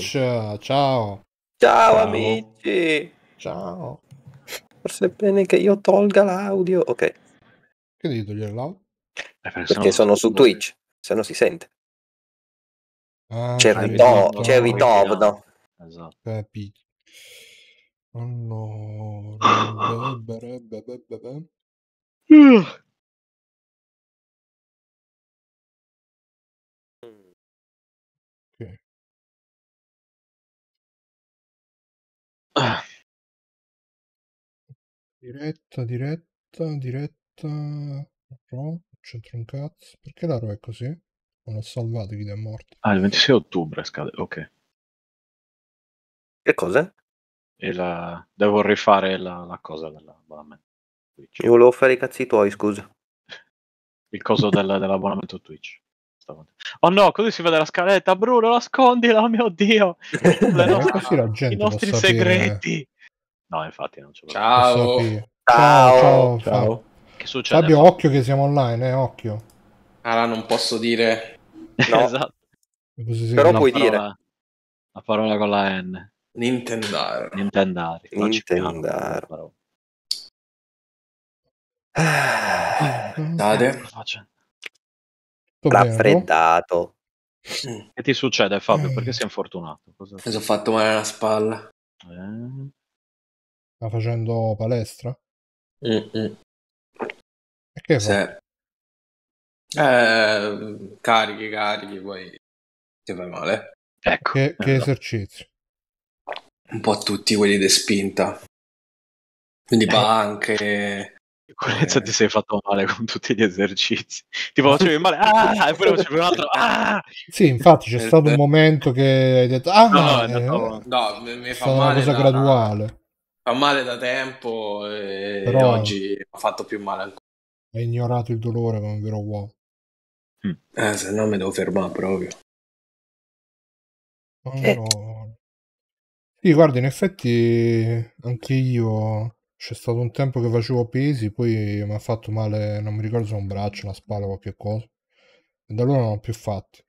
Ciao. Ciao, Ciao amici. Ciao. Forse è bene che io tolga l'audio. Ok. Che devi togliere l'audio? Eh, Perché sono su Twitch, se no si sente. Ah, c'è il ritorno. C'è il no. Esatto. Capito. Eh, allora. Beh, beh, beh, beh, beh. Mm. Diretta, diretta, diretta. Ro, c'entra un cazzo. Perché la Ro è così? Non ho salvato chi è morto. Ah, il 26 ottobre scade, ok. Che cosa? E la... Devo rifare la, la cosa dell'abbonamento. Twitch. Io volevo fare i cazzi tuoi, scusa. Il coso del- dell'abbonamento Twitch. Oh no, così si vede la scaletta. Bruno, nascondila, oh mio Dio. Eh, nostre, I nostri segreti. No, infatti non ce l'ho. Ciao. Ciao. Ciao. Ciao. Che succede? Fabio, occhio che siamo online, eh, occhio. Ah, non posso dire. No. esatto. Però puoi parola, dire. La parola con la N. Nintendare. Nintendare. Nintendare. Eh, date. Cosa faccio? raffreddato. Mm. Che ti succede Fabio? Perché eh. sei infortunato? Cosa... Mi sono fatto male alla spalla. Eh. Sta facendo palestra? Mm-mm. E che Se... Eh, carichi, carichi, poi ti fai male. Ecco. Che, che allora. Eh, esercizio? Un po' tutti quelli di spinta. Quindi eh. banche, sicurezza eh. ti sei fatto male con tutti gli esercizi. Tipo facevi male, ah, e poi facevi un altro, ah. Sì, infatti c'è eh, stato un eh. momento che hai detto, ah, no, no, eh, no, mi, mi fa male. Una cosa da, graduale. Fa male da tempo e Però oggi ha fatto più male ancora. Hai ignorato il dolore come un vero uomo. Mm. Eh, se no mi devo fermare proprio. Allora... Eh. Sì, guarda, in effetti anche io c'è stato un tempo che facevo pesi, poi mi ha fatto male, non mi ricordo se un braccio, una spalla, qualche cosa. E da allora non ho più fatti.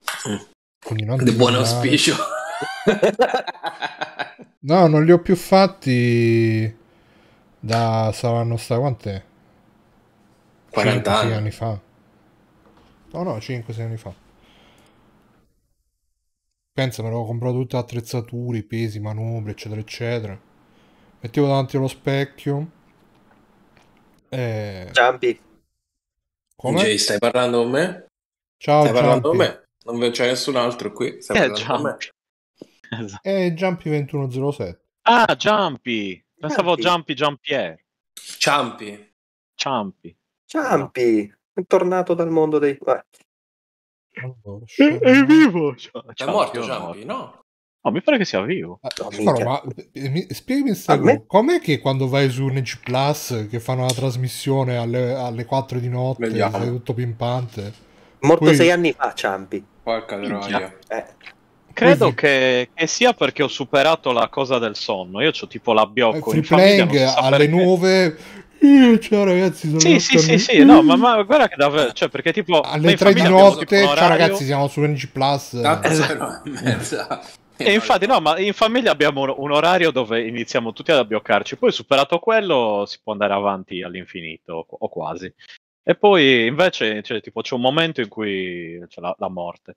Quindi non Di buon auspicio. no, non li ho più fatti da saranno sta quant'è? 40 anni. anni. fa. No, no, 5-6 anni fa. Pensa, me l'avevo comprato tutte le attrezzature, i pesi, manovre, eccetera, eccetera mettevo davanti allo specchio. E... Eh, Giampi. Come? DJ, stai parlando con me? Ciao, stai Giampi. parlando con me? Non c'è nessun altro qui. Stai eh, parlando esatto. È Giampi 2107. Ah, Giampi! Pensavo Giampi Giampier. Ciampi. Ciampi. Ciampi. È tornato dal mondo dei... Allora, è, è, vivo! Ciao, è morto Giampi, no? No, mi pare che sia vivo. Allora, ah, ma eh, mi, spiegami me... com'è che quando vai su NG Plus che fanno la trasmissione alle, alle 4 di notte, Vediamo. tutto pimpante? Morto Poi... sei anni fa, Ciampi. Porca troia. Eh. Credo Poi... che, che, sia perché ho superato la cosa del sonno. Io ho tipo la eh, biocco in famiglia, so alle perché. io, eh, ciao ragazzi, sono Sì, sì, sì, sì, no, ma, ma, guarda che davvero, cioè perché tipo alle 3 di notte, ciao ragazzi, siamo su NG Plus. Ah, esatto. esatto. E infatti, no, ma in famiglia abbiamo un orario dove iniziamo tutti ad abbioccarci. Poi, superato quello, si può andare avanti all'infinito, o quasi. E poi, invece, cioè, tipo, c'è un momento in cui c'è la, la morte.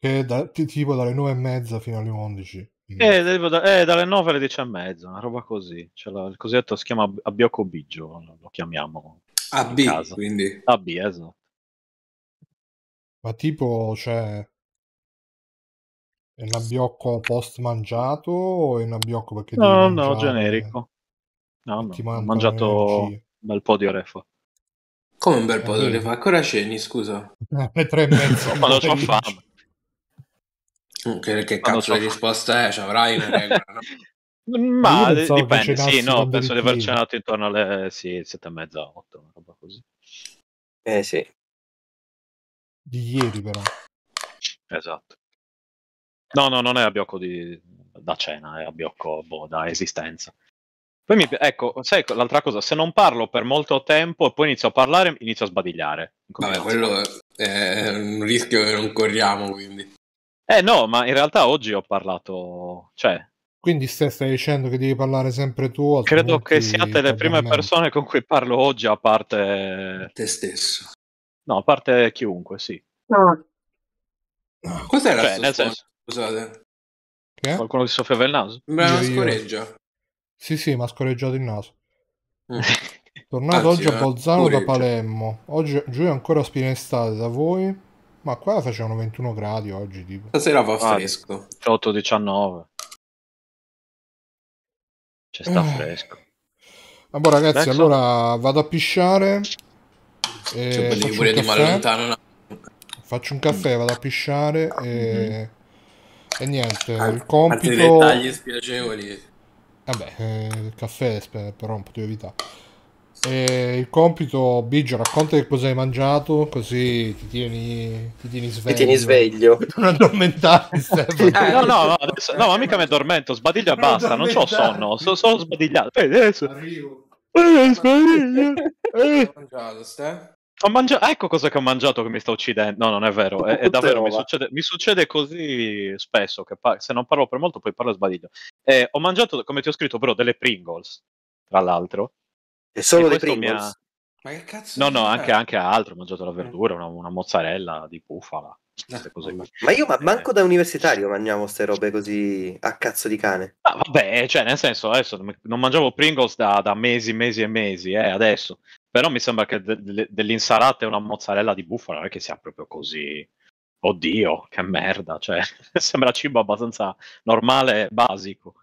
Che è da, tipo dalle 9 e mezza fino alle 11. Eh, da, eh, dalle 9 alle 10 e mezza, una roba così. C'è la, il cosiddetto si chiama Abbiocco Biggio, lo chiamiamo. AB, quindi. AB, esatto. Ma tipo, cioè, è un abbiocco post mangiato o è un abbiocco perché No, no, generico. No, no, ho mangiato un bel po' di orefa. Come un bel eh, po' di eh. orefa? Ancora ceni, scusa. Le eh, tre e mezzo. Ma lo so fame. Mm, che, che cazzo di risposta è? Ci avrai una regola, no? Ma dipende, sì, no, penso di aver cenato intorno alle sì, sette e mezza, otto, una roba così. Eh sì. Di ieri però. Esatto. No, no, non è abbiocco di, da cena, è abbiocco boh, da esistenza. Poi mi, ecco, sai l'altra cosa, se non parlo per molto tempo e poi inizio a parlare, inizio a sbadigliare. Vabbè, quello è un rischio che non corriamo, quindi. Eh no, ma in realtà oggi ho parlato, cioè... Quindi stai, stai dicendo che devi parlare sempre tu? Credo che siate le prime persone con cui parlo oggi, a parte... Te stesso. No, a parte chiunque, sì. No. no. Cos'è cioè, la nel senso, Scusate. Che? Eh? Qualcuno che soffiava il naso? Beh, ma scoreggia. Sì, sì, ma ha scoreggiato il naso. Mm. Tornato Anzi, oggi a Bolzano scoreggia. da Palermo. Oggi giù è ancora spina estate da voi. Ma qua facevano 21 gradi oggi, tipo. Stasera fa ah, fresco. 8-19. C'è cioè, sta eh. fresco. Vabbè ah, boh, ragazzi, Beh, allora vado a pisciare. E faccio un, faccio un caffè, vado a pisciare e... Mm-hmm e niente, Al- il compito... Altri dettagli spiacevoli. Vabbè, eh, il caffè però non potevo evitare. E il compito, Biggio, racconta che cosa hai mangiato, così ti tieni, ti tieni sveglio. Ti tieni sveglio. Non addormentarti, eh, no, no, no, adesso, no, ma mica mi addormento, sbadiglio e basta, non ho sonno, sono solo sbadigliato. Eh, adesso. Arrivo. Eh, sbadiglio. Eh. Ho mangiato, ste? Ho mangiato, ecco cosa che ho mangiato che mi sta uccidendo. No, non è vero, è, è davvero, mi succede, mi succede, così spesso che par- se non parlo per molto poi parlo e sbadiglio. Eh, ho mangiato, come ti ho scritto, però delle Pringles, tra l'altro. E solo e le Pringles? Ha... Ma che cazzo? No, no, anche, eh. anche, altro, ho mangiato la eh. verdura, una, una mozzarella di bufala. Ma io ma eh. manco da universitario mangiamo queste robe così a cazzo di cane. Ah, vabbè, cioè, nel senso, adesso non mangiavo Pringles da, da mesi, mesi e mesi, eh, adesso. Però mi sembra che de- de- dell'insarata e una mozzarella di bufala non è che sia proprio così. Oddio, che merda, cioè, sembra cibo abbastanza normale e basico.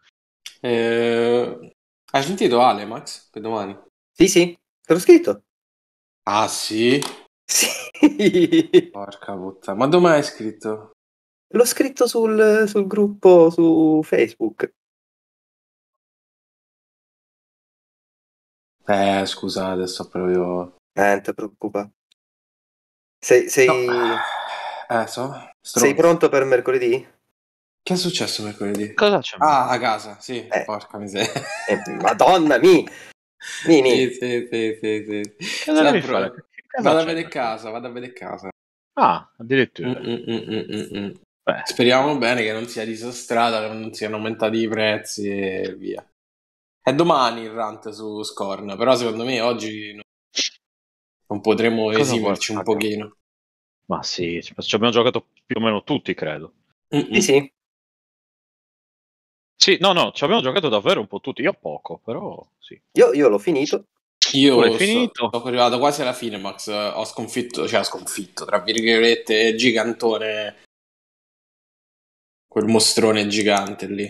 Eh, hai sentito Ale, Max, per domani? Sì, sì, te l'ho scritto. Ah, sì? Sì. Porca puttana, ma dove hai scritto? L'ho scritto sul, sul gruppo su Facebook. Eh, scusa, adesso proprio... Eh, non preoccupa. Sei... sei... No. Eh, so. Sei pronto per mercoledì? Che è successo mercoledì? Cosa c'è? Ah, a casa, sì. Eh. Porca miseria. Eh, madonna mi! Nini. Sì, sì, sì, sì, sì. Cosa devi fare? Vado a vedere casa, vado a vedere casa. Ah, addirittura. Mm, mm, mm, mm Speriamo bene che non sia disastrata, che non siano aumentati i prezzi e via. È domani il rant su Scorn, però secondo me oggi non, non potremo Cosa esimerci un pochino. Ma sì, ci abbiamo giocato più o meno tutti, credo. Mm-mm. Sì, sì. no, no, ci abbiamo giocato davvero un po' tutti. Io poco, però sì. Io, io l'ho finito. Io l'ho finito. Sono arrivato quasi alla fine, Max. Ho sconfitto, cioè ho sconfitto, tra virgolette, gigantone. Quel mostrone gigante lì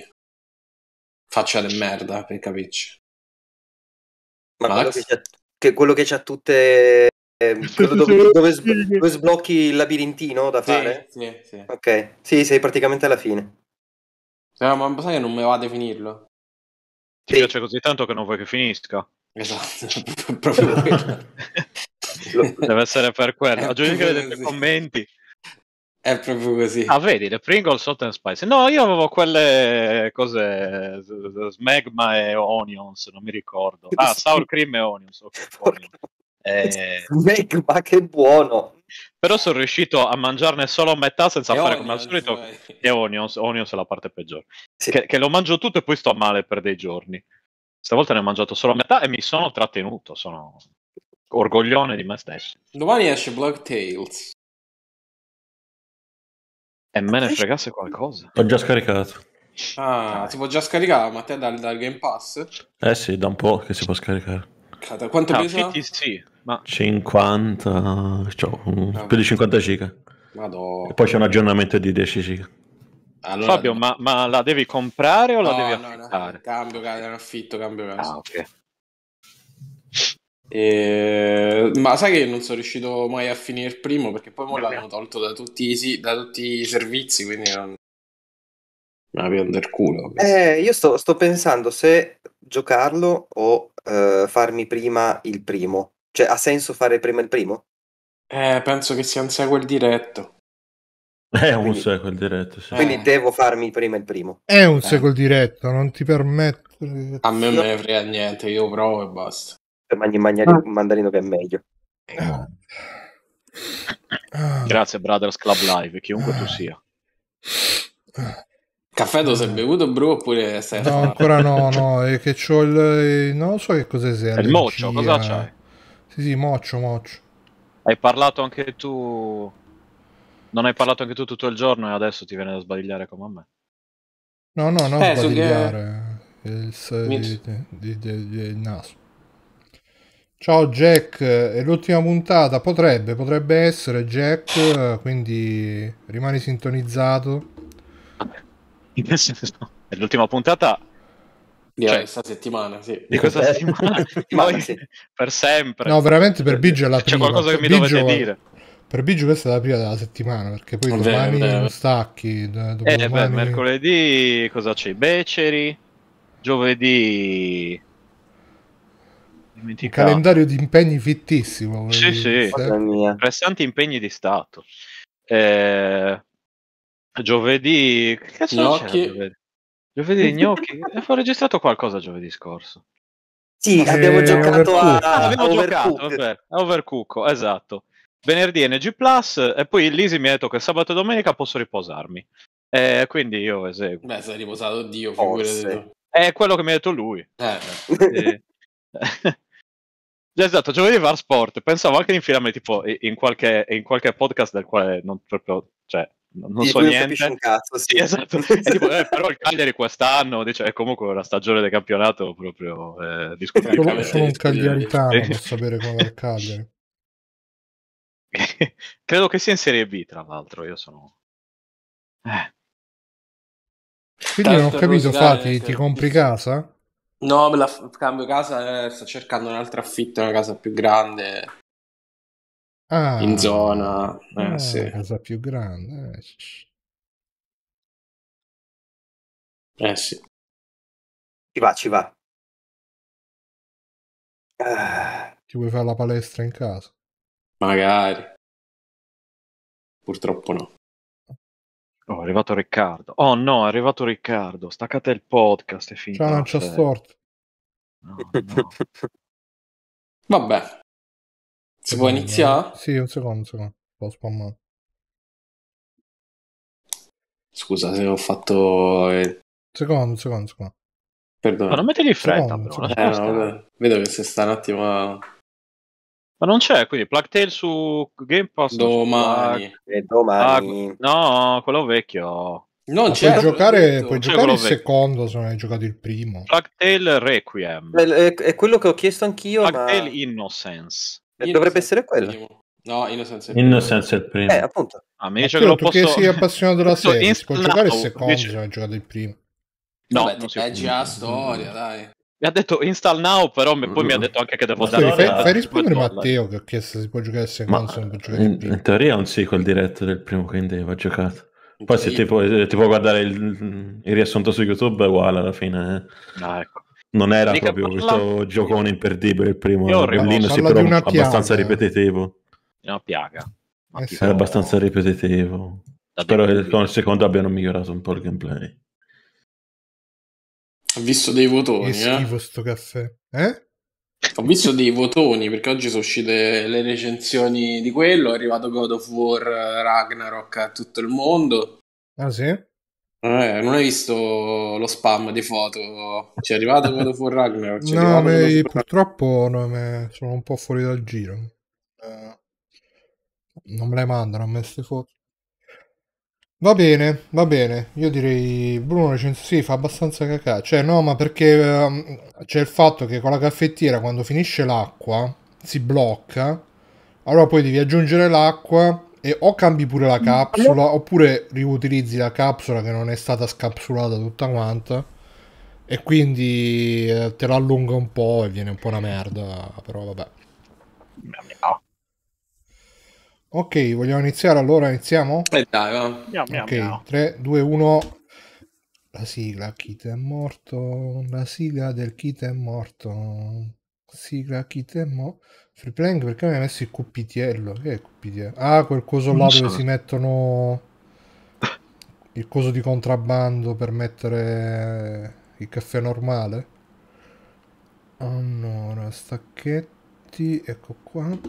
faccia di merda, per capirci. Ma quello che, c'ha, che quello che c'ha tutte... Eh, dove, dove, sb- dove, sblocchi il labirintino da fare? Sì, sì, sì. Ok, sì, sei praticamente alla fine. Sì, ma sai che non me va a definirlo? Ti sì. piace così tanto che non vuoi che finisca. Esatto, proprio quello. Deve essere per quello. A giudicare nei commenti. È proprio così. Ah, vedi, le Pringles, Salt and Spice. No, io avevo quelle cose, smegma e onions, non mi ricordo. Ah, sour cream e onions. Okay, eh... Smegma, che buono! Però sono riuscito a mangiarne solo metà senza e fare onions, come al solito. Vai. E onions, onions è la parte peggiore. Sì. Che, che lo mangio tutto e poi sto male per dei giorni. Stavolta ne ho mangiato solo metà e mi sono trattenuto, sono orgoglione di me stesso. Domani esce Black Tales. E me ne fregasse qualcosa. Ho già scaricato. Ah, Dai. si può già scaricare, ma te dal, dal, Game Pass? Eh sì, da un po' che si può scaricare. Cata, quanto no, ah, pesa? Sì, ma... 50... Cioè, no, ah, più di 50 giga. Madonna. E poi c'è un aggiornamento di 10 giga. Allora... Fabio, ma, ma, la devi comprare o no, la devi affittare? No, no. Cambio, cambio, affitto, cambio. Ah, ok. E... Ma sai che non sono riuscito mai a finire il primo perché poi mo l'hanno tolto da tutti, i, da tutti i servizi, quindi non... me del culo. Eh, io sto, sto, pensando se giocarlo o eh, farmi prima il primo. Cioè, ha senso fare prima il primo? Eh, penso che sia un sequel diretto. È un quindi, sequel diretto, sì. Quindi eh. devo farmi prima il primo. È un eh. sequel diretto, non ti permette. A me non me ne frega niente, io provo e basta te mangi il magnari- mandarino che è meglio. Grazie Brothers Club Live, chiunque tu sia. Caffè tu sei bevuto, bro, oppure sei... No, ancora no, no, è che c'ho il... non so che cos'è, se il moccio, cosa c'hai? Sì, sì, moccio, moccio. Hai parlato anche tu... Non hai parlato anche tu tutto il giorno e adesso ti viene da sbadigliare come a me. No, no, no, eh, sbadigliare. Che... Il, il, il, il naso. Ciao Jack, è eh, l'ultima puntata, potrebbe, potrebbe essere Jack, eh, quindi rimani sintonizzato. È l'ultima puntata di cioè, questa settimana, sì. Di questa eh. settimana, Poi, sì. per sempre. No, veramente per Biggio è la prima. C'è qualcosa che mi Biggio, dovete dire. Per Biggio questa è la prima della settimana, perché poi vabbè, domani non stacchi. Dopodomani... Eh, beh, mercoledì cosa c'è? Beceri, giovedì un calendario di impegni fittissimo. Sì, sì, interessanti impegni di Stato. Eh, giovedì... Che cazzo gnocchi. Giovedì? giovedì gnocchi? Eh, ho registrato qualcosa giovedì scorso. Sì, eh, abbiamo giocato Overcook. a... Ah, abbiamo Overcook. giocato, vabbè, Overcook, esatto. Venerdì NG Plus e poi Lisi mi ha detto che sabato e domenica posso riposarmi. Eh, quindi io eseguo. Beh, sei riposato Dio, figurati. È quello che mi ha detto lui. Eh. eh. Esatto, giovedì VAR Sport. Pensavo anche di infilarmi tipo in qualche, in qualche podcast del quale non proprio... Cioè, non so niente. Non cazzo, sì. Sì, esatto. tipo, eh, però il Cagliari quest'anno dice, è comunque la stagione del campionato proprio eh, discutibile. Sono, sono un cagliaritano per sapere come è il Cagliari. Credo che sia in Serie B, tra l'altro. Io sono... Eh. Quindi Tanto non ho capito, Fati, ti compri casa? No, me la cambio casa, eh, sto cercando un altro affitto, una casa più grande. Ah, in zona, eh, eh, casa più grande. Eh, eh sì. Ci va, ci va. Ah. Ti vuoi fare la palestra in casa? Magari. Purtroppo no. Oh, è arrivato Riccardo. Oh no, è arrivato Riccardo. Staccate il podcast, e finito. Ciao, non c'è storto. No, cioè no. Vabbè. Si può iniziare? Eh, sì, un secondo, un secondo. Lo spammare. Scusa se ho fatto... Il... Eh, secondo, un secondo, un secondo. Perdono. Ma non mettili fretta, secondo, però. Eh. eh, no, vedo che si sta un attimo... A ma non c'è, quindi Plugtail su Game Pass? Domani. Su eh, domani. Ah, no, quello vecchio. Non c'è. Puoi giocare, puoi giocare il secondo se non hai giocato il primo. Plugtail Requiem. È, è quello che ho chiesto anch'io. Plugtail ma... Innocence. Innocence. Eh, dovrebbe essere quello. No, Innocence è il primo. Innocence è il primo. Eh, appunto. A ah, me che lo tu posso... che sei appassionato della serie, si può giocare il secondo invece... se non hai giocato il primo. No, Vabbè, non si è già storia, dai. Mi ha detto install now, però poi mi ha mm-hmm. detto anche che devo dare. Fai, fai rispondere Matteo che ho chiesto se può giocare a second Ma, console. Può in, in, teoria è un sequel diretto del primo che aveva giocato. Poi se ti, puoi, ti puoi guardare il, il, riassunto su YouTube è uguale alla fine. Eh. Ah, ecco. Non era Mica proprio parla... questo giocone imperdibile il primo. Io Berlino, sì, però abbastanza ripetitivo. È una piaga. Ma eh sì, era abbastanza ripetitivo. Da Spero che con il secondo abbiano migliorato un po' il gameplay. Ho visto dei votoni. Che eh. schifo eh? sto caffè. Eh? Ho visto dei votoni perché oggi sono uscite le recensioni di quello. È arrivato God of War Ragnarok a tutto il mondo. Ah, sì? Eh, non hai visto lo spam di foto? Ci è arrivato God of War Ragnarok? C'è no, me, purtroppo no, me, sono un po' fuori dal giro. Eh, non me le mandano a me queste foto. Va bene, va bene. Io direi Bruno Recenso sì, fa abbastanza cacà. Cioè, no, ma perché um, c'è il fatto che con la caffettiera quando finisce l'acqua si blocca. Allora poi devi aggiungere l'acqua e o cambi pure la capsula oppure riutilizzi la capsula che non è stata scapsulata tutta quanta e quindi eh, te la allunga un po' e viene un po' una merda, però vabbè. Ok, vogliamo iniziare allora? Iniziamo? E eh, dai, va. Andiamo, ok, andiamo. 3, 2, 1. La sigla, Kit è morto. La sigla del Kit è morto. Sigla Kit è morto. Free playing perché mi hai messo il cuppitiello? Che è il cuppitiello? Ah, quel coso là dove si mettono il coso di contrabbando per mettere il caffè normale. Allora, stacchetti, ecco qua.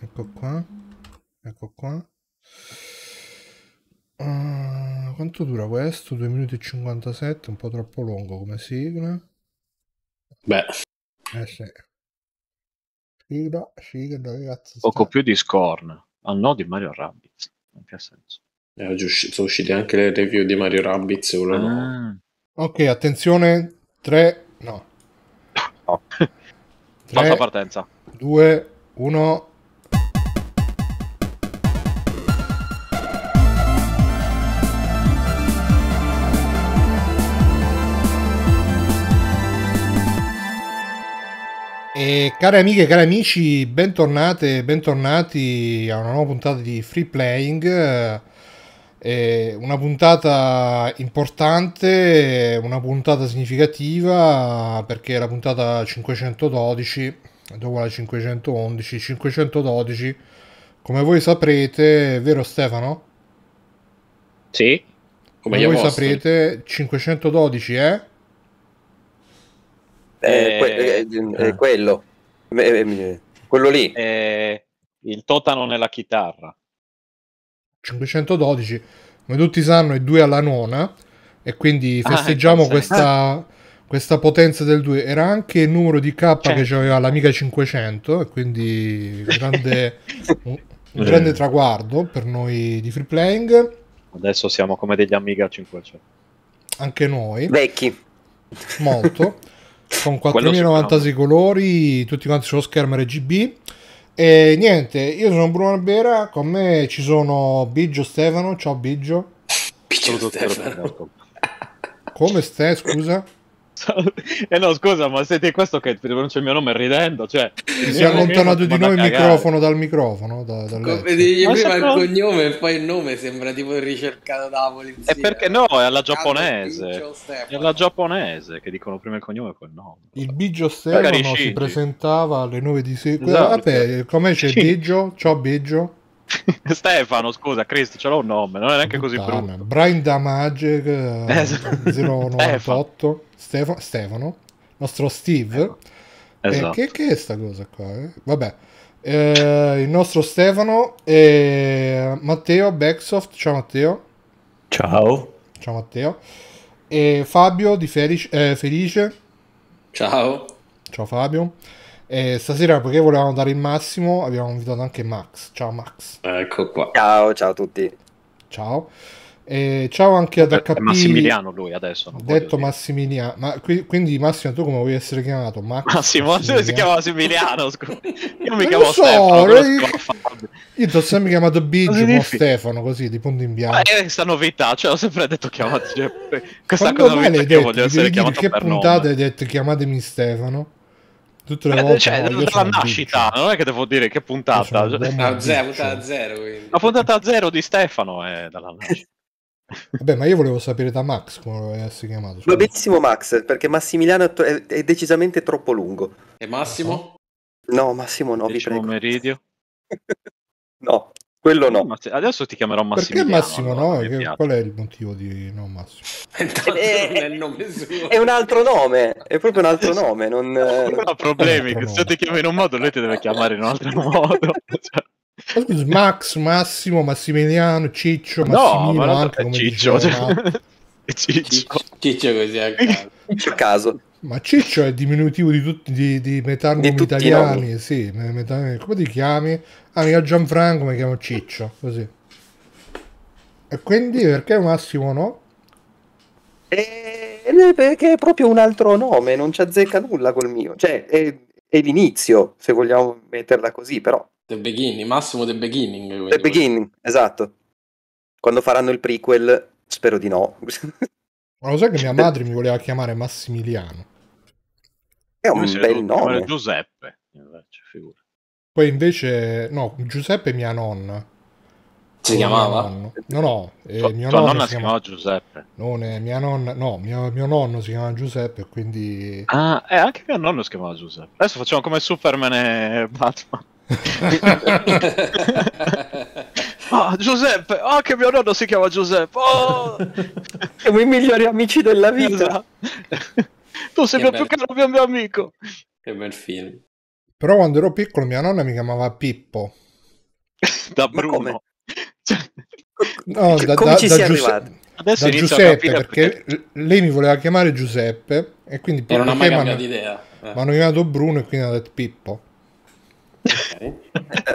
Ecco qua ecco qua uh, quanto dura questo? 2 minuti e 57 un po' troppo lungo come sigla beh eh sì sigla sigla dove cazzo poco più di Scorn al ah, no di Mario Rabbids non che ha senso eh, sono uscite anche le review di Mario Rabbids ah. No. ok attenzione 3 no, no. Tre, partenza 2 1 E care amiche cari amici, bentornate, bentornati a una nuova puntata di Free Playing. Eh, una puntata importante, una puntata significativa perché è la puntata 512, dopo la 511, 512, come voi saprete, vero Stefano? Sì. Come, come voi vostri. saprete, 512 è? Eh? Eh, eh, que- eh, eh, eh quello. quello lì. il totano nella chitarra. 512, come tutti sanno, è 2 alla nona e quindi ah, festeggiamo ah, questa, questa, potenza del 2. Era anche il numero di K C'è. che aveva l'amica 500 e quindi grande, un, un grande traguardo per noi di free playing. Adesso siamo come degli Amiga 500. Anche noi. Vecchi. Molto. con 4096 colori, tutti quanti sullo schermo RGB. E niente, io sono Bruno Albera, con me ci sono Biggio Stefano, ciao Biggio. Biggio Stefano. Come stai, scusa? eh no, scusa, ma siete questo che pronuncia il mio nome ridendo? Cioè, si è allontanato di noi il microfono dal microfono. Da, Come dici prima il cognome e poi il nome sembra tipo ricercato da polizia. E perché no? È alla giapponese. È alla giapponese che dicono prima il cognome e poi il nome. Il Biggio Stefano si presentava alle 9 di sera. Esatto. Vabbè, com'è c'è Biggio? Ciao Biggio. Stefano, scusa, Cristo, ce l'ho un nome, non è neanche Puttana. così brutto. Brian Damager uh, eh, 098 Stefano, Stefano, nostro Steve. Esatto. Eh, che, esatto. che, è sta cosa qua? Eh? Vabbè. Eh, il nostro Stefano e Matteo Backsoft, ciao Matteo. Ciao. Ciao Matteo. E Fabio di Felice. Eh, Felice. Ciao. Ciao Fabio. E stasera, perché volevamo dare il massimo, abbiamo invitato anche Max. Ciao Max. Ecco qua. Ciao, ciao a tutti. Ciao. E ciao anche ad HP. Massimiliano lui adesso. detto Massimiliano. Ma qui, quindi Massimo, tu come vuoi essere chiamato? Max Massimo si chiama Massimiliano, scusa. Io mi chiamo so, Stefano. Io, ti ho sempre chiamato Biggio, Stefano, così, di punto in bianco. Ma eh, è questa novità, cioè ho sempre detto chiamati. Cioè, questa Quando cosa novità che detto, voglio essere chiamato che per puntate nome. hai detto chiamatemi Stefano? Tutte le volte, cioè, no, dalla nascita, non è che devo dire che puntata. Cioè, zero, puntata zero, quindi. La puntata zero di Stefano è dalla nascita. Vabbè, ma io volevo sapere da Max come si chiamato. Va benissimo Max, perché Massimiliano è, è, decisamente troppo lungo. E Massimo? No, Massimo no, Decimo vi prego. meridio? no. Quello no. Adesso ti chiamerò Massimo. Perché Massimo no? Che, qual è il motivo di no Massimo? è, eh, eh, è, un altro nome, è proprio un altro nome. Non, non ha problemi, se nome. ti chiami in un modo lui ti deve chiamare in un altro modo. Cioè. Max, Massimo, Massimiliano, Ciccio, no, Massimino, ma Ciccio. Cioè. Ciccio. Ciccio così a caso. Ciccio caso. Ma Ciccio è il diminutivo di, tutti, di, di metangomi di italiani, sì, metangomi. come ti chiami? Ah, io Gianfranco, mi chiamo Ciccio, così. E quindi perché Massimo no? E, eh, eh, perché è proprio un altro nome, non ci azzecca nulla col mio, cioè è, è l'inizio, se vogliamo metterla così, però. The beginning, Massimo The beginning. The quindi. beginning, esatto. Quando faranno il prequel, spero di no. Ma lo sai che mia madre mi voleva chiamare Massimiliano. È un Lui bel nome. Giuseppe, invece, figura. Poi invece, no, Giuseppe mia nonna. Si chiamava? No, no, eh, tua, mio tua nonna si chiamava, Giuseppe. Non è mia nonna, no, mio, mio nonno si chiamava Giuseppe, quindi... Ah, eh, anche mio nonno si chiamava Giuseppe. Adesso facciamo come Superman e Batman. oh, Giuseppe, oh che mio nonno si chiama Giuseppe. Oh! Siamo i migliori amici della vita. Esatto. Tu sei mio più caro mio, mio amico. Che bel film. Però quando ero piccolo mia nonna mi chiamava Pippo. da Bruno. Cioè, no, da, come da, ci da sei Giuse- arrivati? Adesso da Giuseppe, perché, perché lei mi voleva chiamare Giuseppe e quindi poi non ha mai cambiato idea. Eh. Mi hanno chiamato Bruno e quindi hanno detto Pippo.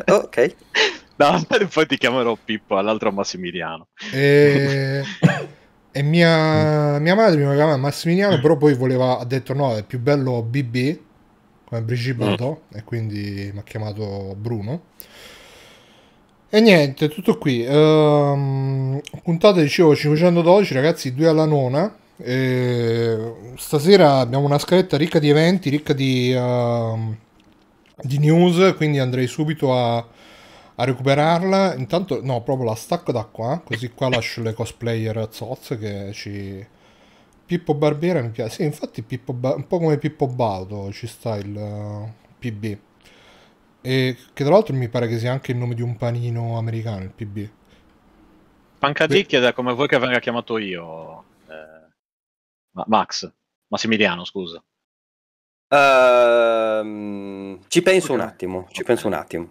Ok. eh, No, poi ti chiamerò Pippo, all'altro Massimiliano. E... E mia, mm. mia madre mi chiamava Massimiliano, mm. però poi voleva, ha detto no, è più bello BB, come Brigibato, mm. e quindi mi ha chiamato Bruno. E niente, tutto qui. Um, puntate, dicevo, 512, ragazzi, due alla nona. E stasera abbiamo una scaletta ricca di eventi, ricca di, uh, di news, quindi andrei subito a a recuperarla. Intanto, no, proprio la stacco da qua. Così qua lascio le cosplayer a che ci... Pippo Barbiera mi piace. Sì, infatti Pippo ba... un po' come Pippo Baldo ci sta il uh, eh, PB. E che tra l'altro mi pare che sia anche il nome di un panino americano, il PB. Pancadì chiede come vuoi che venga chiamato io, eh, Max, Massimiliano, scusa. Uh, ci penso okay. un attimo, ci penso un attimo.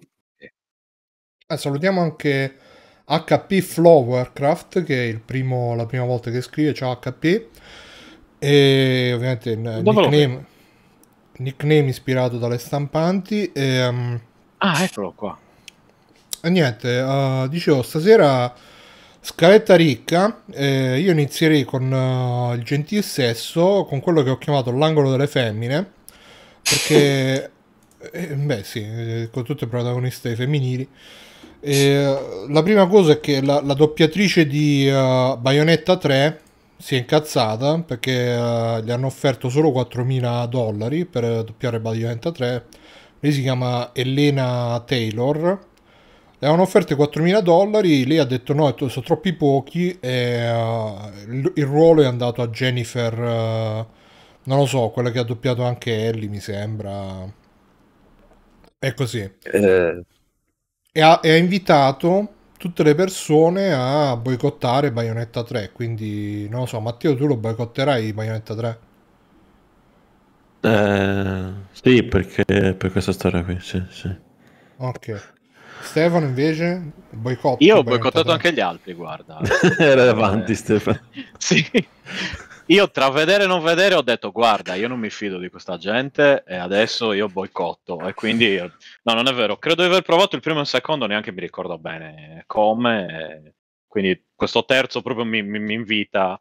Eh, salutiamo anche HP Flowercraft, che è primo, la prima volta che scrive, ciao HP. E ovviamente il nickname, nickname, ispirato dalle stampanti. E, um, ah, eccolo qua. E niente, uh, dicevo, stasera scaletta ricca, eh, io inizierei con uh, il gentil sesso, con quello che ho chiamato l'angolo delle femmine, perché, eh, beh sì, eh, con tutte protagoniste femminili. Eh, la prima cosa è che la, la doppiatrice di uh, Bayonetta 3 si è incazzata perché uh, gli hanno offerto solo 4.000 dollari per doppiare Bayonetta 3. Lei si chiama Elena Taylor. Le hanno offerte 4.000 dollari, lei ha detto no, sono troppi pochi e uh, il, ruolo è andato a Jennifer, non lo so, quella che ha doppiato anche Ellie mi sembra. È così. Eh e ha, e ha invitato tutte le persone a boicottare Bayonetta 3. Quindi, non lo so, Matteo, tu lo boicotterai Bayonetta 3? Eh, sì, perché per questa storia qui, sì, sì. Ok. Stefano invece boicotta. Io ho boicottato anche gli altri, guarda. Era davanti eh. Stefano. sì io tra vedere e non vedere ho detto guarda io non mi fido di questa gente e adesso io boicotto e quindi no non è vero credo di aver provato il primo e il secondo neanche mi ricordo bene come quindi questo terzo proprio mi, mi, mi invita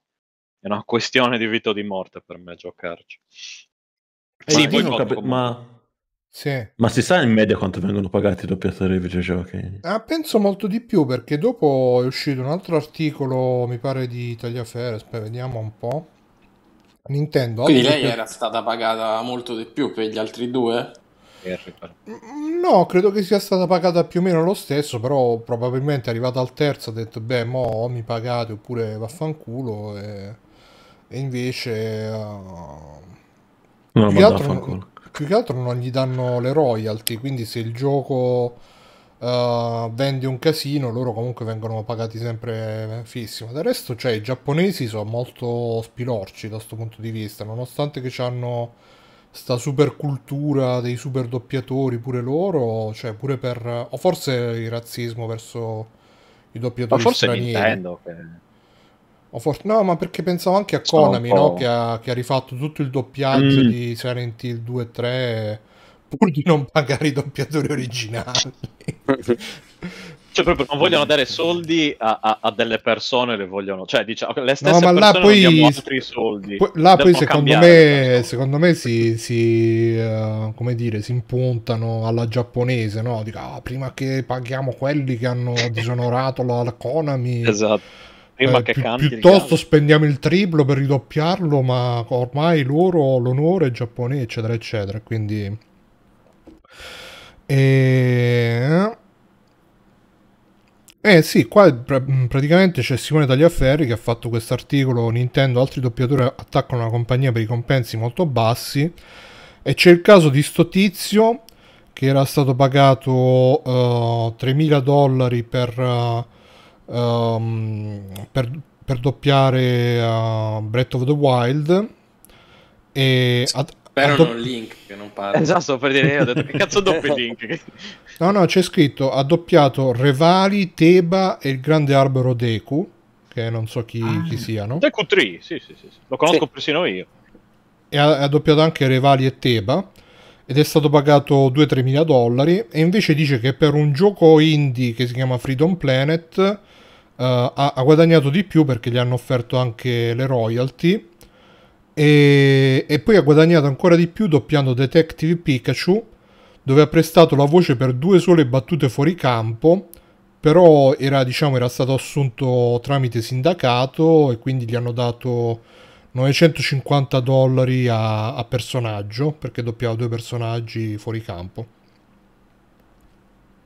è una questione di vita o di morte per me giocarci eh, ma sì, boicotto, cap- ma... Sì. ma si sa in media quanto vengono pagati i doppiatori dei videogiochi? Ah, penso molto di più perché dopo è uscito un altro articolo, mi pare di Tagliaferes, vediamo un po' Nintendo. Quindi lei era stata pagata molto di più per gli altri due? Mm, no, credo che sia stata pagata più o meno lo stesso, però probabilmente è arrivata al terzo ha detto, beh, mo mi pagate oppure vaffanculo e, e invece... Uh... No, eh, più, che altro, più che altro non gli danno le royalty, quindi se il gioco uh, vendi un casino, loro comunque vengono pagati sempre fissi. del resto, cioè, i giapponesi sono molto spilorci da questo punto di vista, nonostante che hanno sta super cultura dei super doppiatori pure loro, cioè pure per... o forse il razzismo verso i doppiatori ma forse stranieri. Nintendo che... O for- no, ma perché pensavo anche a Konami, no? che, ha, che, ha, rifatto tutto il doppiaggio mm. di Silent Hill 2 e 3 pur di non pagare i doppiatori originali. Cioè, proprio non vogliono dare soldi a, a, a delle persone, le vogliono. Cioè, diciamo, le stesse no, ma là poi, altri soldi. Po- là poi, secondo me, diciamo. secondo me, si, si uh, come dire, si impuntano alla giapponese, no? Dico, ah, prima che paghiamo quelli che hanno disonorato la, Konami. Esatto. Eh, pi- piuttosto il spendiamo il triplo per ridoppiarlo, ma ormai loro l'onore è giapponese, eccetera, eccetera. Quindi e... Eh, eh sì, qua mm, praticamente c'è Simone Tagliaferri che ha fatto questo articolo Nintendo, altri doppiatori attaccano la compagnia per i compensi molto bassi e c'è il caso di sto tizio che era stato pagato uh, eh, 3.000 dollari per, uh, um, per, per doppiare uh, Breath of the Wild e ad, Spero Addop- non Link che non parla. Esatto, per dire, ho detto che cazzo doppio Link. no, no, c'è scritto ha doppiato Revali, Teba e il grande albero Deku, che non so chi, ah. chi siano. Deku 3, sì, sì, sì, lo conosco sì. persino io. E ha, ha doppiato anche Revali e Teba ed è stato pagato 2-3 mila dollari e invece dice che per un gioco indie che si chiama Freedom Planet uh, ha, ha guadagnato di più perché gli hanno offerto anche le royalty e, e, poi ha guadagnato ancora di più doppiando Detective Pikachu, dove ha prestato la voce per due sole battute fuori campo, però era, diciamo, era stato assunto tramite sindacato e quindi gli hanno dato 950 dollari a, a personaggio, perché doppiava due personaggi fuori campo.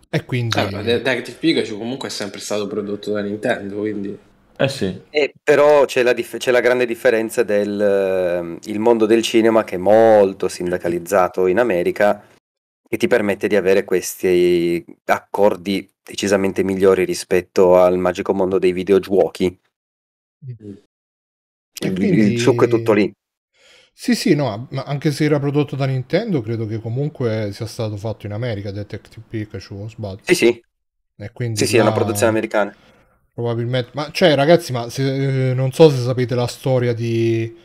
E quindi... Ah, Detective Pikachu comunque è sempre stato prodotto da Nintendo, quindi... Eh sì. E eh, però c'è la, dif- c'è la, grande differenza del uh, mondo del cinema che è molto sindacalizzato in America che ti permette di avere questi accordi decisamente migliori rispetto al magico mondo dei videogiochi. E quindi... il succo è tutto lì. Sì, sì, no, ma anche se era prodotto da Nintendo, credo che comunque sia stato fatto in America, Detective Pikachu, o sbaglio. Sì, sì. E quindi sì, là... sì, è una produzione americana. Probabilmente, ma cioè ragazzi, ma se, eh, non so se sapete la storia di,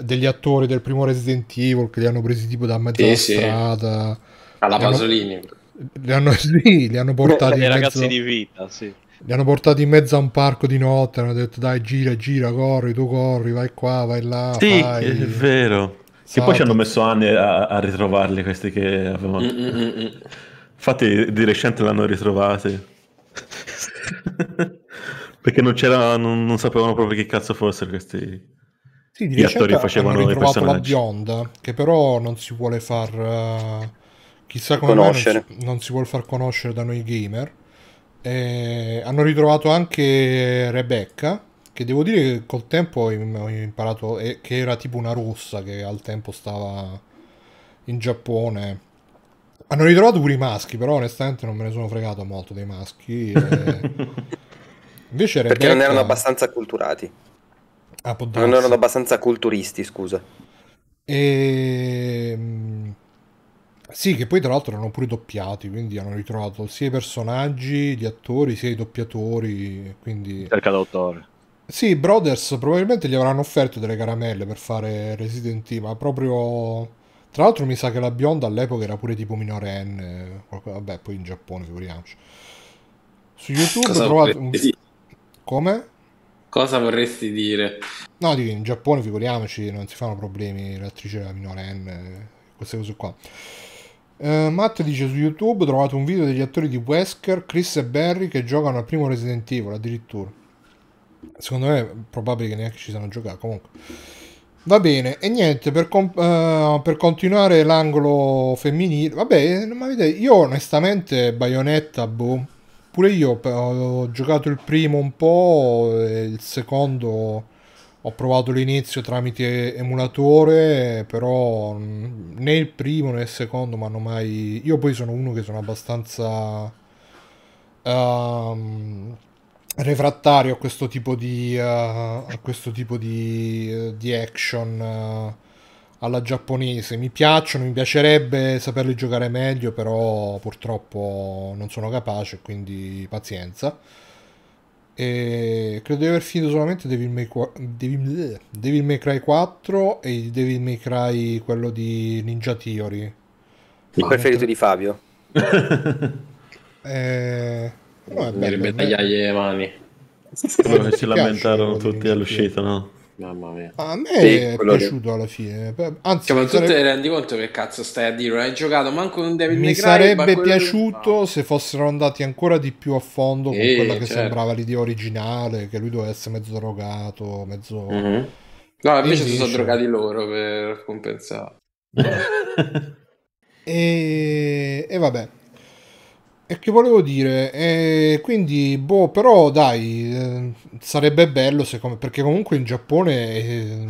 degli attori del primo Resident Evil che li hanno presi tipo da mezza sì, strada. Sì. Alla Pasolini. li hanno, sì, li hanno portati Beh, in mezzo, di vita, sì. Li hanno portati in mezzo a un parco di notte, hanno detto dai gira, gira, corri, tu corri, vai qua, vai là. Sì, fai, è vero. Salta. Che poi ci hanno esatto. messo anni a, a ritrovarli questi che avevano... Mm, mm, mm. mm. Infatti di recente l'hanno ritrovati. Perché non c'era, non, non, sapevano proprio che cazzo fossero questi sì, gli attori facevano i personaggi. la bionda, che però non si vuole far... Uh, chissà come non si, non si vuole far conoscere da noi gamer. Eh, hanno ritrovato anche Rebecca, che devo dire che col tempo ho imparato eh, che era tipo una rossa che al tempo stava in Giappone. Hanno ritrovato pure i maschi, però onestamente non me ne sono fregato molto dei maschi. Eh. Invece Rebecca... Perché non erano abbastanza culturati. Ah, non erano abbastanza culturisti, scusa. E... Ehm, sì, che poi tra l'altro erano pure doppiati, quindi hanno ritrovato sia i personaggi, gli attori, sia i doppiatori, quindi... Cerca d'autore. Sì, Brothers probabilmente gli avranno offerto delle caramelle per fare Resident Evil, ma proprio... Tra l'altro mi sa che la bionda all'epoca era pure tipo minorenne, vabbè, poi in Giappone figuriamoci. Su YouTube ho trovato... Un... Sì. Come? Cosa vorresti dire? No, dico, in Giappone figuriamoci, non si fanno problemi, l'attrice era minorenne, queste cose qua. Uh, Matt dice su YouTube trovato un video degli attori di Wesker, Chris e Barry che giocano al primo Resident Evil addirittura. Secondo me è probabile che neanche ci siano giocati, comunque. Va bene, e niente, per, uh, per continuare l'angolo femminile, vabbè, ma vedete, io onestamente Bayonetta, boh, Pure io ho giocato il primo un po', il secondo ho provato l'inizio tramite emulatore, però né il primo né il secondo mi hanno mai... Io poi sono uno che sono abbastanza... Um, refrattario a questo tipo di, uh, a questo tipo di, uh, di action uh, alla giapponese. Mi piacciono, mi piacerebbe saperli giocare meglio, però purtroppo non sono capace, quindi pazienza. E credo di aver finito solamente Devil May, Devil, Devil May Cry 4 e Devil May Cry quello di Ninja Theory. Il preferito di Fabio. eh... no, è bello, Dovrebbe tagliargli le mani. Quello si lamentarono tutti all'uscita, no? Mamma mia. A me sì, è piaciuto che... alla fine. Anzi, cioè, ma tu sarebbe... te ne rendi conto che cazzo stai a dire? Non hai giocato manco un David Mi sarebbe piaciuto che... se fossero andati ancora di più a fondo con quella che certo. sembrava l'idea originale, che lui doveva essere mezzo drogato, mezzo... Mm-hmm. No, invece si sono drogati loro per compensare. e... e vabbè, e che volevo dire, eh, quindi, boh, però dai, eh, sarebbe bello secondo me, perché comunque in Giappone, eh,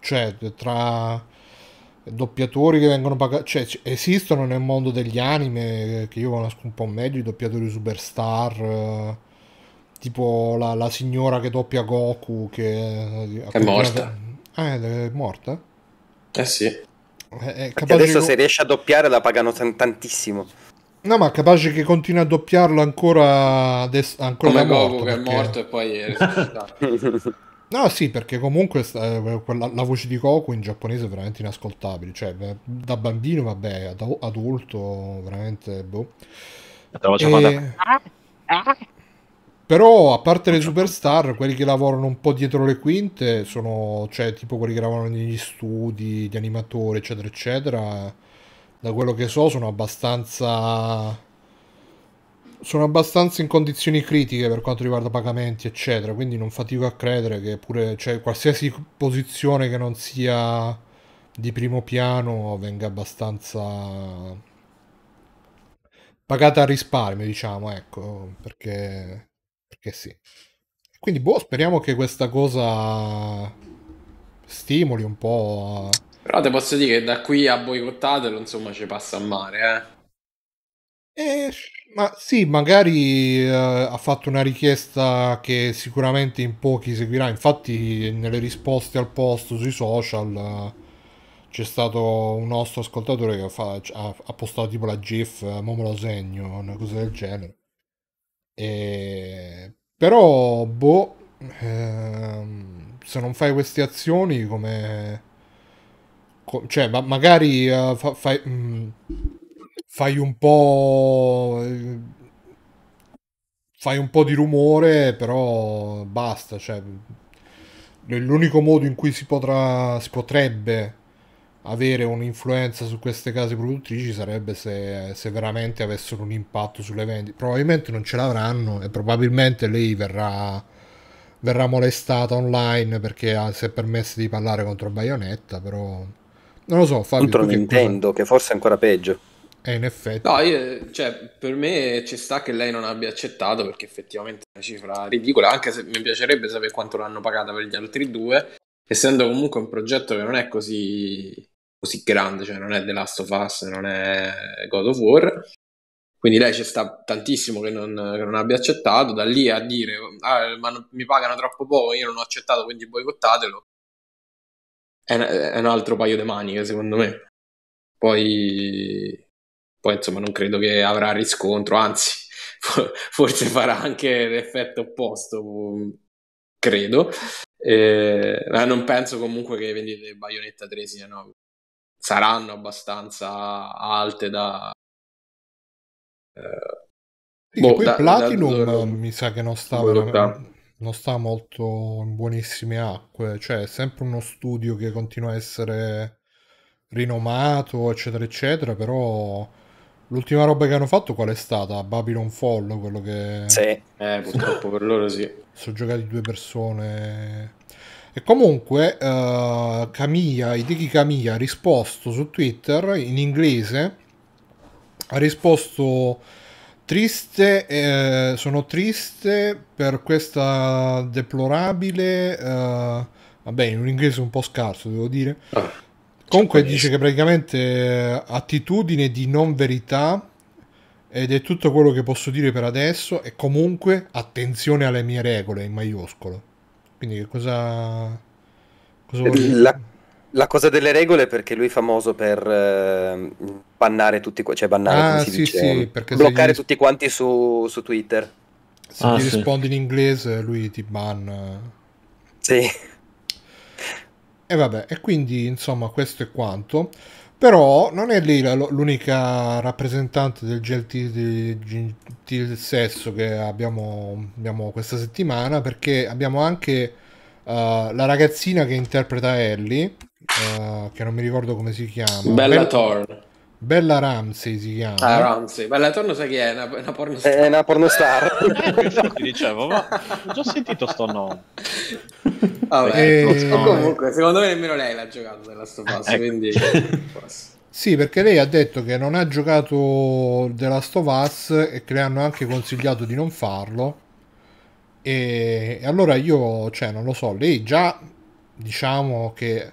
cioè, tra doppiatori che vengono pagati, cioè, esistono nel mondo degli anime, eh, che io conosco un po' meglio, i doppiatori superstar, eh, tipo la, la, signora che doppia Goku, che... Eh, è morta. Ah, è morta? Eh sì. È, è adesso di... se riesce a doppiare la pagano t- tantissimo. No, ma capace che continua a doppiarlo ancora adesso. Ancora Come Goku che perché... è morto e poi è No, sì, perché comunque eh, quella, la voce di Goku in giapponese è veramente inascoltabile. Cioè, da bambino, vabbè, ad adulto, veramente. Boh. E... Eh, però, a parte le superstar, quelli che lavorano un po' dietro le quinte sono, cioè, tipo quelli che lavorano negli studi, gli animatori, eccetera, eccetera da quello che so sono abbastanza sono abbastanza in condizioni critiche per quanto riguarda pagamenti eccetera quindi non fatico a credere che pure cioè, qualsiasi posizione che non sia di primo piano venga abbastanza pagata a risparmio diciamo ecco perché perché sì quindi boh speriamo che questa cosa stimoli un po' a però te posso dire che da qui a boicottatelo, insomma, ci passa a mare, eh. eh ma sì, magari eh, ha fatto una richiesta che sicuramente in pochi seguirà. Infatti, nelle risposte al post sui social eh, c'è stato un nostro ascoltatore che fa, ha, ha, postato tipo la GIF, eh, mo me lo segno, una cosa del genere. E... Però, boh, ehm, se non fai queste azioni come cioè ma magari uh, fa, fai, mh, mm, fai un po' eh, fai un po' di rumore però basta cioè l'unico modo in cui si potrà si potrebbe avere un'influenza su queste case produttrici sarebbe se, se veramente avessero un impatto sulle vendite probabilmente non ce l'avranno e probabilmente lei verrà verrà molestata online perché si è permessa di parlare contro Bayonetta però non lo so, Fabio. Contro Nintendo, che, che forse è ancora peggio. Eh, in effetti. No, io, cioè, per me ci sta che lei non abbia accettato perché effettivamente è una cifra ridicola, anche se mi piacerebbe sapere quanto l'hanno pagata per gli altri due, essendo comunque un progetto che non è così, così grande, cioè non è The Last of Us, non è God of War. Quindi lei ci sta tantissimo che non, che non abbia accettato, da lì a dire ah, ma non, mi pagano troppo poco, io non ho accettato, quindi boicottatelo è, è un altro paio di maniche, secondo me. Poi, poi, insomma, non credo che avrà riscontro, anzi, forse farà anche l'effetto opposto, mm, credo. Eh, non penso comunque che le vendite di Bayonetta 3 siano, saranno abbastanza alte da... Eh, boh, da, Platinum da, da, mi sa che non sta boh, veramente non sta molto in buonissime acque, cioè è sempre uno studio che continua a essere rinomato, eccetera, eccetera, però l'ultima roba che hanno fatto qual è stata? Babylon Fall, quello che... Sì, eh, purtroppo per loro sì. Sono giocati due persone... E comunque uh, Camilla, Hideki Camilla ha risposto su Twitter in inglese, ha risposto Triste, eh, sono triste per questa deplorabile, eh, vabbè in un inglese un po' scarso devo dire, ah, comunque certo. dice che praticamente eh, attitudine di non verità ed è tutto quello che posso dire per adesso e comunque attenzione alle mie regole in maiuscolo. Quindi che cosa... cosa La la cosa delle regole perché lui è famoso per eh, bannare tutti, cioè bannare, ah, come si sì, dice, sì, mm, bloccare gli... tutti quanti su, su Twitter. Se ah, gli sì. rispondi in inglese lui ti banna. Sì. E vabbè, e quindi insomma questo è quanto. Però non è lì l'unica rappresentante del gentil, gentil sesso che abbiamo, abbiamo, questa settimana, perché abbiamo anche uh, la ragazzina che interpreta Ellie, uh, che non mi ricordo come si chiama. Bella Bell- Thorne. Bella Ramsey si chiama. Ah, Ramsey. Bella Thorne sai chi è? Una, una pornostar. È una pornostar. eh, ti dicevo, ma ho già sentito sto nome. Vabbè, eh, ecco, eh, e... comunque, secondo me nemmeno lei l'ha giocato della sto passo, ecco. quindi... Sì, perché lei ha detto che non ha giocato The Last of Us e che le hanno anche consigliato di non farlo. E, e allora io, cioè, non lo so, lei già diciamo che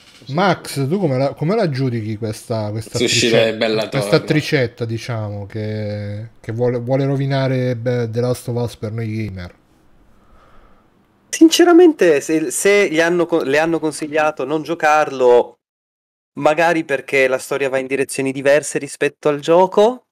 Max, tu come la, come la giudichi questa, questa, tricetta, questa tricetta, diciamo, che, che vuole, vuole, rovinare The Last of Us per noi gamer? Sinceramente, se, se hanno, le hanno consigliato non giocarlo, magari perché la storia va in direzioni diverse rispetto al gioco,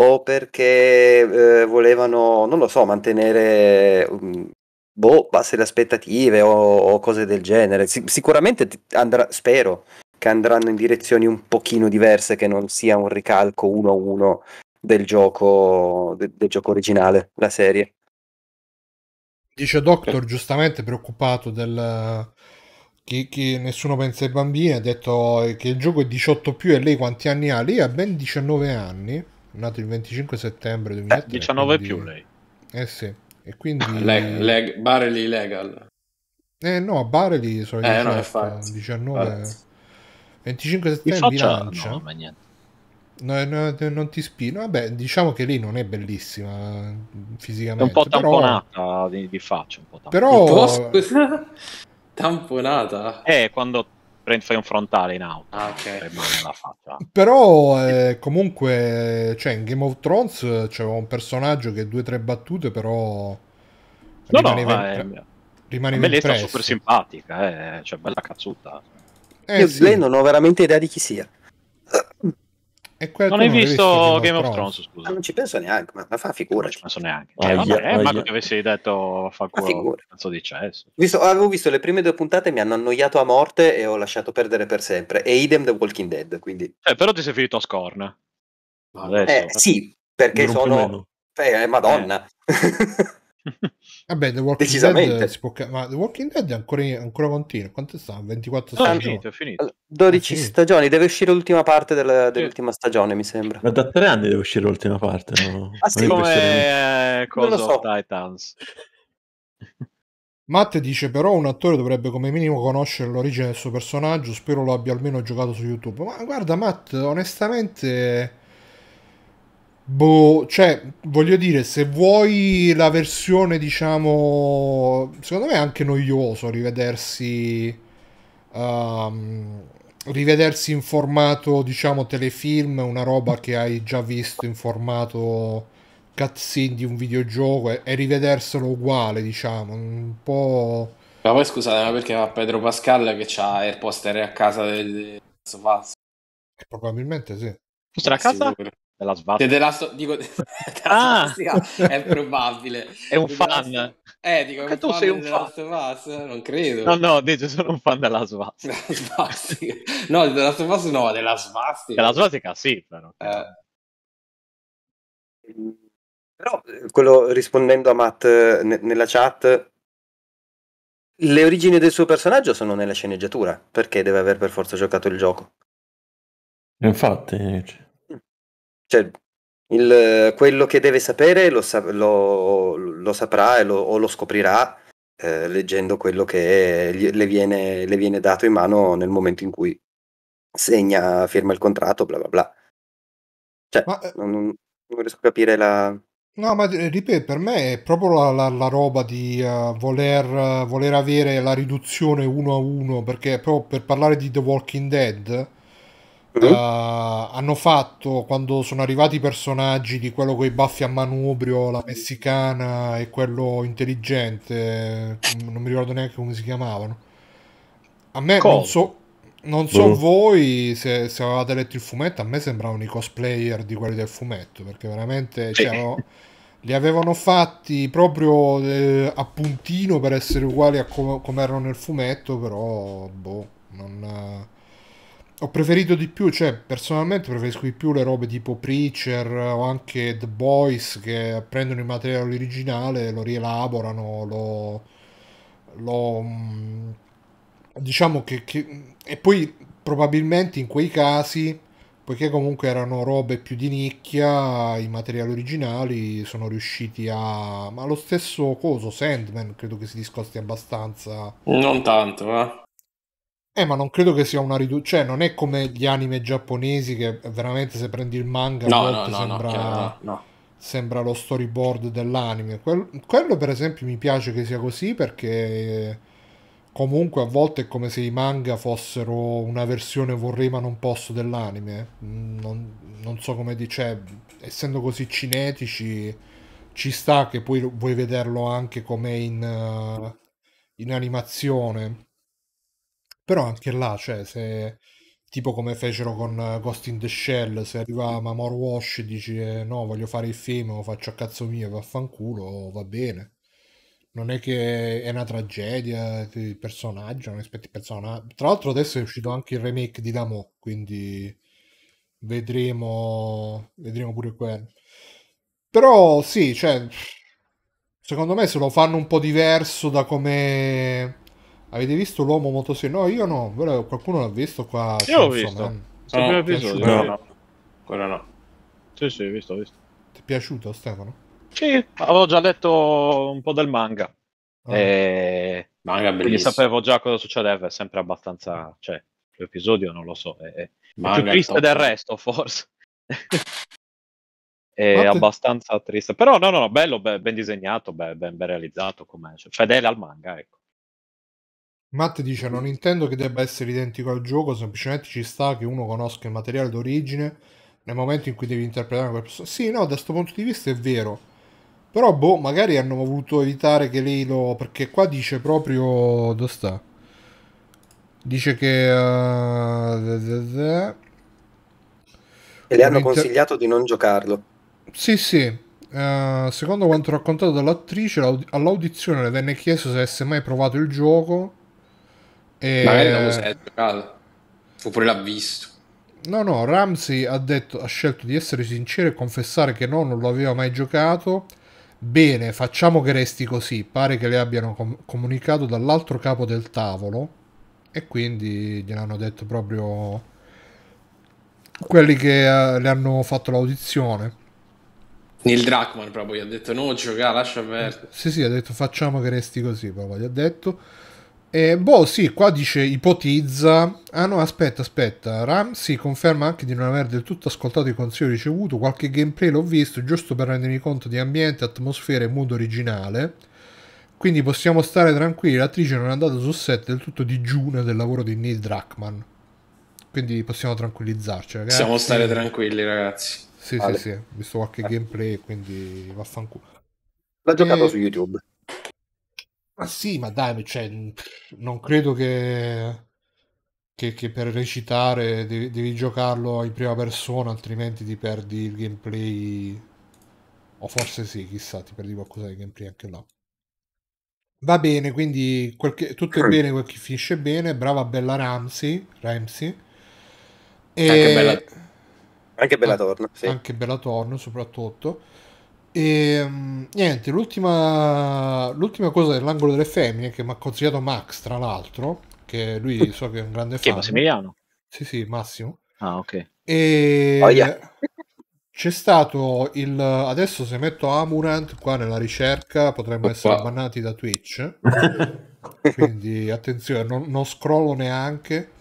o perché eh, volevano, non lo so, mantenere um, boh, basse le aspettative o, o cose del genere. Si- sicuramente andrà, spero che andranno in direzioni un pochino diverse, che non sia un ricalco uno a uno del gioco, de- del gioco originale, la serie. Dice Doctor, giustamente preoccupato del, che, nessuno pensa ai bambini, ha detto che il gioco è 18 più e lei quanti anni ha? Lei ha ben 19 anni, nato il 25 settembre 2003. Eh, 19 quindi... più lei. Eh sì. E quindi... Ah, leg, leg, Barely legal. Eh no, Barely sono eh, 18, no, 19... Farsi. 25 settembre bilancia. No, ma niente. No, no, non ti spino. Vabbè, diciamo che lì non è bellissima fisicamente. È un po' tamponata però... di, di, faccia. Un po tamponata. Però... tamponata? Eh, quando prendi, fai un frontale in auto. Ah, ok. Però eh, comunque, cioè, in Game of Thrones c'era un personaggio che due o tre battute, però... No, no, impre- rimane bellezza super simpatica, eh, cioè bella cazzuta. Eh, Io sì. non ho veramente idea di chi sia non hai visto Game of Thrones, Thrones scusa. Ma non ci penso neanche, ma, ma fa figura. Non ci penso neanche. Cioè, ah, vabbè, ah, eh, Marco che avessi detto fa culo, cazzo di Visto, avevo visto le prime due puntate, mi hanno annoiato a morte e ho lasciato perdere per sempre. E idem The Walking Dead, quindi... Eh, però ti sei finito a scorna. eh, sì, perché sono... Eh, eh, madonna. Eh. Vabbè, The Walking Dead, può... ma The Walking Dead è ancora, ancora continuo. Quanto sta? 24 no, stagioni? È finito, è finito. 12 è finito. stagioni. Deve uscire l'ultima parte della, dell'ultima stagione, mi sembra. Ma da tre anni deve uscire l'ultima parte. No? ah, sì, come cosa eh, so. Titans. Matt dice però un attore dovrebbe come minimo conoscere l'origine del suo personaggio, spero lo abbia almeno giocato su YouTube. Ma guarda Matt, onestamente Boh, cioè, voglio dire, se vuoi la versione, diciamo, secondo me è anche noioso rivedersi, um, rivedersi in formato, diciamo, telefilm, una roba che hai già visto in formato cutscene di un videogioco e, e rivederselo uguale, diciamo, un po'... Ma poi scusate, ma perché va Pedro Pascal che ha il poster a casa del... Probabilmente sì. Questa a casa? Sì, della Svastica. De Last... dico, ah! è probabile. È un eh, fan. Last... Eh, dico, che tu sei un fan. Non credo. No, no, dice, sono un fan della Svastica. svastica. no, della Svastica no, della Svastica. Della Svastica sì, però. Eh. Però, quello, rispondendo a Matt eh, ne- nella chat, le origini del suo personaggio sono nella sceneggiatura, perché deve aver per forza giocato il gioco. Infatti... Cioè, il, quello che deve sapere lo, sa- lo, lo saprà e lo, o lo scoprirà eh, leggendo quello che le viene, le viene dato in mano nel momento in cui segna, firma il contratto, bla bla bla. Cioè, ma, eh, non, non, riesco a capire la... No, ma eh, ripeto, per me è proprio la, la, la roba di uh, voler, uh, voler avere la riduzione uno a uno, perché proprio per parlare di The Walking Dead Uh, hanno fatto quando sono arrivati i personaggi di quello con i baffi a manubrio, la messicana e quello intelligente, mm, non mi ricordo neanche come si chiamavano. A me Col. non so, non so mm. voi se, se, avevate letto il fumetto, a me sembravano i cosplayer di quelli del fumetto perché veramente sì. cioè, oh, li avevano fatti proprio eh, a puntino per essere uguali a come, erano nel fumetto, però boh, non ho preferito di più, cioè personalmente preferisco di più le robe tipo Preacher o anche The Boys che prendono il materiale originale, lo rielaborano, lo... lo mm, diciamo che, che... e poi probabilmente in quei casi, poiché comunque erano robe più di nicchia, i materiali originali sono riusciti a... ma lo stesso coso, Sandman, credo che si discosti abbastanza. Non tanto, eh. Eh, ma non credo che sia una riduzione, cioè non è come gli anime giapponesi che veramente se prendi il manga no, volte no, sembra... no sembra lo storyboard dell'anime. Quello, quello, per esempio mi piace che sia così perché comunque a volte è come se i manga fossero una versione vorrei ma non posso dell'anime. Non, non so come dice, cioè, essendo così cinetici ci sta che poi vuoi vederlo anche come in, uh, in animazione. Però anche là, cioè, se tipo come fecero con eh, Ghost in the Shell, se arriva Mamor Wash e dice eh, no, voglio fare il film, lo faccio a cazzo mio, vaffanculo, va bene. Non è che è una tragedia, il personaggio, non aspetti il personaggio. Tra l'altro adesso è uscito anche il remake di Damo, quindi vedremo, vedremo pure quello. Però sì, cioè, secondo me se lo fanno un po' diverso da come Avete visto l'uomo motosino? No, io no, però qualcuno l'ha visto qua. Io cioè, l'ho visto. Man. Eh. No, episodio. No, no. Quello no. Sì, sì, visto, visto. Ti è piaciuto Stefano? Sì, avevo già letto un po' del manga. Ah. E... Eh, manga bellissimo. Quindi sapevo già cosa succedeva, è sempre abbastanza... Cioè, l'episodio non lo so, è, è più triste top. del resto forse. è What abbastanza triste. Però no, no, no bello, ben, disegnato, ben, ben realizzato, Cioè, fedele al manga, ecco. Matt dice non intendo che debba essere identico al gioco, semplicemente ci sta che uno conosca il materiale d'origine nel momento in cui devi interpretare quel personaggio. Sì, no, da questo punto di vista è vero. Però, boh, magari hanno voluto evitare che lei lo... perché qua dice proprio... dove sta? Dice che... Uh... E le hanno inter... consigliato di non giocarlo. Sì, sì. Uh, secondo quanto raccontato dall'attrice, all'audizione le venne chiesto se avesse mai provato il gioco e... Eh, Magari non si è giocato, oppure l'ha visto. No, no, Ramsey ha, detto, ha scelto di essere sincero e confessare che no, non lo aveva mai giocato. Bene, facciamo che resti così. Pare che le abbiano com comunicato dall'altro capo del tavolo e quindi gliel'hanno detto proprio quelli che uh, le hanno fatto l'audizione. Neil Drachman proprio gli ha detto no, gioca, lascia aperto. Sì, sì, ha detto facciamo che resti così, proprio gli ha detto. E eh, boh, sì, qua dice ipotizza. Ah no, aspetta, aspetta. Ramsey conferma anche di non aver del tutto ascoltato i consigli ricevuti. Qualche gameplay l'ho visto, giusto per rendermi conto di ambiente, atmosfera e mood originale. Quindi possiamo stare tranquilli, l'attrice non è andata sul set del tutto digiuna del lavoro di Neil Druckmann. Quindi possiamo tranquillizzarci, ragazzi. Possiamo stare tranquilli, ragazzi. Sì, vale. sì, sì. Ho visto qualche gameplay, quindi vaffanculo. L'ha giocato e... Eh, su YouTube. Ma ah, sì, ma dai, cioè, non credo che, che, che per recitare devi, devi, giocarlo in prima persona, altrimenti ti perdi il gameplay. O forse sì, chissà, ti perdi qualcosa di gameplay anche là. Va bene, quindi che, tutto è mm. bene quel che finisce bene. Brava bella Ramsey. Ramsey. E... Anche bella, anche bella torna. Sì. Anche bella Torno, soprattutto. E ehm, niente, l'ultima, l'ultima cosa dell'angolo delle femmine che mi ha consigliato Max, tra l'altro, che lui so che è un grande fan. Massimiliano? Sì, sì, Massimo. Ah, ok. E oh, yeah. c'è stato il... Adesso se metto Amurant qua nella ricerca potremmo Opa. essere bannati da Twitch. Quindi attenzione, non, non scrollo neanche.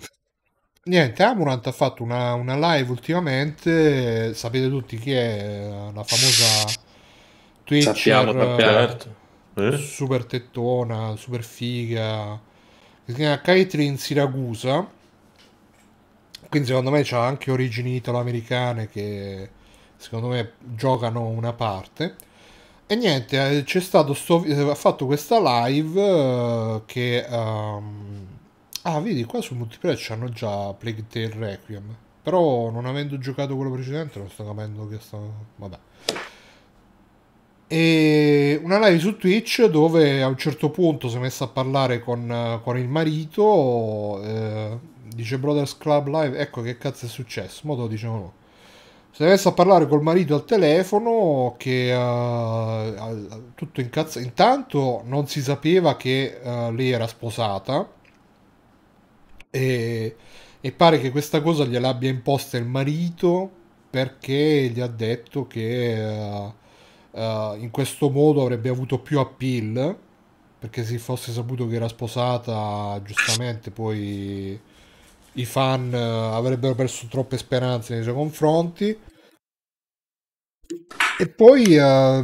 Niente, Amurant ha fatto una, una live ultimamente, sapete tutti chi è la famosa Twitch sappiamo, eh, certo. eh? super tettona, super figa. Si chiama Caitlyn Siracusa. Quindi secondo me c'ha anche origini italo-americane che secondo me giocano una parte. E niente, eh, c'è stato sto, ha fatto questa live che... Um... ah, vedi, qua sul multiplayer hanno già Plague Tale Requiem. Però non avendo giocato quello precedente non sto capendo che sta... Vabbè e una live su Twitch dove a un certo punto si è messa a parlare con, con il marito, eh, dice Brothers Club Live, ecco che cazzo è successo, mo diciamo no. Si è messa a parlare col marito al telefono che uh, tutto incazzato, intanto non si sapeva che uh, lei era sposata e, e pare che questa cosa gliel'abbia imposta il marito perché gli ha detto che... Uh, uh, in questo modo avrebbe avuto più appeal perché se fosse saputo che era sposata giustamente poi i fan uh, avrebbero perso troppe speranze nei suoi confronti e poi uh,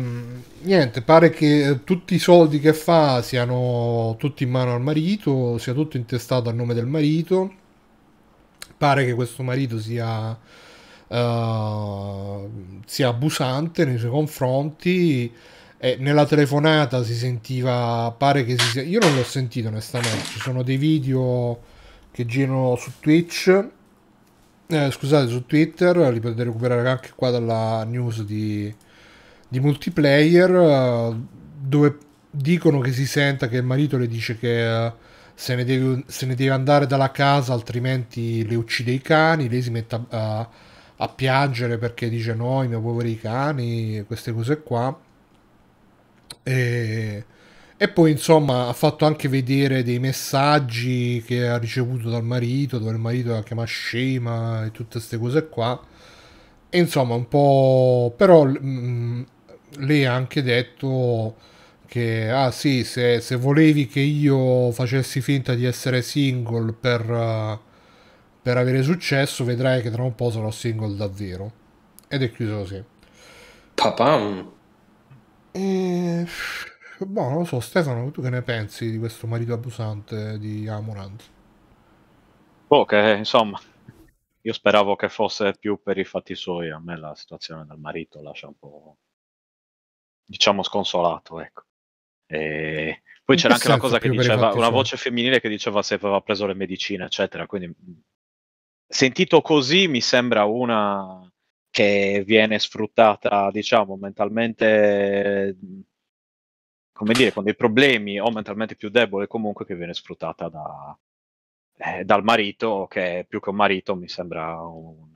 niente pare che eh, tutti i soldi che fa siano tutti in mano al marito sia tutto intestato a nome del marito pare che questo marito sia uh, sia abusante nei suoi confronti. E nella telefonata si sentiva, pare che si sia... Io non l'ho sentito onestamente, ci sono dei video che girano su Twitch, eh, scusate, su Twitter, li potete recuperare anche qua dalla news di, di multiplayer, uh, dove dicono che si senta che il marito le dice che... Uh, se ne, deve, se ne, deve, andare dalla casa altrimenti le uccide i cani, lei si mette a, a a piangere perché dice no, i miei poveri cani, queste cose qua. E, e, poi insomma ha fatto anche vedere dei messaggi che ha ricevuto dal marito, dove il marito la chiama scema e tutte queste cose qua. E insomma un po'... però mh, mm, lei ha anche detto che ah sì, se, se, volevi che io facessi finta di essere single per... Uh, per avere successo vedrai che tra un po' sarò single davvero. Ed è chiuso così. Papam. E... Eh, boh, non lo so, Stefano, tu che ne pensi di questo marito abusante di Amorant? Boh, che insomma, io speravo che fosse più per i fatti suoi, a me la situazione del marito lascia un po', diciamo, sconsolato, ecco. E poi c'era anche una cosa che diceva, una voce femminile che diceva se aveva preso le medicine, eccetera, quindi sentito così mi sembra una che viene sfruttata, diciamo, mentalmente, come dire, con dei problemi o mentalmente più debole, comunque che viene sfruttata da, eh, dal marito, che più che un marito mi sembra un,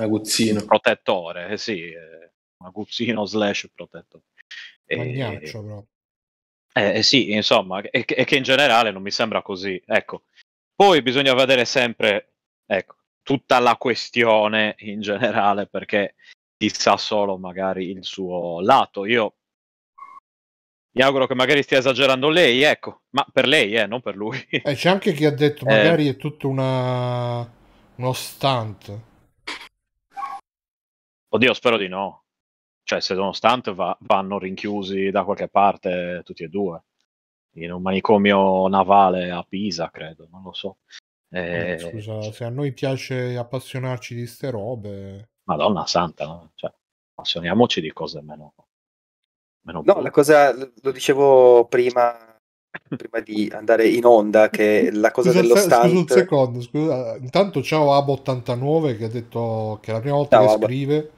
un protettore, eh, sì, eh, un aguzzino slash protettore. eh, Eh, sì, insomma, e che in generale non mi sembra così. Ecco, poi bisogna vedere sempre Ecco, tutta la questione in generale perché ti sa solo magari il suo lato. Io mi auguro che magari stia esagerando lei, ecco, ma per lei, eh, non per lui. E eh, c'è anche chi ha detto eh. magari eh... è tutto una... uno stunt. Oddio, spero di no. Cioè, se sono stunt va- vanno rinchiusi da qualche parte tutti e due. In un manicomio navale a Pisa, credo, non lo so. Eh, eh Scusa, se a noi piace appassionarci di ste robe... Madonna santa, no? Cioè, appassioniamoci di cose meno... meno no, la cosa, lo dicevo prima, prima di andare in onda, che la cosa scusa, dello se, Scusa un secondo, scusa. Intanto ciao Abo89 che ha detto che è la prima volta ciao, che Abba. scrive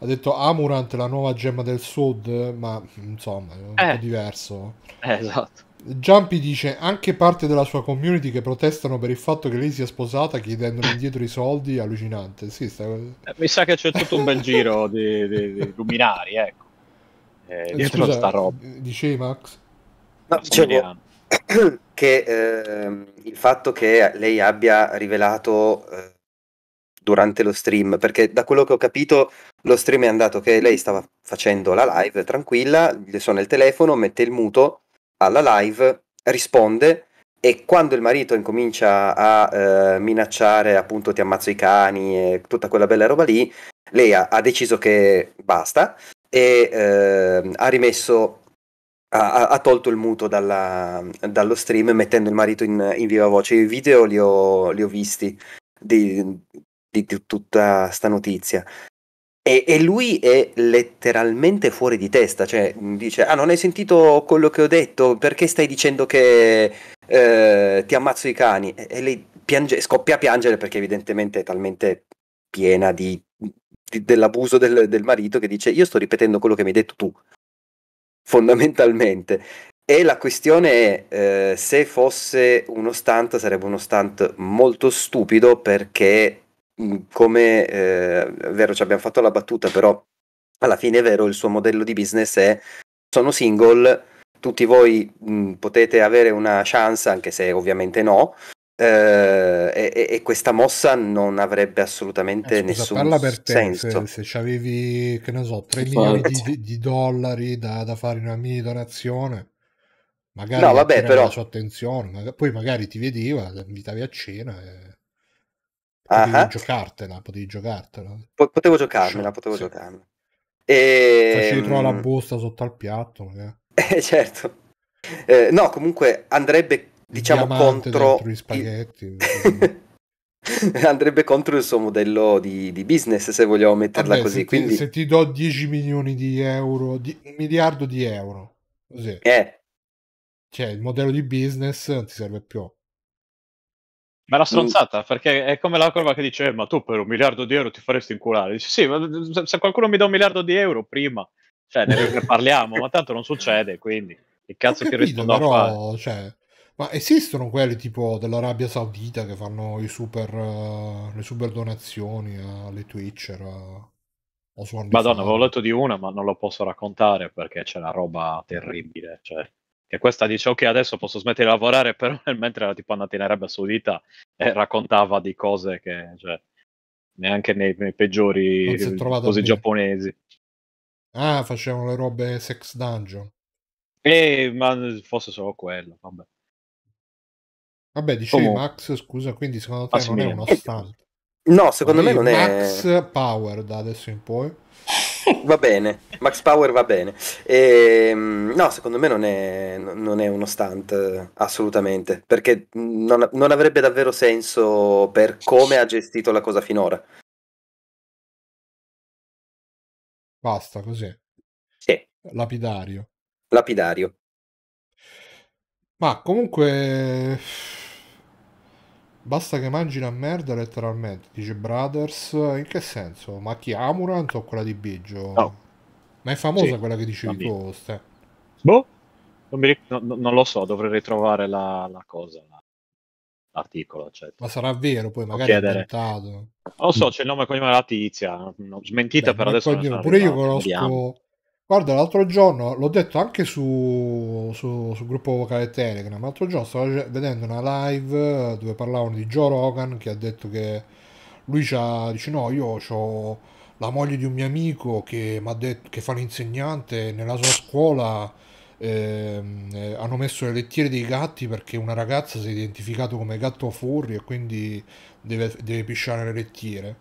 ha detto Amurant la nuova gemma del sud, ma insomma è un eh, po' diverso. Eh, esatto. Giampi dice anche parte della sua community che protestano per il fatto che lei sia sposata chiedendole indietro i soldi, allucinante. Sì, sta... Eh, mi sa che c'è tutto un bel giro di, di, di luminari, ecco. Eh, eh dietro Scusa, sta roba. Dicevi Max? No, dicevo cioè, che eh, il fatto che lei abbia rivelato eh, durante lo stream, perché da quello che ho capito lo stream è andato che lei stava facendo la live tranquilla, le suona il telefono, mette il muto alla live, risponde e quando il marito incomincia a eh, minacciare appunto ti ammazzo i cani e tutta quella bella roba lì, lei ha, ha deciso che basta e eh, ha rimesso, ha, ha, tolto il muto dalla, dallo stream mettendo il marito in, in viva voce. I video li ho, li ho visti di, di, di tutta sta notizia e, e, lui è letteralmente fuori di testa, cioè dice, ah non hai sentito quello che ho detto, perché stai dicendo che eh, ti ammazzo i cani? E, e lei piange, scoppia a piangere perché evidentemente è talmente piena di, di, dell'abuso del, del marito che dice, io sto ripetendo quello che mi hai detto tu, fondamentalmente. E la questione è, eh, se fosse uno stunt, sarebbe uno stunt molto stupido perché Mm, come eh, è vero ci abbiamo fatto la battuta però alla fine è vero il suo modello di business è sono single tutti voi mh, mm, potete avere una chance anche se ovviamente no eh, e, e, questa mossa non avrebbe assolutamente eh, scusa, nessun parla per te, senso se, se avevi che ne so 3 milioni di, di, dollari da, da fare una mini donazione magari no, vabbè, però... la sua attenzione, poi magari ti vedeva, invitavi a cena. E... Potevi uh-huh. giocartela, potevi giocartela. Po- potevo giocarmela, potevo sì. giocarmela. E... Ehm, Facevi trovare la busta sotto al piatto, Eh, certo. Eh, no, comunque andrebbe, diciamo, contro... gli spaghetti. andrebbe contro il suo modello di, di business, se vogliamo metterla Vabbè, così. Se ti, Quindi... se ti do 10 milioni di euro, di, un miliardo di euro, così. Eh. Cioè, il modello di business non ti serve più. Ma la mm. stronzata, perché è come la curva che dice: eh, Ma tu per un miliardo di euro ti faresti inculare. Dice, sì, ma se qualcuno mi dà un miliardo di euro prima, cioè ne parliamo, ma tanto non succede, quindi che cazzo capito, che rispondo però, a cioè, ma esistono quelli tipo dell'Arabia Saudita che fanno i super, uh, le super donazioni alle Twitcher? Uh, o su Madonna, avevo letto di una, ma non lo posso raccontare perché c'è una roba terribile. Cioè che questa dice ok adesso posso smettere di lavorare, però nel mentre era tipo andata in Arabia Saudita e raccontava di cose che cioè, neanche nei, nei peggiori così giapponesi. Ah, facevano le robe sex dungeon. Eh, ma forse solo quello, vabbè. Vabbè, dicevi Comun- Max, scusa, quindi secondo te Massimiliano. non è uno stunt? No, secondo me non Max è... Max Power da adesso in poi. va bene, Max Power va bene. E, ehm, no, secondo me non è, non è, uno stunt eh, assolutamente, perché non, non avrebbe davvero senso per come ha gestito la cosa finora. Basta così. Sì. Lapidario. Lapidario. Ma comunque Basta che mangi la merda letteralmente, dice Brothers. In che senso? Ma chi Amurant o quella di Biggio? No. Ma è famosa sì, quella che dicevi tu, Ste? Boh, non, mi, no, non, lo so, dovrei ritrovare la, la cosa, la, l'articolo. Certo. Ma sarà vero, poi magari è inventato. Non lo so, c'è il nome con la tizia, smentita Beh, per adesso. Coglione, pure io conosco... Vediamo Guarda, l'altro giorno, l'ho detto anche su, su, sul gruppo vocale Telegram, l'altro giorno stavo vedendo una live eh, dove parlavano di Joe Rogan che ha detto che lui c'ha, dice no, io ho la moglie di un mio amico che, detto, che fa l'insegnante nella sua scuola. Eh, eh, hanno messo le lettiere dei gatti perché una ragazza si è identificata come gatto furri e quindi deve, deve pisciare le lettiere.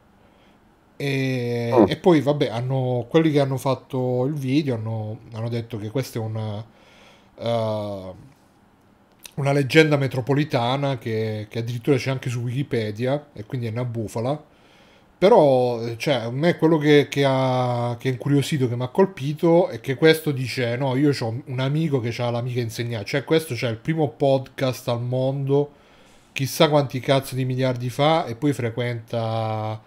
E, mm. e poi, vabbè, hanno, quelli che hanno fatto il video hanno, hanno detto che questa è una, uh, una leggenda metropolitana che, che addirittura c'è anche su Wikipedia e quindi è una bufala però cioè, a me quello che, che, ha, che è incuriosito, che mi ha colpito, è che questo dice, no, io ho un amico che ha l'amica insegnata, cioè questo c'è il primo podcast al mondo, chissà quanti cazzo di miliardi fa, e poi frequenta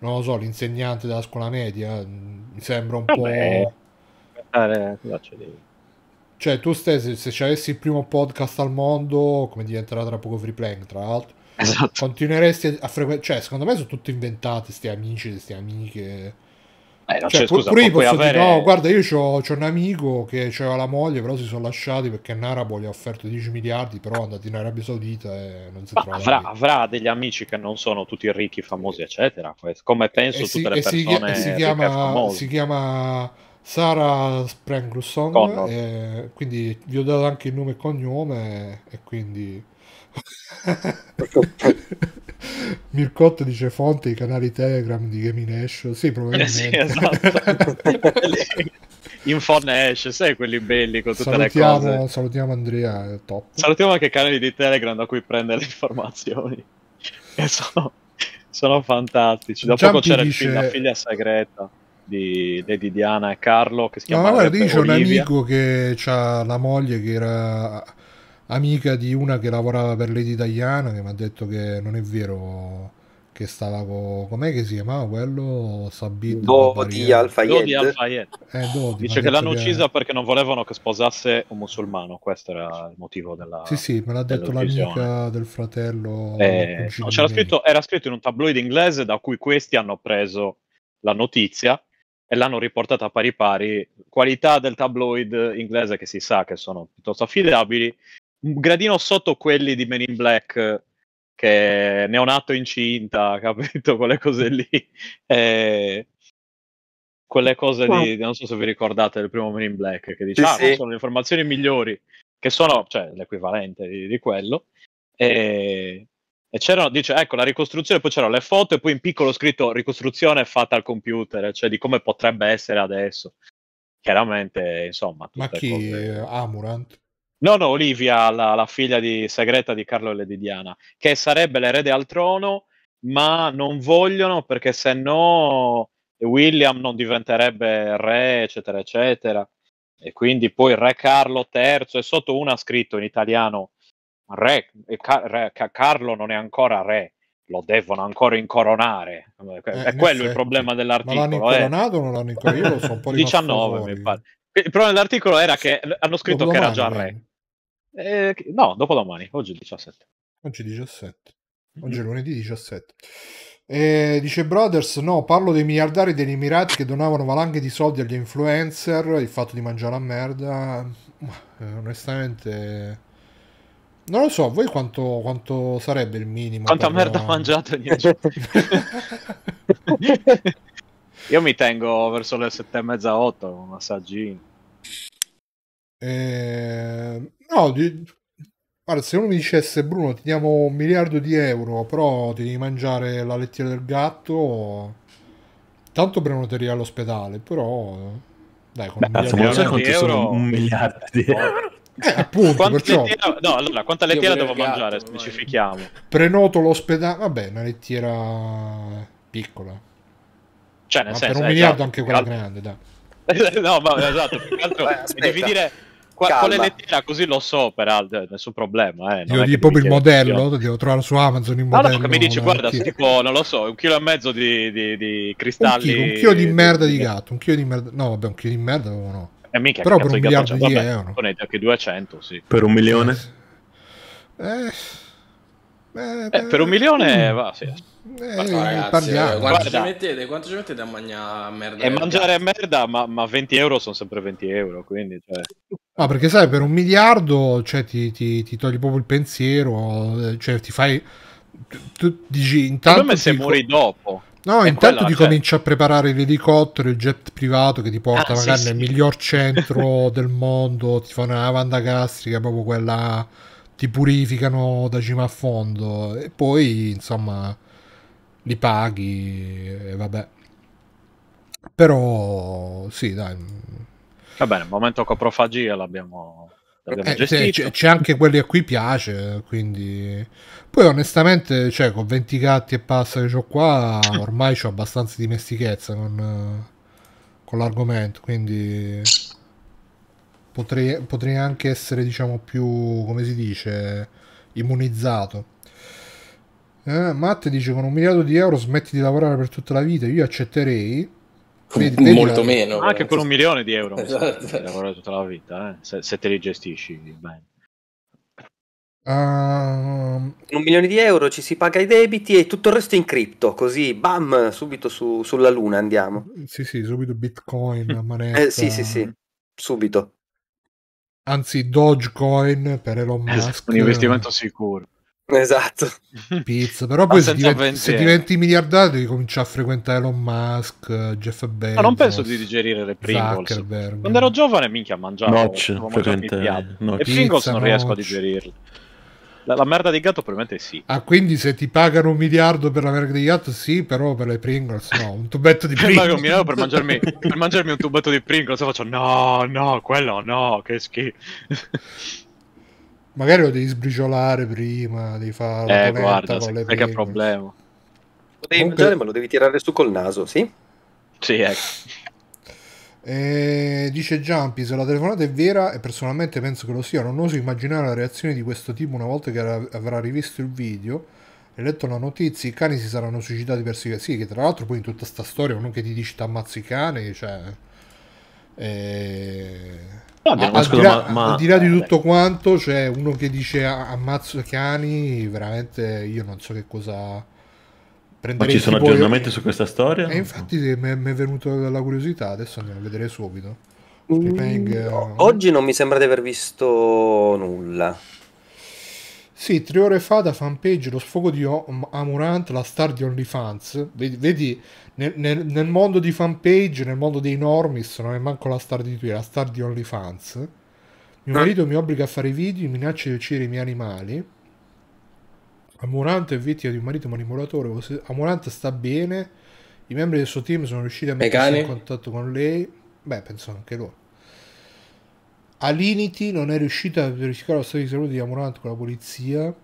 non lo so, l'insegnante della scuola media, mm, mi sembra un Vabbè. po'... Aspettare, eh, ti Cioè, tu stessi, se ci avessi il primo podcast al mondo, come diventerà tra poco free playing, tra l'altro, esatto. continueresti a frequentare... Cioè, secondo me sono tutti inventati, sti amici, sti amiche eh, cioè, cioè, scusa, pure io posso avere... dire, no, guarda, io c'ho, c'ho un amico che aveva la moglie, però si sono lasciati perché in arabo gli ha offerto 10 miliardi, però è andato in Arabia Saudita e non si trova. Avrà, avrà, degli amici che non sono tutti ricchi, famosi, eccetera, come penso eh e tutte si, le persone si, si chiama, si chiama Sara Sprengluson. quindi vi ho dato anche il nome e cognome e quindi... Mircotto dice fonte i canali Telegram di Gamination. Sì, probabilmente. Eh sì, esatto. Infonash, sai quelli belli con tutte salutiamo, le cose. Salutiamo Andrea, top. Salutiamo anche i canali di Telegram da cui prende le informazioni. Sono, sono, fantastici. Da Giampi poco c'era dice... La figlia segreta di Lady Diana e Carlo che si chiama no, guarda, dice Olivia. un amico che ha la moglie che era amica di una che lavorava per Lady Diana che mi ha detto che non è vero che stava con... com'è che si chiamava quello? Sabid Dodi Al-Fayed eh, Dodi, dice che l'hanno che... uccisa perché non volevano che sposasse un musulmano questo era il motivo della sì sì me l'ha detto l'amica del fratello eh, no, scritto, era scritto in un tabloid inglese da cui questi hanno preso la notizia e l'hanno riportata a pari pari qualità del tabloid inglese che si sa che sono piuttosto affidabili un gradino sotto quelli di Men in Black che è neonato incinta, capito? Quelle cose lì. Eh, quelle cose wow. di, non so se vi ricordate del primo Men in Black, che dice, sì, ah, sì. sono le informazioni migliori, che sono, cioè, l'equivalente di, di quello. E, e, c'erano, dice, ecco, la ricostruzione, poi c'erano le foto e poi in piccolo scritto ricostruzione fatta al computer, cioè di come potrebbe essere adesso. Chiaramente, insomma. Ma chi? Cose... Amurant? No, no, Olivia, la, la figlia di, segreta di Carlo e di Diana, che sarebbe l'erede al trono, ma non vogliono perché se no William non diventerebbe re, eccetera, eccetera. E quindi poi Re Carlo III, e sotto una ha scritto in italiano re, ca, re, Carlo non è ancora re, lo devono ancora incoronare. Eh, è quello il problema dell'articolo. Ma l'hanno eh. incoronato eh. o non l'hanno incoronato? Io lo so un po' 19, fuori. mi pare. Il problema dell'articolo era che hanno scritto Dopo che era già re. Eh. Eh, no, dopodomani, oggi 17. Oggi 17. Mm-hmm. Oggi è lunedì 17. E eh, dice Brothers, no, parlo dei miliardari degli Emirati che donavano valanghe di soldi agli influencer, il fatto di mangiare la merda, eh, onestamente... Non lo so, voi quanto, quanto sarebbe il minimo? Quanta merda ha mangiato Io mi tengo verso le sette e mezza, otto, un assaggino. Eh, no, di, guarda, se uno mi dicesse Bruno ti diamo un miliardo di euro, però ti devi mangiare la lettiera del gatto, tanto prenoteria all'ospedale, però... Dai, con Beh, un miliardo di euro... Un miliardo di euro. Eh, appunto, perciò... lettiera... No, allora, quanta lettiera devo gatto, mangiare? Specifichiamo. Prenoto l'ospedale... Vabbè, una lettiera piccola. Cioè, nel ma senso, per un miliardo chiaro, anche quella grande, dai. no, ma esatto, più che altro Beh, devi dire Qua, quale lettera così lo so peraltro, eh, nessun problema. Eh, Io gli proprio il modello, devo trovare su Amazon il modello. No, mi dici, guarda, sì, tipo, non lo so, un chilo e mezzo di, di, di cristalli. Un chilo, un chilo di merda di gatto, un chilo di merda, no vabbè, un chilo di merda oh, no. Eh, mica, Però per un miliardo di, vabbè, cioè, euro. Anche 200, sì. Per un milione? Eh, eh, eh per un eh, milione mm. va, sì. Eh, no, ragazzi, parliamo. Eh, quanto ci, mettete, quanto ci mettete a mangiare merda? E mangiare a merda, ma, ma, 20 euro sono sempre 20 euro, quindi... Cioè... No, perché sai, per un miliardo cioè, ti, ti, ti togli proprio il pensiero, eh, cioè ti fai... Tu, tu dici intanto... Come se muori dopo. No, e intanto quella, ti cioè... cominci a preparare l'elicottero, il jet privato che ti porta ah, magari sì, nel sì. miglior centro del mondo, ti fa una lavanda gastrica, proprio quella... ti purificano da cima a fondo e poi, insomma li paghi e vabbè. Però sì, dai. Va bene, il momento coprofagia l'abbiamo, l'abbiamo eh, gestito. C'è, c'è, anche quelli a cui piace, quindi... Poi onestamente, cioè, con 20 gatti e passa che ho qua, ormai ho abbastanza dimestichezza con, con l'argomento, quindi... Potrei, potrei anche essere, diciamo, più, come si dice, immunizzato. Eh, Matt dice con un miliardo di euro smetti di lavorare per tutta la vita, io accetterei. Vedi, vedi molto la... meno. Anche con un milione di euro esatto. Sai, lavorare tutta la vita, eh? se, se te li gestisci bene. Um... Un milione di euro ci si paga i debiti e tutto il resto in cripto, così bam, subito su, sulla luna andiamo. Sì, sì, subito Bitcoin, eh, moneta. eh, sì, sì, sì, subito. Anzi, Dogecoin per Elon Musk. Eh, un investimento sicuro. Esatto. Pizza. Però poi se diventi, se diventi, miliardario devi cominciare a frequentare Elon Musk, Jeff Bezos. Ma non penso di digerire le Pringles. Quando ero giovane, minchia, mangiavo, Notch, mangiavo Notch. e Pringles non riesco a digerirle. La, la, merda di gatto probabilmente sì. Ah, quindi se ti pagano un miliardo per la merda di gatto sì, però per le Pringles no, un tubetto di Pringles. un miliardo per mangiarmi, per mangiarmi un tubetto di Pringles, e faccio no, no, quello no, che schifo. Magari lo devi sbriciolare prima, devi fare eh, la guarda, con le che problema. Lo devi Comunque... mangiare, ma lo devi tirare su col naso, sì? Sì, ecco. E eh, dice Jumpy Se la telefonata è vera, e personalmente penso che lo sia, non oso immaginare la reazione di questo tipo una volta che avrà rivisto il video e letto la notizia. I cani si saranno suicidati per sì, che tra l'altro poi in tutta sta storia uno che ti dice ti ammazzi i cani, cioè. Eh, Vabbè, ma, al, di là, ma, ma... al, di là, di eh, tutto quanto, c'è cioè uno che dice ammazzo cani, veramente io non so che cosa prenderei. Ma ci sono aggiornamenti su questa storia? E eh, infatti mi è venuta la curiosità, adesso andiamo a vedere subito. Mm, Peng, no. Oggi non mi sembra di aver visto nulla. Sì, tre ore fa da fanpage lo sfogo di Amurant, la star di OnlyFans. Vedi, vedi nel, nel, nel, mondo di fanpage, nel mondo dei normis, non è manco la star di Twitter, la star di OnlyFans. Mio marito mi obbliga a fare video, minaccia di uccidere i miei animali. Amurante è vittima di un marito manipolatore. Amurante sta bene. I membri del suo team sono riusciti a mettersi in contatto con lei. Beh, penso anche loro. Alinity non è riuscita a verificare lo stato di salute di Amurante con la polizia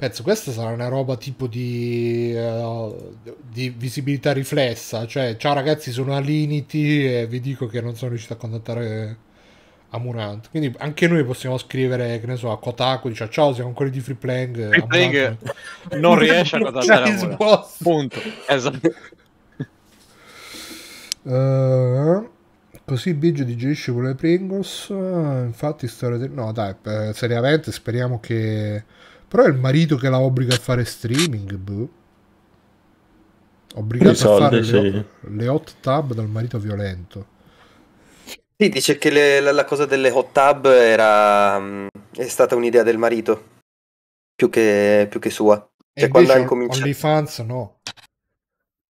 penso questa sarà una roba tipo di, uh, di visibilità riflessa, cioè ciao ragazzi sono Alinity e vi dico che non sono riuscito a contattare Amurant, quindi anche noi possiamo scrivere, che ne so, a Kotaku, dice ciao siamo quelli di Freeplang, Freeplang non, riesce a contattare cioè, Amurant, punto, esatto. Uh, così Biggio digerisce con le Pringles eh, infatti storia del... no dai seriamente speriamo che però è il marito che la obbliga a fare streaming. Boh. Obbligato soldi, a fare sì. le, le, hot tub dal marito violento. Sì, dice che le, la, la, cosa delle hot tub era, è stata un'idea del marito, più che, più che sua. Cioè, e quando ha incominciato... OnlyFans no.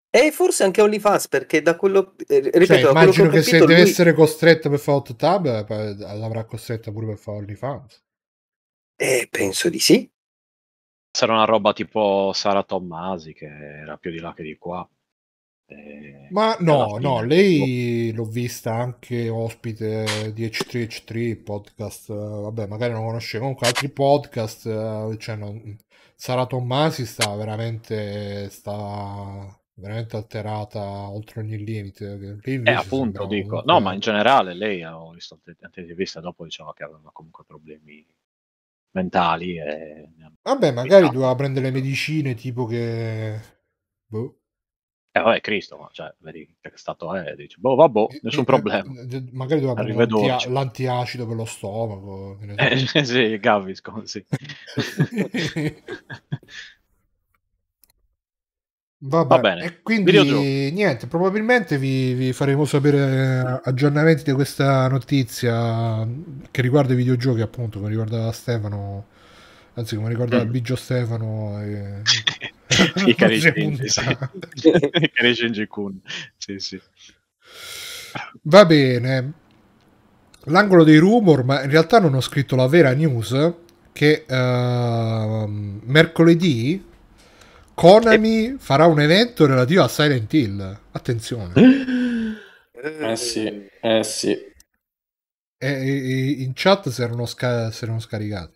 E forse anche OnlyFans, perché da quello... Eh, cioè, ripeto, cioè, da immagino quello che, che capito, se lui... deve essere costretta per fare hot tub, eh, l'avrà costretta pure per fare OnlyFans. Eh, penso di sì sarà una roba tipo Sara Tommasi che era più di là che di qua. E Ma no, fine, no, lei boh. l'ho vista anche ospite di H3H3 podcast, vabbè, magari non conosce comunque altri podcast, eh, cioè non... Sara Tommasi sta veramente sta veramente alterata oltre ogni limite. e eh, appunto, dico. Comunque... No, ma in generale lei, ho visto tante interviste, dopo diceva che aveva comunque problemi mentali. E... Eh, vabbè, magari no. doveva prendere le medicine tipo che... Boh. Eh vabbè, Cristo, ma cioè, vedi che stato è, eh, dici, boh, vabbè, eh, nessun eh, problema. magari doveva prendere l'antiacido per lo stomaco. Eh, sì, Gaviscon, sì. Va bene. Va bene. E quindi niente, probabilmente vi, vi, faremo sapere eh, aggiornamenti di questa notizia che riguarda i videogiochi, appunto, come riguardava Stefano, anzi come riguardava mm. Biggio Stefano. E... I cari Shinji, sì. I cari Kun. Sì, sì. Va bene. L'angolo dei rumor, ma in realtà non ho scritto la vera news, che uh, mercoledì Konami e... farà un evento relativo a Silent Hill. Attenzione. Eh, eh sì, eh sì. E, e, in chat si erano, sca- si erano scaricati.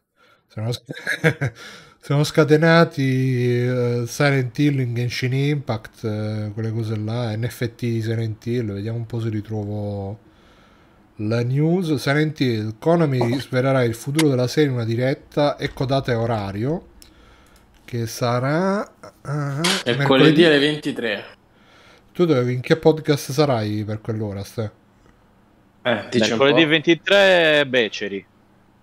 Si erano, sc- si erano scatenati uh, Silent Hill in Genshin Impact, uh, quelle cose là, NFT di Silent Hill. Vediamo un po' se ritrovo la news. Silent Hill, Konami oh. svelerà il futuro della serie in una diretta e codata e orario che sarà ah, mercoledì, mercoledì alle 23. Tu dove, in che podcast sarai per quell'ora, Ste? Eh, eh mercoledì 23 Beceri.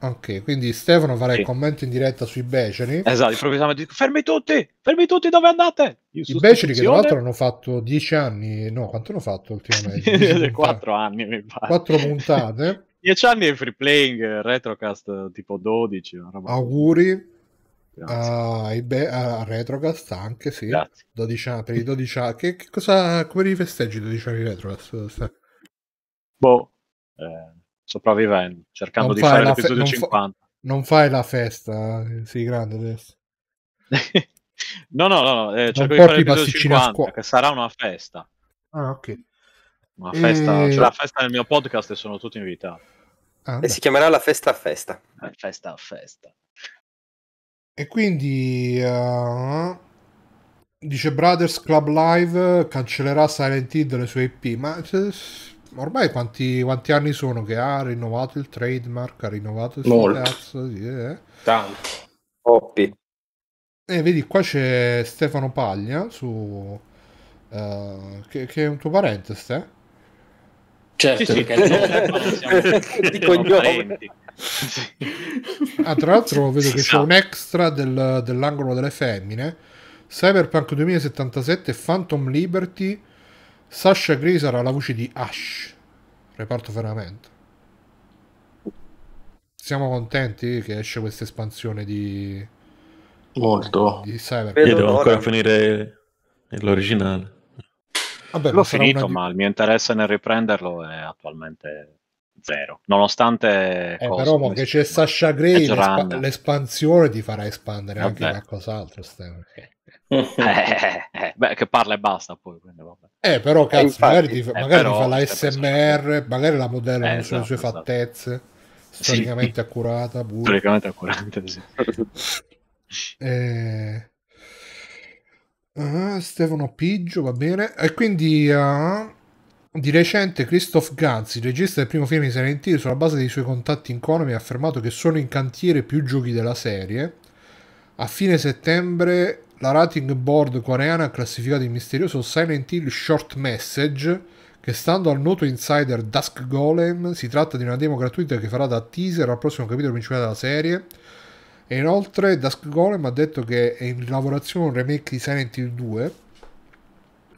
Ok, quindi Stefano farà sì. il commento in diretta sui Beceri. Esatto, improvvisamente dico, fermi tutti, fermi tutti, dove andate? Io I Beceri che tra l'altro hanno fatto dieci anni, no, quanto hanno fatto ultimamente? Quattro anni mi pare. Quattro puntate. dieci anni di free playing, eh, retrocast tipo 12. Auguri, Uh, ah, be- a Retrocast anche, sì. 12 anni, per i 12 anni. Che, che, cosa, come li festeggi i 12 anni Retrocast? Boh, eh, sopravvivendo, cercando non di fare l'episodio fe- 50. Non, fa- non fai la festa, eh? sei grande adesso. no, no, no, no eh, cerco di fare l'episodio 50, scu- che sarà una festa. Ah, ok. Una festa, c'è cioè la festa nel mio podcast e sono tutti invitati. Ah, e eh, si chiamerà la festa a festa. La festa a festa. E quindi uh, dice Brothers Club Live cancellerà Silent Hill dalle sue IP, ma eh, ormai quanti, quanti, anni sono che ha rinnovato il trademark, ha rinnovato il suo cazzo, sì, eh. Oppi. E eh, vedi qua c'è Stefano Paglia su... Uh, che, che, è un tuo parente, Stefano. Certo, sì, sì, perché noi siamo, di Ah, tra l'altro vedo che c'è esatto. un extra del, dell'angolo delle femmine. Cyberpunk 2077 Phantom Liberty. Sasha Gray sarà la voce di Ash. Reparto veramente. Siamo contenti che esce questa espansione di... Molto. Di Cyberpunk. Io devo ancora finire l'originale. Vabbè, L'ho finito, una... ma il mio interesse nel riprenderlo è attualmente zero. Nonostante... Eh, cosa, però che c'è Sasha Gray, l'esp- l'espansione ti farà espandere vabbè. Eh, anche qualcos'altro. Stefano. Eh, eh, beh, che parla e basta poi. Quindi, eh, però cazzo, infatti, magari, ti, magari però, fa la SMR, magari la modella esatto, le sue esatto. esatto. fattezze, storicamente sì. accurata. Pure. Storicamente accurata, sì. Eh... Uh, Stefano Piggio, va bene. E quindi uh, di recente Christoph Gans, regista del primo film di Silent Hill, sulla base dei suoi contatti in Konami, ha affermato che sono in cantiere più giochi della serie. A fine settembre la rating board coreana ha classificato il misterioso Silent Hill Short Message che stando al noto insider Dusk Golem si tratta di una demo gratuita che farà da teaser al prossimo capitolo principale della serie e inoltre Dusk Golem ha detto che è in lavorazione un remake di Silent Hill 2,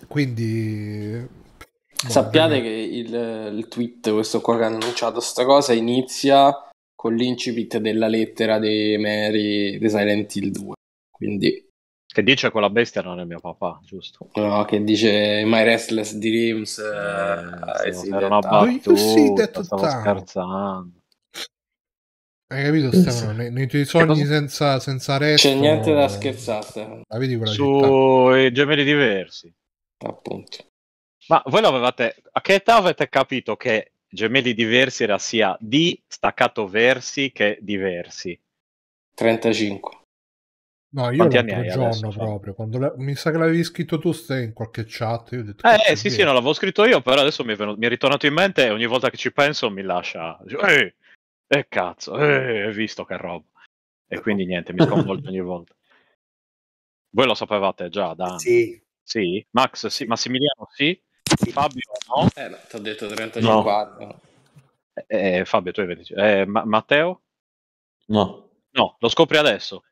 quindi... Eh, Sappiate che il, eh, il tweet, questo qua che ha annunciato questa cosa, inizia con l'incipit della lettera di Mary di Silent Hill 2, quindi... Che dice quella bestia non è mio papà, giusto? No, che dice My Restless Dreams. Eh, eh, sì, era una battuta, stavo scherzando. Hai capito Stefano? Nei, nei tuoi sogni senza, senza resto... C'è niente da scherzare Stefano. vedi quella Su città? gemelli diversi. Appunto. Ma voi l'avevate... A che età avete capito che gemelli diversi era sia di staccato versi che diversi? 35. No, io Quanti l'altro giorno adesso, proprio, quando la... mi sa che l'avevi scritto tu stai in qualche chat, io ho detto... Eh sì vero. sì, non l'avevo scritto io, però adesso mi è, venuto... mi è, ritornato in mente e ogni volta che ci penso mi lascia... Ehi, e eh, cazzo, eh, hai visto che roba. E quindi niente, mi sconvolge ogni volta. Voi lo sapevate già, da Sì. Sì? Max sì, Massimiliano sì, sì. Fabio no. Eh, no, ti ho detto 35 no. Eh, Fabio, tu hai 25. Eh, ma- Matteo? No. No, lo scopri adesso.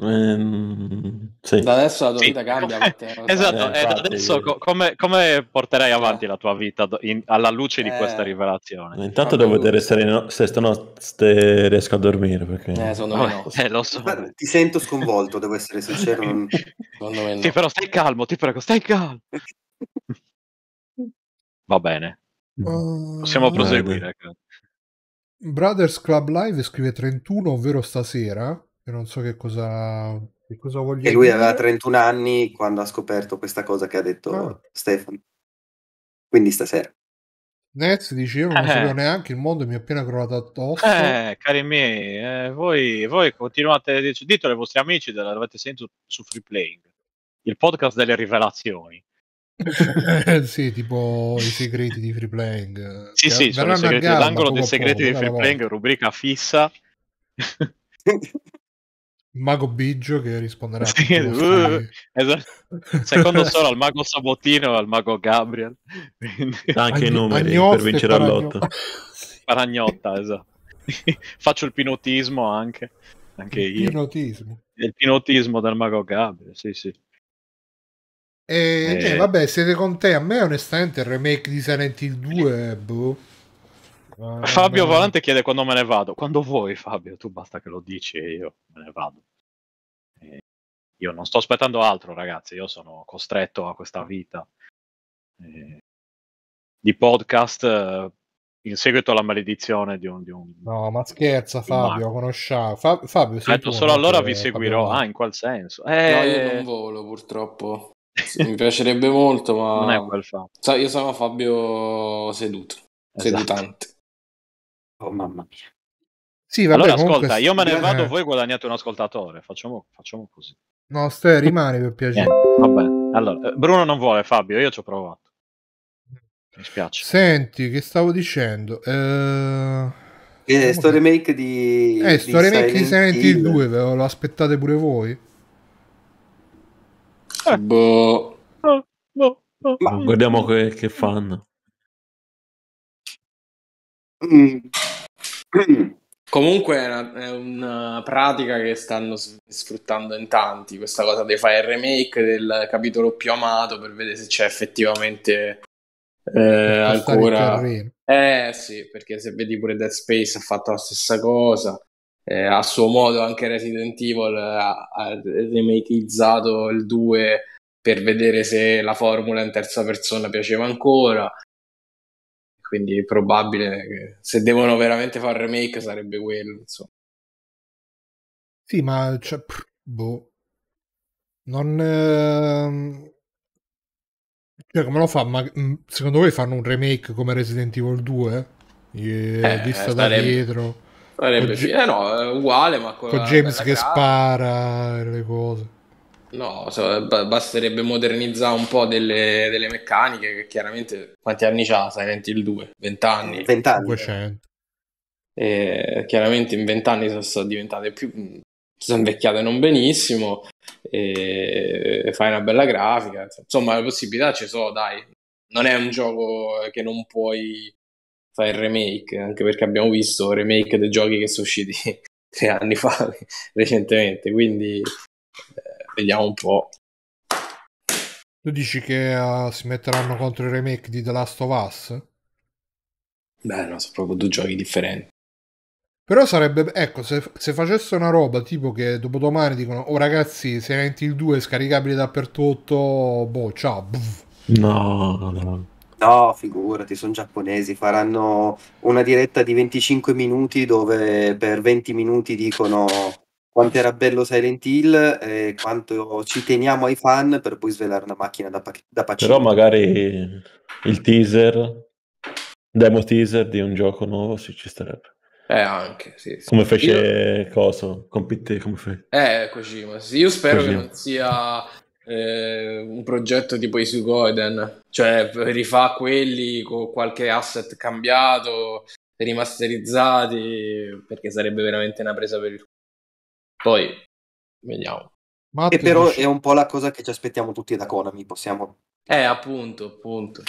Ehm, sì. Da adesso la tua sì. vita cambia. Matteo, esatto, eh, infatti, adesso co- come, come, porterai eh. avanti eh. la tua vita do- in- alla luce eh. di questa eh. rivelazione? Intanto devo vedere se, no- se stanotte riesco a dormire. Perché... Eh, secondo me no. Eh, lo so. Ma ti sento sconvolto, devo essere sincero. Non... secondo me no. Sì, però stai calmo, ti prego, stai calmo. Va bene. Uh, Possiamo ehm, proseguire. Brothers Club Live scrive 31, ovvero stasera io non so che cosa, che cosa voglia E lui dire. aveva 31 anni quando ha scoperto questa cosa che ha detto ah. Stefano. Quindi stasera. Nez dice io non eh. sapevo neanche il mondo mi è appena crollato addosso eh, cari miei eh, voi, voi, continuate dice, dite ai vostri amici l'avete sentito su Free Playing il podcast delle rivelazioni sì tipo i segreti di Free Playing sì che sì sono i segreti l'angolo dei segreti di Free Playing rubrica fissa mago Biggio che risponderà sì, a uh, uh, esatto. secondo solo al mago Sabotino e al mago Gabriel anche i numeri per vincere all'otto Paragnotta esatto faccio il pinotismo anche, anche il io pinotismo. il pinotismo del mago Gabriel sì sì e, e... Eh, vabbè siete con te a me onestamente il remake di Silent Hill 2 boh Fabio eh, Volante chiede quando me ne vado. Quando vuoi, Fabio, tu basta che lo dici e io me ne vado. Eh, io non sto aspettando altro, ragazzi, io sono costretto a questa vita eh, di podcast eh, in seguito alla maledizione di un... Di un no, ma scherza Fabio, conosciamo. Fa- Fabio, sei tu, solo allora vi eh, seguirò. Fabio. Ah, in qual senso? Eh... No, io eh. non volo purtroppo. Mi piacerebbe molto, ma... Non è quel Fabio. Sa- io sono Fabio seduto, esatto. sedutante. Oh mamma mia. Sì, vabbè, allora ascolta, io me ne vado, eh. voi guadagnate un ascoltatore, facciamo, facciamo così. No, Ste, rimani per piacere. Eh, vabbè, allora, eh, Bruno non vuole Fabio, io ci ho provato. Mi spiace. Senti, che stavo dicendo? Eh... Eh, eh sto remake di... Eh, sto di remake Silent di Silent Hill 2, ve lo aspettate pure voi? Eh. Boh. Ma... Guardiamo che, che fanno. Mm. mm. Comunque è una, è una, pratica che stanno sfruttando in tanti, questa cosa dei fare il remake del capitolo più amato per vedere se c'è effettivamente eh, ancora... Eh sì, perché se vedi pure Dead Space ha fatto la stessa cosa, eh, a suo modo anche Resident Evil ha, ha remakeizzato il 2 per vedere se la formula in terza persona piaceva ancora quindi è probabile che se devono veramente fare remake sarebbe quello, insomma. Sì, ma cioè, pff, boh. Non... Ehm... Cioè, come lo fa? Ma, mm, secondo voi fanno un remake come Resident Evil 2? Yeah, eh, vista sarebbe, da dietro. Sarebbe, G- eh no, è eh, uguale, ma con, con la, James che spara e le cose. No, basterebbe modernizzare un po' delle, delle, meccaniche che chiaramente quanti anni c'ha? Sai, 22, 20 anni. 20 anni. E chiaramente in 20 anni sono, sono diventate più... sono invecchiate non benissimo e fai una bella grafica. Insomma, le possibilità ci sono, dai. Non è un gioco che non puoi fare il remake, anche perché abbiamo visto remake dei giochi che sono usciti tre anni fa recentemente, quindi vediamo un po'. Tu dici che uh, si metteranno contro i remake di The Last of Us? Beh, no, sono proprio due giochi differenti. Però sarebbe, ecco, se, se facesse una roba tipo che dopodomani dicono, oh ragazzi, se Silent il 2 è scaricabile dappertutto, boh, ciao. Buff. No, no, no. No, figurati, sono giapponesi, faranno una diretta di 25 minuti dove per 20 minuti dicono quanto era bello Silent Hill e quanto ci teniamo ai fan per poi svelare una macchina da, pac- da pacino. Però magari il teaser, demo teaser di un gioco nuovo sì, ci starebbe. Eh, anche, sì. sì. Come fece io... Coso, Compitte, come fece? Eh, Kojima, sì, io spero Kojima. che non sia eh, un progetto tipo Isugoden, cioè rifà quelli con qualche asset cambiato, rimasterizzati, perché sarebbe veramente una presa per il poi vediamo. Matti, e però è un po' la cosa che ci aspettiamo tutti da Konami, possiamo... Eh, appunto, appunto.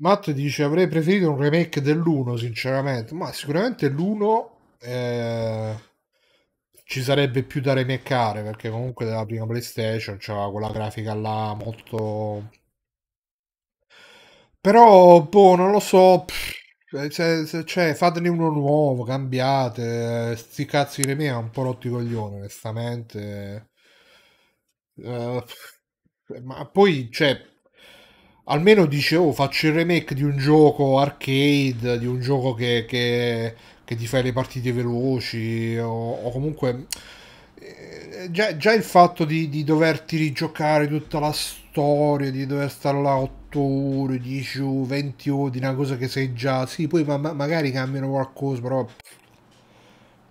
Matt dice avrei preferito un remake dell'1 sinceramente, ma sicuramente l'1 eh, ci sarebbe più da remakeare perché comunque della prima PlayStation c'era cioè, quella grafica là molto... Però, boh, non lo so, pff, cioè, cioè, fatene uno nuovo, cambiate. Eh, sti cazzi di me ha un po' rotti coglione, onestamente. Uh, ma poi, cioè, almeno dicevo, oh, faccio il remake di un gioco arcade, di un gioco che, che, che ti fai le partite veloci, o, o comunque... Eh, già, già, il fatto di, di doverti rigiocare tutta la storia, di dover stare là 8 8 ore, 10 o 20 ore, una cosa che sei già... Sì, poi ma, magari cambiano qualcosa, però...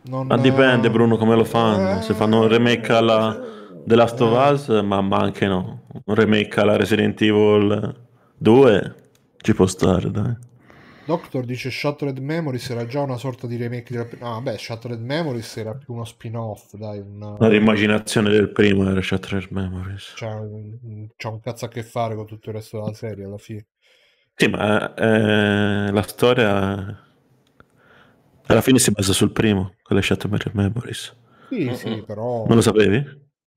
Non... Ma dipende Bruno come lo fanno, eh. se fanno un remake alla The Last of Us, ma, ma anche no, un remake alla Resident Evil 2 ci può stare, dai. Doctor dice Shattered Memories era già una sorta di remake della... Ah beh, Shattered Memories era più uno spin-off, dai. Una... La rimmaginazione del primo era Shattered Memories. C'ha, c'ha un cazzo a che fare con tutto il resto della serie alla fine. Sì, ma eh, la storia alla fine si basa sul primo, con le Shattered Memories. Sì, uh-huh. sì, però... Non lo sapevi?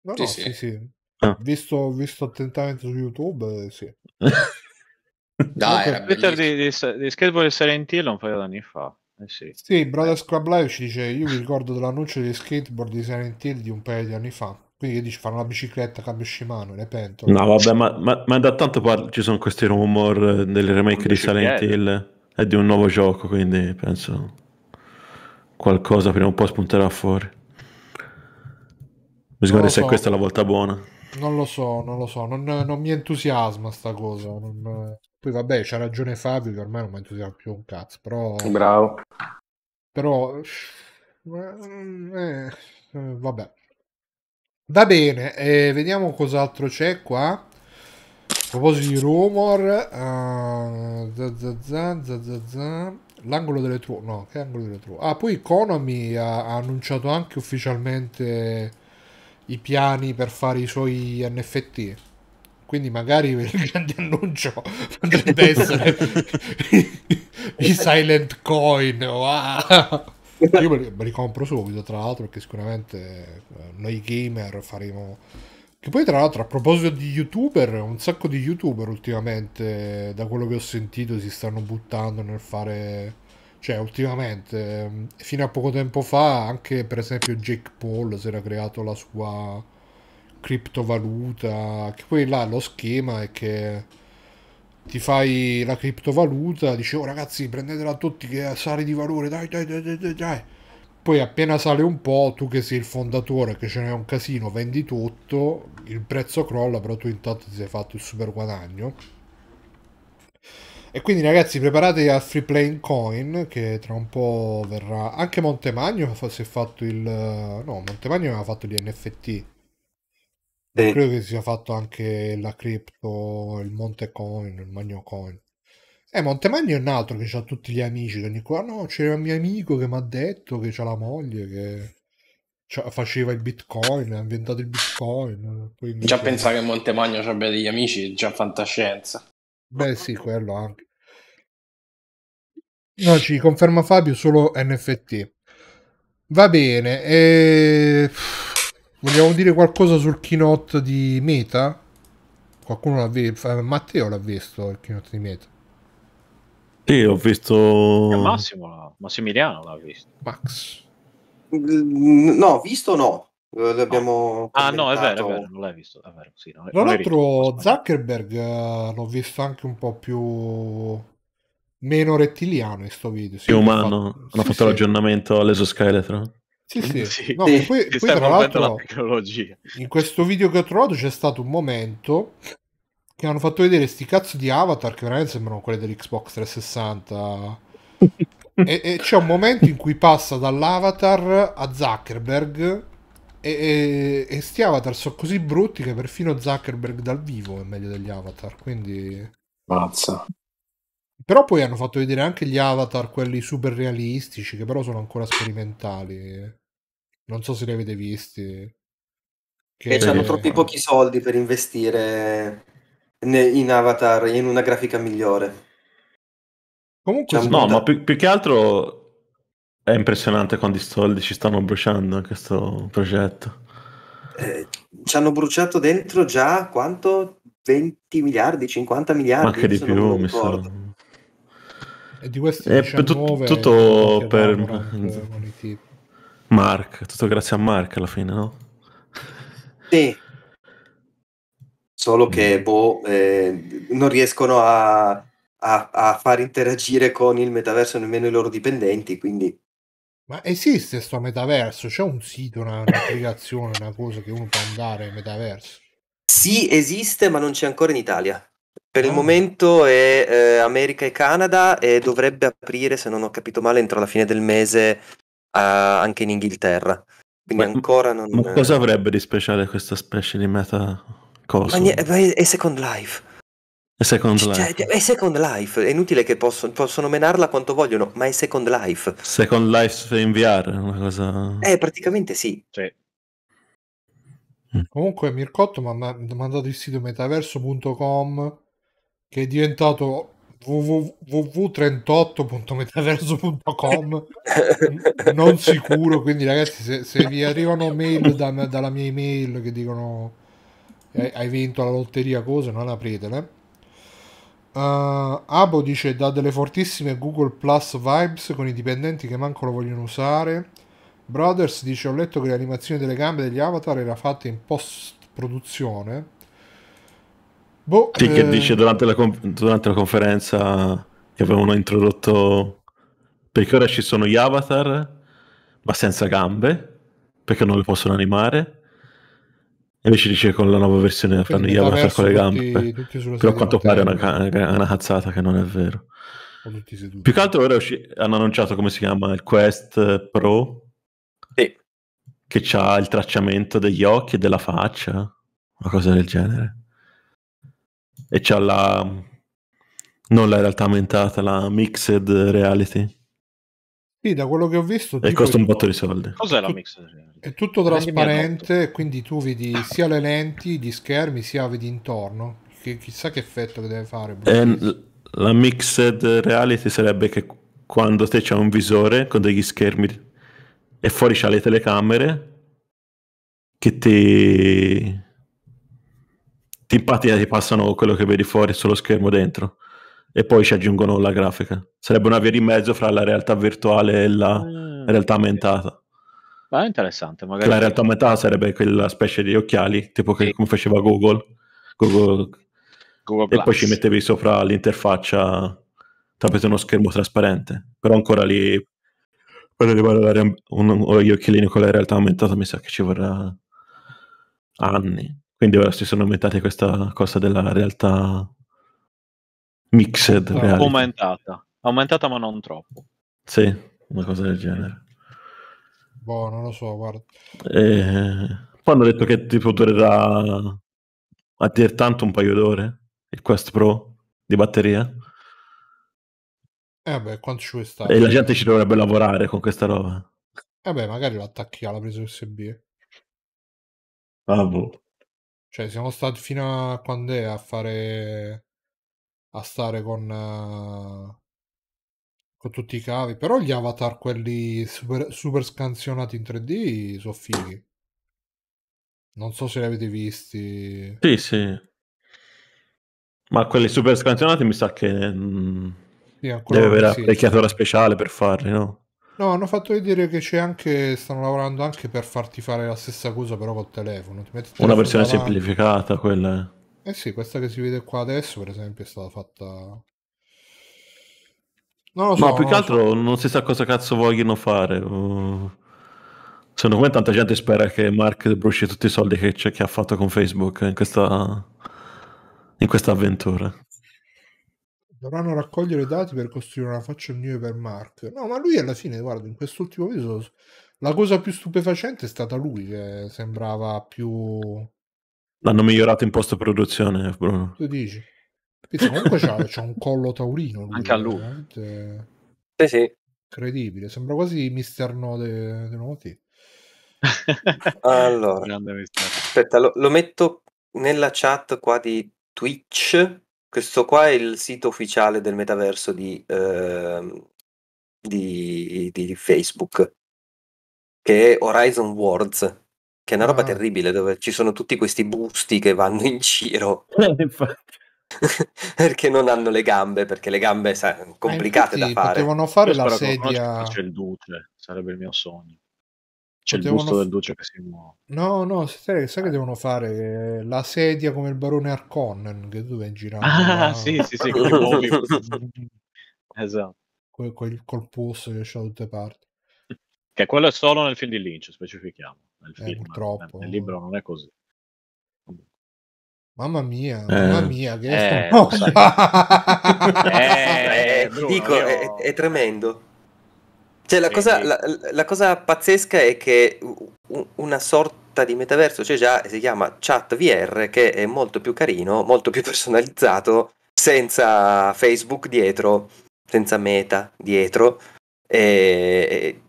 No, no, sì, sì. sì, sì. Ah. Visto, visto attentamente su YouTube, eh, sì. Dai, era Twitter di, di, di Skateboard e Silent Hill un paio d'anni fa. Eh sì. sì, Brothers Club Live ci dice, io mi ricordo dell'annuncio di skateboard di Silent Hill di un paio di anni fa. Quindi dice: fanno la bicicletta cambio Shimano, le pento. No, vabbè, ma, ma, ma da tanto par- ci sono questi rumor eh, del remake di Silent Hill e eh, di un nuovo gioco, quindi penso qualcosa prima o poi spunterà fuori. Bisogna vedere so. se questa è la volta buona. Non lo so, non lo so, non, non mi entusiasma sta cosa. Non... Poi vabbè, c'ha ragione Fabio che ormai non mi entusiasma più un cazzo, però... Bravo. Però... Mm, eh, eh, vabbè. Va bene, eh, vediamo cos'altro c'è qua. A proposito di rumor, uh, za, za, za, l'angolo delle true, no, che angolo delle true? Ah, poi Economy ha, ha annunciato anche ufficialmente i piani per fare i suoi NFT quindi magari il grande annuncio potrebbe essere i silent coin wow. io me li, me li, compro subito tra l'altro perché sicuramente eh, noi gamer faremo che poi tra l'altro a proposito di youtuber un sacco di youtuber ultimamente da quello che ho sentito si stanno buttando nel fare cioè ultimamente ehm, fino a poco tempo fa anche per esempio Jake Paul si era creato la sua criptovaluta, che poi là lo schema è che ti fai la criptovaluta, dicevo oh ragazzi prendetela tutti che sale di valore, dai dai dai dai dai. dai. Poi appena sale un po', tu che sei il fondatore, che ce n'è un casino, vendi tutto, il prezzo crolla, però tu intanto ti sei fatto il super guadagno. E quindi ragazzi preparatevi al free playing coin che tra un po' verrà... Anche Montemagno si è fatto il... No, Montemagno aveva fatto gli NFT. De... Credo che sia fatto anche la cripto, il Monte Coin, il Magno Coin. Eh, Monte Magno è un altro che ha tutti gli amici che ogni qua, no, c'era un mio amico che mi ha detto che c'ha la moglie che faceva il bitcoin, ha inventato il bitcoin. Quindi... Già pensare che Monte Magno abbia degli amici già fantascienza. Beh sì, quello anche. No, ci conferma Fabio solo NFT. Va bene. eh... Vogliamo dire qualcosa sul keynote di Meta? Qualcuno l'ha visto? Eh, Matteo l'ha visto il keynote di Meta. Sì, ho visto... Eh, Massimo, Massimiliano l'ha visto. Max. Mm, no, visto eh, no. L'abbiamo ah, no, è vero, è vero, non l'hai visto. È vero, sì, non Tra l'altro, Zuckerberg l'ho visto anche un po' più meno rettiliano in sto video. Sì, più umano. Fatto... Hanno sì, fatto sì. l'aggiornamento all'esoscheletro. Sì, sì. sì. No, sì. Poi, poi tra l'altro, la in questo video che ho trovato c'è stato un momento che hanno fatto vedere sti cazzo di avatar che veramente sembrano quelli dell'Xbox 360. e, e, c'è un momento in cui passa dall'avatar a Zuckerberg e, e, e sti avatar sono così brutti che perfino Zuckerberg dal vivo è meglio degli avatar, quindi... Mazza. Però poi hanno fatto vedere anche gli avatar, quelli super realistici, che però sono ancora sperimentali. Non so se li avete visti. Che e hanno troppi pochi soldi per investire in Avatar in una grafica migliore. Comunque, no, ma più, più, che altro è impressionante quanti soldi ci stanno bruciando in questo progetto. Eh, ci hanno bruciato dentro già quanto? 20 miliardi, 50 miliardi? Anche di più, mi sa. E di questi eh, è 19 tutto, tutto per... Mark, tutto grazie a Mark alla fine, no? Sì. Solo mm. che, boh, eh, non riescono a, a, a, far interagire con il metaverso nemmeno i loro dipendenti, quindi... Ma esiste sto metaverso? C'è un sito, una, un'applicazione, una cosa che uno può andare in metaverso? Sì, esiste, ma non c'è ancora in Italia. Per il ah. momento è eh, America e Canada e dovrebbe aprire, se non ho capito male, entro la fine del mese anche in Inghilterra. Quindi ma, ancora non... Ma cosa eh, avrebbe di speciale questa specie di meta cosa? Eh, è, Second Life. È Second cioè, cioè, Life. Cioè, è Second Life, è inutile che possono, possono, menarla quanto vogliono, ma è Second Life. Second Life in VR, è una cosa... Eh, praticamente sì. Cioè. Mm. Comunque Mircotto mi ha mandato il sito metaverso.com che è diventato www.38.metaverso.com non sicuro quindi ragazzi se, se vi arrivano mail da, dalla mia email che dicono hai vinto la lotteria cose non apritele uh, eh, Abo dice da delle fortissime Google Plus vibes con i dipendenti che manco lo vogliono usare Brothers dice ho letto che l'animazione delle gambe degli avatar era fatta in post produzione Boh, sì, che eh... dice durante la, durante la, conferenza che avevano introdotto... Perché ora ci sono gli avatar, ma senza gambe, perché non li possono animare. E invece dice con la nuova versione fanno gli avatar con le gambe. Tutti, tutti Però a quanto pare è una, eh. una, cazzata che non è vero. Più che altro ora hanno annunciato come si chiama il Quest Pro. Sì. Che ha il tracciamento degli occhi e della faccia, una cosa del genere e c'ha la... non la realtà aumentata, la mixed reality. Sì, da quello che ho visto... E costa un botto di soldi. Cos'è la mixed reality? È tutto trasparente, quindi tu vedi sia le lenti di schermi, sia vedi intorno. Che, chissà che effetto che deve fare. Eh, la mixed reality sarebbe che quando te c'è un visore con degli schermi e fuori c'ha le telecamere che ti ti in ti passano quello che vedi fuori sullo schermo dentro e poi ci aggiungono la grafica. Sarebbe una via di mezzo fra la realtà virtuale e la mm, realtà aumentata. Ma è interessante, magari. Che la realtà aumentata sarebbe quella specie di occhiali, tipo che, sì. come faceva Google. Google, Google e Glass. poi ci mettevi sopra l'interfaccia tramite uno schermo trasparente. Però ancora lì, per arrivare agli occhialini con la realtà aumentata, mi sa che ci vorrà anni. Quindi ora si sono aumentate questa cosa della realtà mixed. Reality. Aumentata, aumentata ma non troppo. Sì, una cosa del genere. Boh, non lo so, guarda. E... Eh, poi hanno detto che tipo durerà a dir tanto un paio d'ore il Quest Pro di batteria. Eh beh, quanto ci vuoi stare? E la gente ci dovrebbe lavorare con questa roba. Eh beh, magari lo attacchi alla presa USB. Ah, boh. Cioè, siamo stati fino a quando è a fare. a stare con. con tutti i cavi. Però gli avatar, quelli super, super scansionati in 3D, sono fighi. Non so se li avete visti. Sì, sì. Ma quelli super scansionati mi sa che. Mh, mm, sì, deve avere sì, apparecchiatura sì. speciale per farli, no? No, hanno fatto vedere che c'è anche, stanno lavorando anche per farti fare la stessa cosa però col telefono. telefono Una versione davanti. semplificata quella. Eh. eh sì, questa che si vede qua adesso per esempio è stata fatta... Non lo so. No, più che altro so. non si sa cosa cazzo vogliono fare. Uh... Secondo me tanta gente spera che Mark bruci tutti i soldi che, c'è, che ha fatto con Facebook in questa, in questa avventura. Dovranno raccogliere dati per costruire una faccia new per Mark. No, ma lui alla fine, guarda, in quest'ultimo video la cosa più stupefacente è stata lui che sembrava più... L'hanno migliorato in post-produzione, eh, Bruno. Tu dici? Pizzo, comunque c'ha, c'ha, un collo taurino. Lui, Anche a lui. Veramente... Sì, sì. Incredibile, sembra quasi Mister No de, de Noti. allora, aspetta, lo, lo metto nella chat qua di Twitch questo qua è il sito ufficiale del metaverso di, eh, di, di Facebook, che è Horizon Worlds, che è una roba ah. terribile dove ci sono tutti questi busti che vanno in giro. Eh, perché non hanno le gambe, perché le gambe sono eh, complicate da fare. Devono fare Io la sedia. C'è il duce, sarebbe il mio sogno. C'è Potevano il gusto del duce che si muove. No, no, sai, sai che eh. devono fare eh, la sedia come il barone Arconnen che tu vai girando. Ah, la... sì, sì, sì, con i uomini. esatto. Quel, col, col posto che c'è da tutte parti. Che quello è solo nel film di Lynch, specifichiamo. Nel eh, film, purtroppo. Nel, libro non è così. Mamma mia, eh. mamma mia, che eh, è eh, eh dico, è, è, tremendo. Cioè, la, Quindi... cosa, la, la, cosa, pazzesca è che una sorta di metaverso c'è cioè già, si chiama Chat VR, che è molto più carino, molto più personalizzato, senza Facebook dietro, senza Meta dietro, e,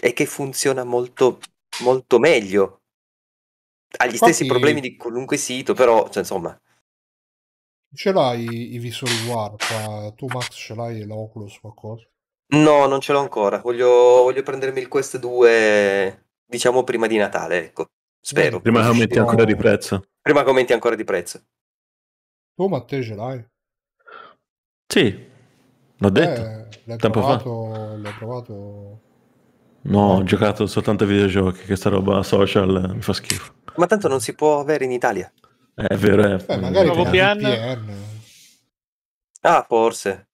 e che funziona molto, molto meglio. Ha gli stessi problemi di qualunque sito, però, cioè, insomma... Ce l'hai i, i visori Warp? Eh? Tu, Max, ce l'hai l'Oculus o qualcosa? No, non ce l'ho ancora. Voglio, voglio prendermi il Quest 2, diciamo prima di Natale, ecco. Spero. Prima che aumenti ancora di prezzo. Prima che aumenti ancora di prezzo. Tu, oh, ma ce l'hai? Sì, l'ho detto. Eh, l'hai, Tempo provato, fa. l'hai provato? No, ho giocato soltanto ai videogiochi, che sta roba social eh, mi fa schifo. Ma tanto non si può avere in Italia. Eh, è vero, è... Eh. Beh, magari VPN. VPN. Ah, forse.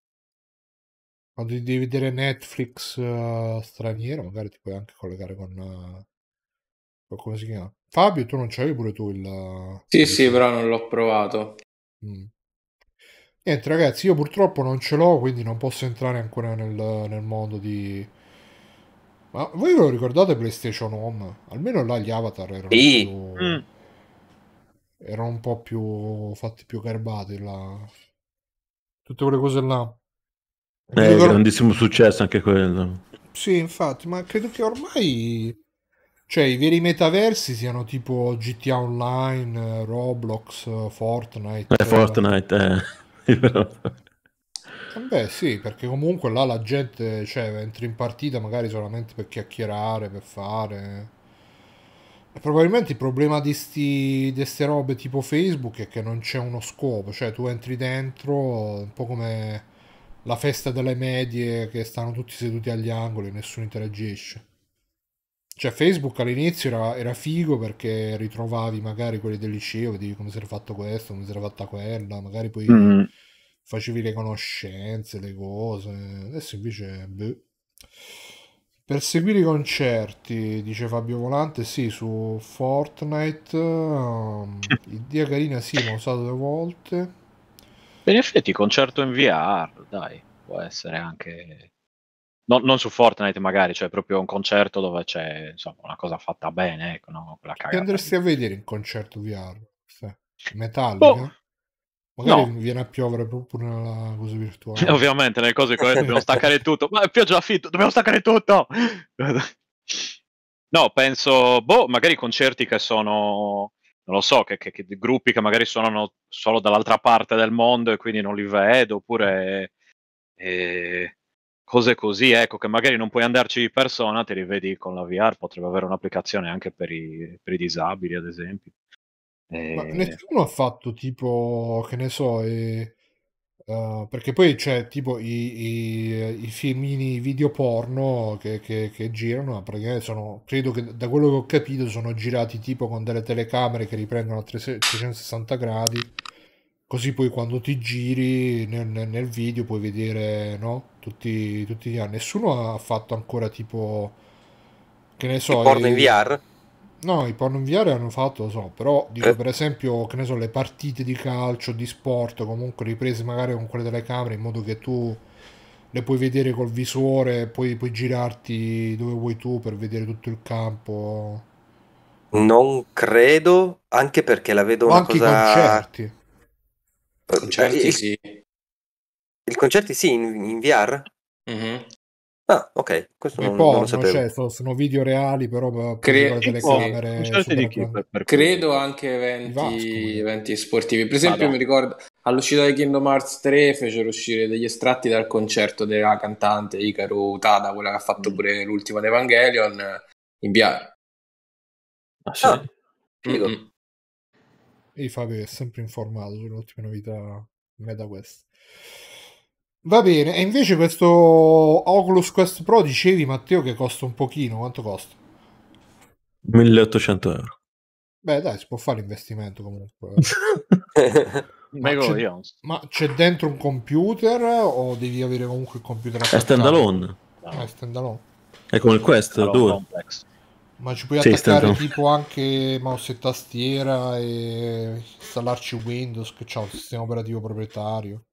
Quando devi vedere Netflix uh, straniero, magari ti puoi anche collegare con... Uh, come si chiama? Fabio, tu non c'hai pure tu il... Sì, il... sì, però non l'ho provato. Mm. Niente ragazzi, io purtroppo non ce l'ho, quindi non posso entrare ancora nel, nel mondo di... Ma voi ve lo ricordate PlayStation Home? Almeno là gli avatar erano, sì. più... mm. erano un po' più fatti più garbati là. Tutte quelle cose là. È eh, grandissimo successo anche quello. Sì, infatti, ma credo che ormai cioè i veri metaversi siano tipo GTA Online, Roblox, Fortnite. Eh, Fortnite, eh. eh. Beh, sì, perché comunque là la gente cioè, entra in partita magari solamente per chiacchierare, per fare. E probabilmente il problema di, queste robe tipo Facebook è che non c'è uno scopo, cioè tu entri dentro un po' come la festa delle medie che stanno tutti seduti agli angoli e nessuno interagisce. Cioè Facebook all'inizio era, era, figo perché ritrovavi magari quelli del liceo, vedevi come si era fatto questo, come si era fatta quella, magari poi mm. facevi le conoscenze, le cose. Adesso invece... Beh. Per seguire i concerti, dice Fabio Volante, sì, su Fortnite, um, idea carina sì, l'ho usato due volte. In effetti, concerto in VR, dai, può essere anche... Non, non, su Fortnite magari, cioè proprio un concerto dove c'è insomma, una cosa fatta bene, ecco, no? quella cagata. Che andresti a vedere un concerto VR? Metallica? Oh. Magari no. viene a piovere proprio nella cosa virtuale. Ovviamente, nelle cose corrette dobbiamo staccare tutto. Ma pioggia affitto, dobbiamo staccare tutto! no, penso, boh, magari concerti che sono, non lo so, che, che, che gruppi che magari suonano solo dall'altra parte del mondo e quindi non li vedo, oppure e cose così, ecco, che magari non puoi andarci di persona, te li vedi con la VR, potrebbe avere un'applicazione anche per i, per i disabili, ad esempio. E... Ma nessuno ha fatto tipo, che ne so, eh, uh, perché poi c'è tipo i, i, i filmini video porno che, che, che girano, praticamente sono, credo che da quello che ho capito, sono girati tipo con delle telecamere che riprendono a 360 gradi Così poi quando ti giri nel, nel video puoi vedere no? tutti, tutti gli anni. Nessuno ha fatto ancora tipo... Che ne so... I porno in VR? No, i porno in VR hanno fatto, lo so, però dico eh. per esempio, che ne so, le partite di calcio, di sport, comunque riprese magari con quelle delle camere in modo che tu le puoi vedere col visore, poi puoi girarti dove vuoi tu per vedere tutto il campo. Non credo, anche perché la vedo o una anche cosa... i concerti. Concerti, eh, il, sì. Il concerti sì, in, in VR? Mm-hmm. Ah, ok, questo non, non, lo sapevo. Cioè, sono, sono video reali, però eh, Cre- telecamere, per, Credo anche eventi, Vasco, eventi, sportivi. Per esempio, Vabbè. Ah, mi ricordo all'uscita di Kingdom Hearts 3 fecero uscire degli estratti dal concerto della cantante Icaro Tada, quella che ha fatto mm. pure l'ultima di Evangelion, eh, in VR. Ah, sì. Ah, e Fabio è sempre informato sulle ultime novità di Meta Quest. Va bene, e invece questo Oculus Quest Pro dicevi Matteo che costa un pochino, quanto costa? 1800 euro. Beh dai, si può fare investimento comunque. Eh. ma, c'è, ma, c'è, dentro un computer o devi avere comunque il computer? È stand alone. Ah, è stand alone. È come il Quest 2. Complex. Ma ci puoi sì, attaccare stato... tipo anche mouse e tastiera e installarci Windows che c'ha un sistema operativo proprietario.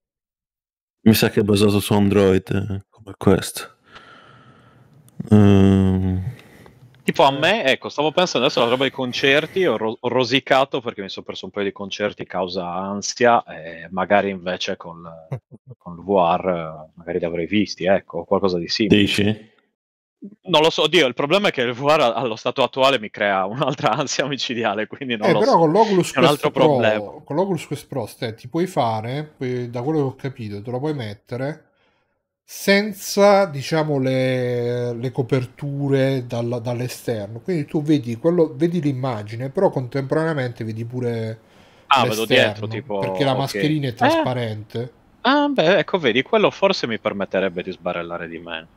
Mi sa che è basato su Android eh, come questo. Um... Tipo a me, ecco, stavo pensando adesso alla roba dei concerti, ho, ro- ho rosicato perché mi sono perso un paio di concerti causa ansia e magari invece con il VR magari li avrei visti, ecco, qualcosa di simile. Dici? Non lo so, Dio, il problema è che il VR allo stato attuale mi crea un'altra ansia micidiale, quindi non eh, lo però so. con l'Oculus è un altro Pro, Con l'Oculus Quest Pro stai, ti puoi fare, da quello che ho capito, te lo puoi mettere senza, diciamo, le, le coperture dal, dall'esterno. Quindi tu vedi, quello, vedi l'immagine, però contemporaneamente vedi pure ah, vedo dietro, tipo... perché la okay. mascherina è eh. trasparente. Eh. Ah, beh, ecco, vedi, quello forse mi permetterebbe di sbarellare di meno.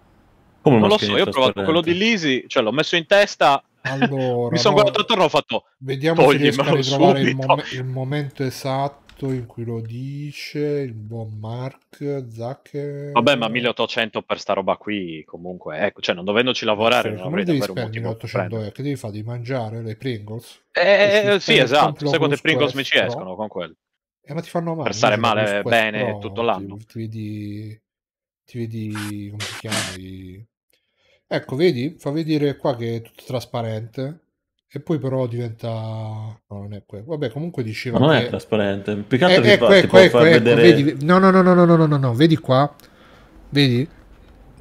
Come non lo so, io ho provato quello di Lisi, cioè l'ho messo in testa, allora, mi sono no, guardato attorno e ho fatto... Vediamo se riesco a ritrovare il, mom- il, momento esatto in cui lo dice il buon Mark Zucker. Vabbè, ma 1800 per sta roba qui comunque, ecco, cioè non dovendoci lavorare sì, cioè, non avrei davvero un 1800 800 Che devi fare, di mangiare le Pringles? Eh, eh, eh sì, eh, esatto, Secondo i Pringles mi ci escono con quello? Eh, ma ti fanno male. Per stare male, bene, tutto l'anno. Ti, vedi... Ti vedi... come si chiama? Ecco, vedi, fa vedere qua che è tutto trasparente. E poi però diventa... No, non è quello. Vabbè, comunque diceva no, Non che... è trasparente. Peccato eh, che ecco, fa, ecco, ecco, ecco, ecco, vedere... vedi... No, no, no, no, no, no, no, no, vedi qua? Vedi?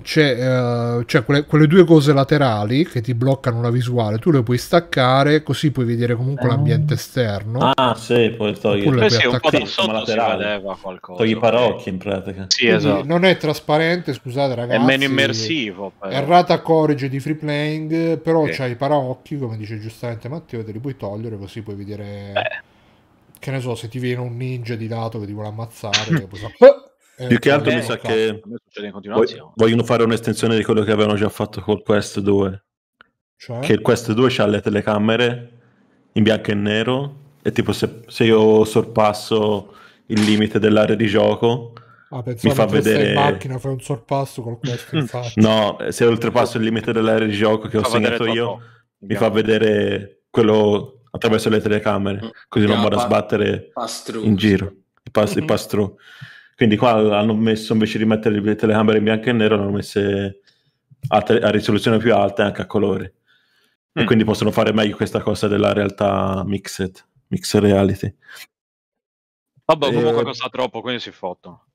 c'è, uh, eh, c'è cioè, quelle, quelle, due cose laterali che ti bloccano la visuale, tu le puoi staccare così puoi vedere comunque mm. l'ambiente esterno. Ah sì, puoi togliere. Eh sì, un po' di insomma si qualcosa. Togli i parocchi in pratica. Sì, esatto. Non è trasparente, scusate ragazzi. È meno immersivo. Però. Errata corrige di free playing, però okay. c'hai i paraocchi, come dice giustamente Matteo, te li puoi togliere così puoi vedere... Beh. Che ne so, se ti viene un ninja di lato che ti vuole ammazzare... puoi... Ah! Eh, Più che altro mi eh, sa che vogliono fare un'estensione di quello che avevano già fatto col Quest 2. Cioè? Che il Quest 2 ha le telecamere in bianco e nero e tipo se, se io sorpasso il limite dell'area di gioco ah, mi fa vedere in macchina fai un sorpasso col Quest infatti. no, se oltrepasso il limite dell'area di gioco che mi ho segnato io troppo. mi fa vedere quello attraverso le telecamere mm. così no, non vado a sbattere in giro il pass, il mm-hmm. pass through quindi qua hanno messo invece di mettere le telecamere in bianco e nero, hanno messe a, te- a risoluzione più alta e anche a colori. Mm. E quindi possono fare meglio questa cosa della realtà mixed, mixed reality. Vabbè, eh, comunque costa troppo, quindi si fottono.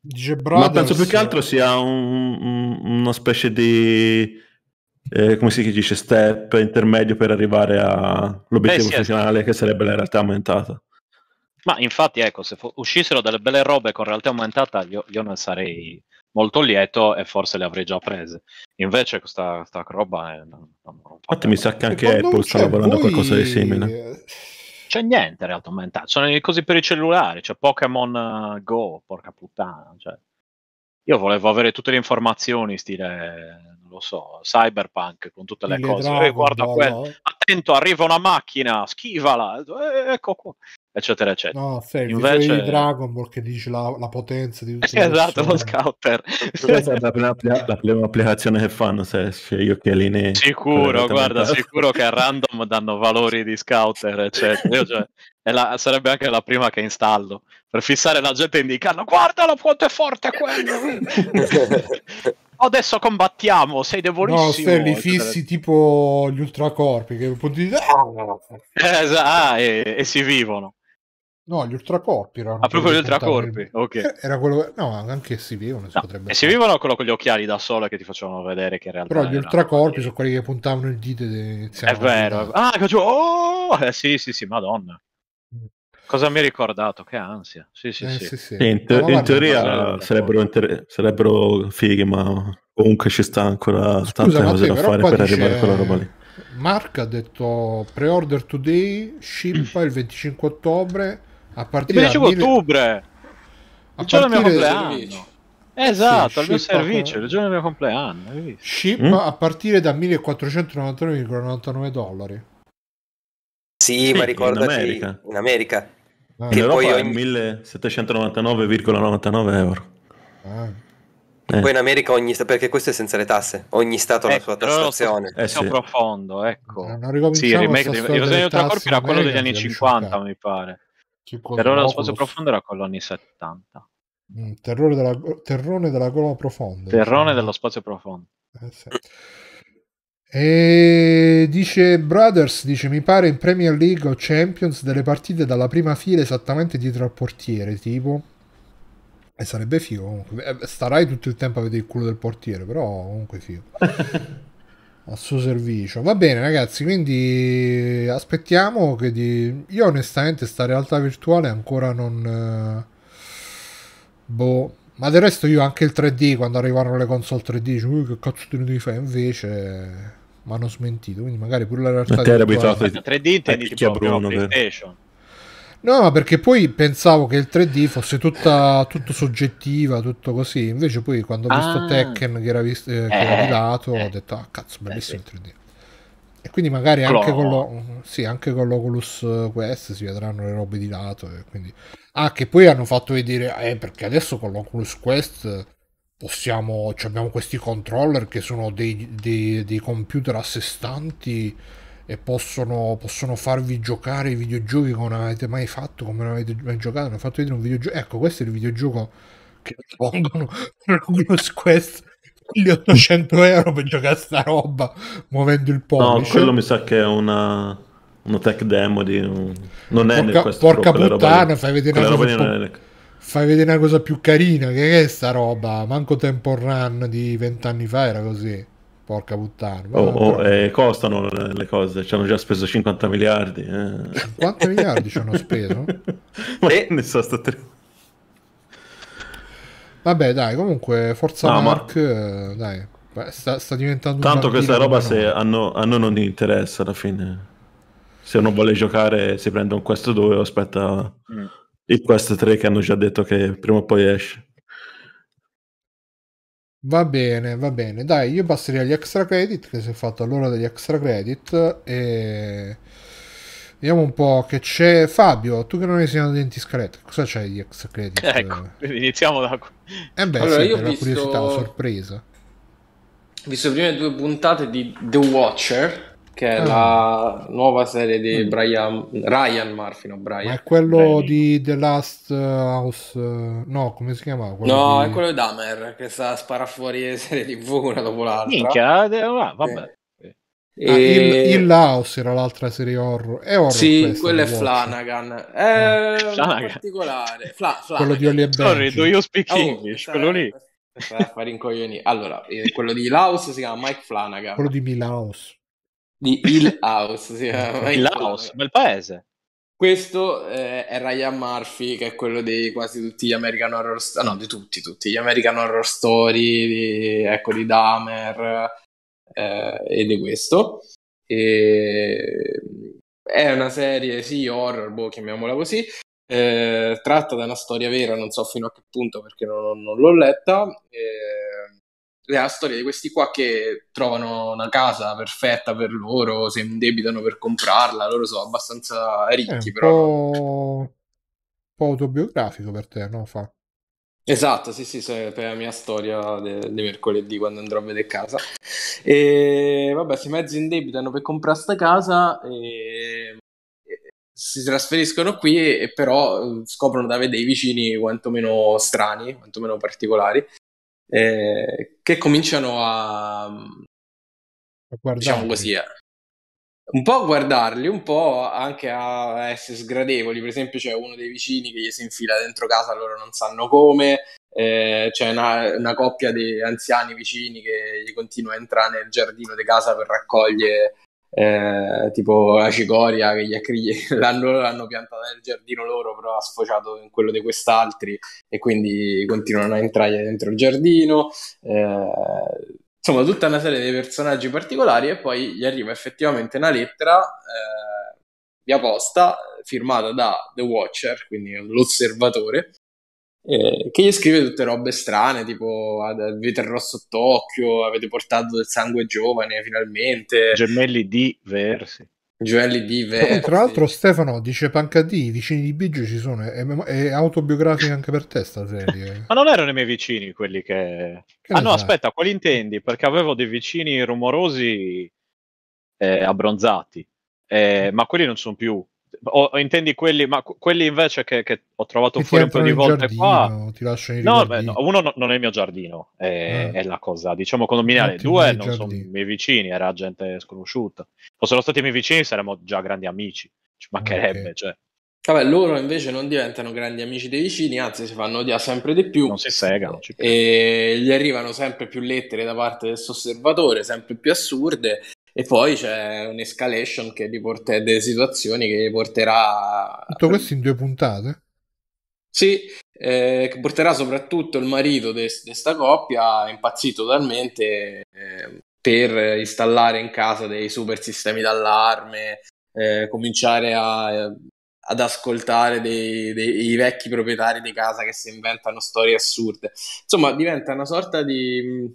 Ma penso più che altro sia un, un, una specie di eh, come si dice step intermedio per arrivare all'obiettivo eh sì, finale, eh, sì. che sarebbe la realtà aumentata. Ma infatti, ecco, se fu- uscissero delle belle robe con realtà aumentata, io, io non sarei molto lieto e forse le avrei già prese. Invece questa, questa roba è... Eh, non, Infatti mi sa che anche Apple sta lavorando a qualcosa di simile. C'è niente in realtà aumentata, sono così per i cellulari, c'è Pokémon eh, Go, porca puttana. Cioè. Io volevo avere tutte le informazioni, stile, non lo so, cyberpunk, con tutte le, le cose. Drago, eh, guarda, no, attento, arriva una macchina, schivala, eh, ecco qua eccetera, eccetera. No, sei Invece... di Dragon Ball che dice la, la potenza di tutti Esatto, lo scouter. è la prima, la prima, applicazione che fanno, se esce io che Sicuro, guarda, sicuro che a random danno valori di scouter, eccetera. Io, cioè, la, sarebbe anche la prima che installo, per fissare la gente indicando guardalo quanto è forte quello! Eh". Adesso combattiamo, sei debolissimo. No, se li fissi tipo gli ultracorpi che punti di... Esatto, ah, e, e si vivono. No, gli ultracorpi erano. Ah, proprio gli ultracorpi, il... ok. Eh, era quello No, anche si vivono, si no, potrebbe... E si vivono quello con gli occhiali da sole che ti facevano vedere che in realtà... Però gli ultracorpi sono quelli che puntavano il dito e È vero, ah, che giù... Oh! Eh, sì, sì, sì, madonna. Mm. Cosa mi hai ricordato? Che ansia. Sì, sì, eh, sì. sì, sì. In, te- in teoria sarebbero, inter- sarebbero fighi, ma comunque ci sta ancora Scusa, tante Matteo, cose da fare per arrivare dice... a quella roba lì. Mark ha detto pre-order today, shippa il 25 ottobre a partire dal 10 ottobre. A esatto, il giorno del mio compleanno. Esatto, sì, al mio servizio, a... il giorno del mio compleanno. Ship mm? a partire da 1499,99 dollari. Sì, sì, ma ricordaci in America. In America. Ah. Che poi ogni... 1799,99 euro. Ah. Eh. Poi in America ogni stato perché questo è senza le tasse, ogni stato ha ecco, la eh, sua tassazione. È eh, sì. profondo, ecco. No, eh, non sì, il remake di Erosionio tra corpi era quello degli anni 50, mi pare. Terrore della spazio profondo era con gli anni 70. Mm, terrore della, terrone della gola profonda. Terrone diciamo. dello spazio profondo. Eh, sì. E dice Brothers, dice mi pare in Premier League o Champions delle partite dalla prima fila esattamente dietro al portiere, tipo. E sarebbe figo comunque. Eh, starai tutto il tempo a vedere il culo del portiere, però comunque figo. al suo servizio. Va bene, ragazzi, quindi aspettiamo che di... Io onestamente sta realtà virtuale ancora non... Eh, boh. Ma del resto io anche il 3D, quando arrivarono le console 3D, dicevo, che cazzo te ne devi fare? Invece mi hanno smentito, quindi magari pure la realtà... Ma te eri abituato a 3D intendi eh, tipo PlayStation? No, ma perché poi pensavo che il 3D fosse tutta, tutto soggettiva, tutto così. Invece poi quando ho visto ah. Tekken che era, visto, eh, che era di eh. lato, eh. ho detto, ah cazzo, eh, bellissimo il 3D. E quindi magari anche con, lo, sì, anche con l'Oculus Quest si vedranno le robe di lato. Eh, quindi... Ah, che poi hanno fatto vedere, eh, perché adesso con l'Oculus Quest possiamo, cioè abbiamo questi controller che sono dei, dei, dei computer a sé stanti e possono, possono, farvi giocare i videogiochi che non avete mai fatto, come non avete mai giocato, hanno fatto vedere un videogioco. Ecco, questo è il videogioco che pongono per Oculus Quest 1800 euro per giocare a sta roba muovendo il pollice. No, quello mi sa che è una, una tech demo di un... non è porca, Quest porca Pro, puttana, fai vedere una cosa po- fai vedere una cosa più carina che è sta roba, manco Tempo Run di vent'anni fa era così. Porca puttana. Oh, oh, eh, costano le cose, ci hanno già speso 50 miliardi. Eh. 50 miliardi ci hanno speso? Ma e... Eh, ne so, sta tre. Vabbè, dai, comunque, Forza no, Mark, ma... Eh, dai, sta, sta, diventando... Tanto questa roba se a, no, a noi non interessa alla fine. Se non vuole giocare si prende un Quest 2 o aspetta mm. il Quest 3 che hanno già detto che prima o poi esce. Va bene, va bene. Dai, io passerei agli extra credit, che si è fatto all'ora degli extra credit. E... Vediamo un po' che c'è. Fabio, tu che non hai segnato denti scaletta, cosa c'hai di extra credit? Ecco, iniziamo da qui. Eh beh, allora, sì, io per visto... curiosità, sorpresa. Ho visto prima due puntate di The Watcher, che è ah. la nuova serie di mm. Brian, Ryan Murphy, no Brian. Ma è quello Brian. di The Last uh, House, uh, no, come si chiama? Quello no, di... è quello di Dahmer, che sta a sparare fuori serie tv una dopo l'altra. Minchia, eh, oh, vabbè. Ah, e... Ah, il, il House era l'altra serie horror. È horror sì, questa, quello è Flanagan. È eh. Flanagan. particolare. Fla- Flanagan. Quello di Oli e Sorry, do you speak oh, English? Quello lì. Allora, eh, quello di Laos si chiama Mike Flanagan. Quello di Milaus di Hill House, si Hill House, bel paese. Questo eh, è Ryan Murphy, che è quello di quasi tutti gli American Horror Story, no, di tutti, tutti gli American Horror Story, di, ecco, di Dahmer eh, e di questo. E... È una serie, sì, horror, boh, chiamiamola così, eh, tratta da una storia vera, non so fino a che punto perché non, non l'ho letta, eh, è la storia di questi qua che trovano una casa perfetta per loro, si indebitano per comprarla, loro sono abbastanza ricchi, però... Un po' autobiografico per te, no? Fa. Esatto, sì, sì, per la mia storia di mercoledì quando andrò a vedere casa. E vabbè, si i mezzi indebitano per comprare sta casa, e, si trasferiscono qui e, però eh, scoprono di avere dei vicini quantomeno strani, quantomeno particolari, eh, che cominciano a, a diciamo così, eh. un po' a guardarli, un po' anche a essere sgradevoli. Per esempio, c'è uno dei vicini che gli si infila dentro casa, loro non sanno come. Eh, c'è una, una, coppia di anziani vicini che gli continua a entrare nel giardino di casa per raccogliere eh, tipo la cicoria che gli acrigli l'hanno, l'hanno, piantata nel giardino loro, però ha sfociato in quello di quest'altri e quindi continuano a entrare dentro il giardino. Eh, insomma, tutta una serie di personaggi particolari e poi gli arriva effettivamente una lettera eh, via posta firmata da The Watcher, quindi l'osservatore, eh, che gli scrive tutte robe strane, tipo avete il rosso sott'occhio, avete portato del sangue giovane finalmente. Gemelli diversi. Gemelli diversi. Tra l'altro Stefano dice Pancadì, i vicini di Biggio ci sono, è, eh, è autobiografica anche per te sta serie. Ma non erano i miei vicini quelli che... che ah no, sai? aspetta, quali intendi? Perché avevo dei vicini rumorosi eh, abbronzati, eh, ma quelli non sono più o, intendi quelli, ma quelli invece che, che ho trovato che fuori un po' di volte giardino, qua. no, beh, no, uno no, non è il mio giardino, è, eh. è la cosa, diciamo, condominiale. Due non giardino. sono i miei vicini, era gente sconosciuta. Fossero stati i miei vicini, saremmo già grandi amici. Ci ah, mancherebbe, okay. cioè. Vabbè, loro invece non diventano grandi amici dei vicini, anzi si fanno odiare sempre di più. Non si segano. E gli arrivano sempre più lettere da parte del suo osservatore, sempre più assurde e poi c'è un'escalation che li porta delle situazioni che li porterà... Tutto questo in due puntate? Sì, eh, che porterà soprattutto il marito di questa coppia impazzito talmente eh, per installare in casa dei super sistemi d'allarme, eh, cominciare a, eh, ad ascoltare dei, dei, vecchi proprietari di casa che si inventano storie assurde. Insomma, diventa una sorta di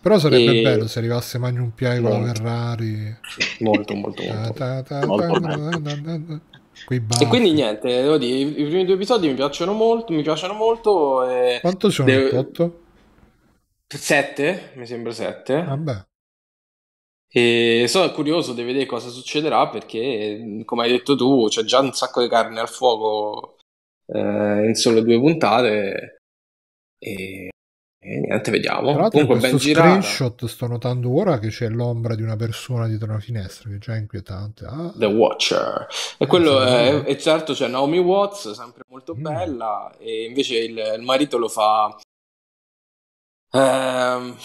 Però sarebbe e... bello se arrivasse Magnum P.I. con la Ferrari. Molto, molto, molto. e quindi niente, devo dire, i, i primi due episodi mi piacciono molto, mi piacciono molto. E... Quanto sono? Devo... 8? 7, mi sembra 7. Vabbè. E sono curioso di vedere cosa succederà perché, come hai detto tu, c'è già un sacco di carne al fuoco eh, in solo due puntate. E e niente, vediamo. Comunque, ben girato. screenshot sto notando ora che c'è l'ombra di una persona dietro una finestra, che è già inquietante. Ah. The Watcher. E eh, quello è, è, certo, c'è cioè, Naomi Watts, sempre molto mm. bella, e invece il, il marito lo fa... Ehm,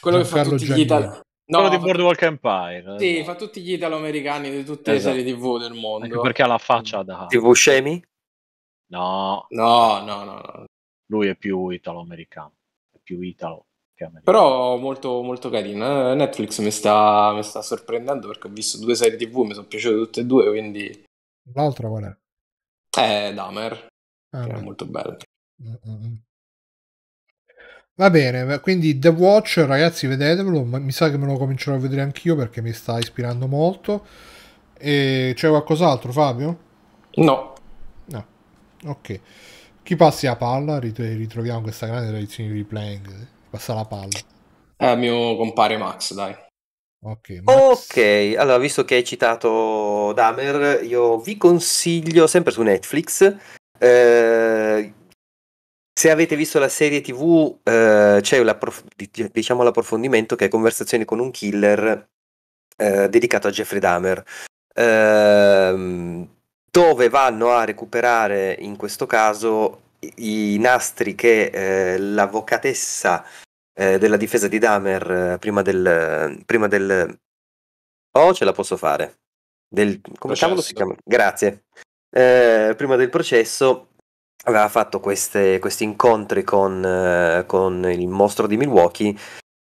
quello Giancarlo che fa tutti Gianni. gli italiani. No, quello di Boardwalk Empire. Sì, fa tutti gli italo-americani di tutte esatto. le serie TV del mondo. Anche perché ha la faccia da... TV scemi? No. No, no, no. no. Lui è più italo-americano più italo. Però molto, molto carina. Eh. Netflix mi sta, mi sta, sorprendendo perché ho visto due serie TV, mi sono piaciute tutte e due, quindi... L'altra qual è? È eh, Damer, ah, che è molto bella. Va bene, quindi The Watch, ragazzi, vedetevelo. Mi sa che me lo comincerò a vedere anch'io perché mi sta ispirando molto. E c'è qualcos'altro, Fabio? No. No. Ok. Chi passi la palla? ritroviamo questa grande tradizione di replaying. Passa la palla. Eh, mio compare Max, dai. Okay, Max. ok, allora visto che hai citato Damer, io vi consiglio sempre su Netflix. Eh, se avete visto la serie TV, eh, c'è l'approf- diciamo l'approfondimento che è Conversazioni con un killer eh, dedicato a Jeffrey Dahmer. Eh, dove vanno a recuperare in questo caso i, nastri che eh, l'avvocatessa eh, della difesa di Dahmer eh, prima del, prima del... Oh, ce la posso fare. Del, come cavolo si chiama? Grazie. Eh, prima del processo aveva fatto queste, questi incontri con, eh, con il mostro di Milwaukee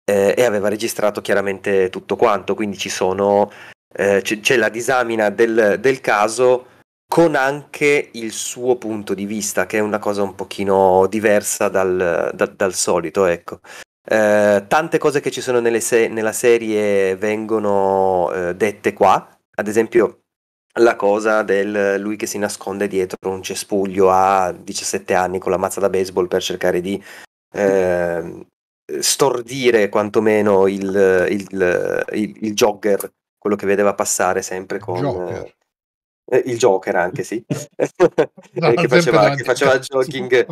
eh, e aveva registrato chiaramente tutto quanto, quindi ci sono, eh, c- c'è la disamina del, del caso con anche il suo punto di vista, che è una cosa un pochino diversa dal, da, dal solito, ecco. Eh, tante cose che ci sono se- nella serie vengono eh, dette qua, ad esempio la cosa del lui che si nasconde dietro un cespuglio a 17 anni con la mazza da baseball per cercare di eh, stordire quantomeno il, il, il, il, jogger, quello che vedeva passare sempre con... Joker eh, il Joker anche, sì, eh, no, che, faceva, che, faceva, il jogging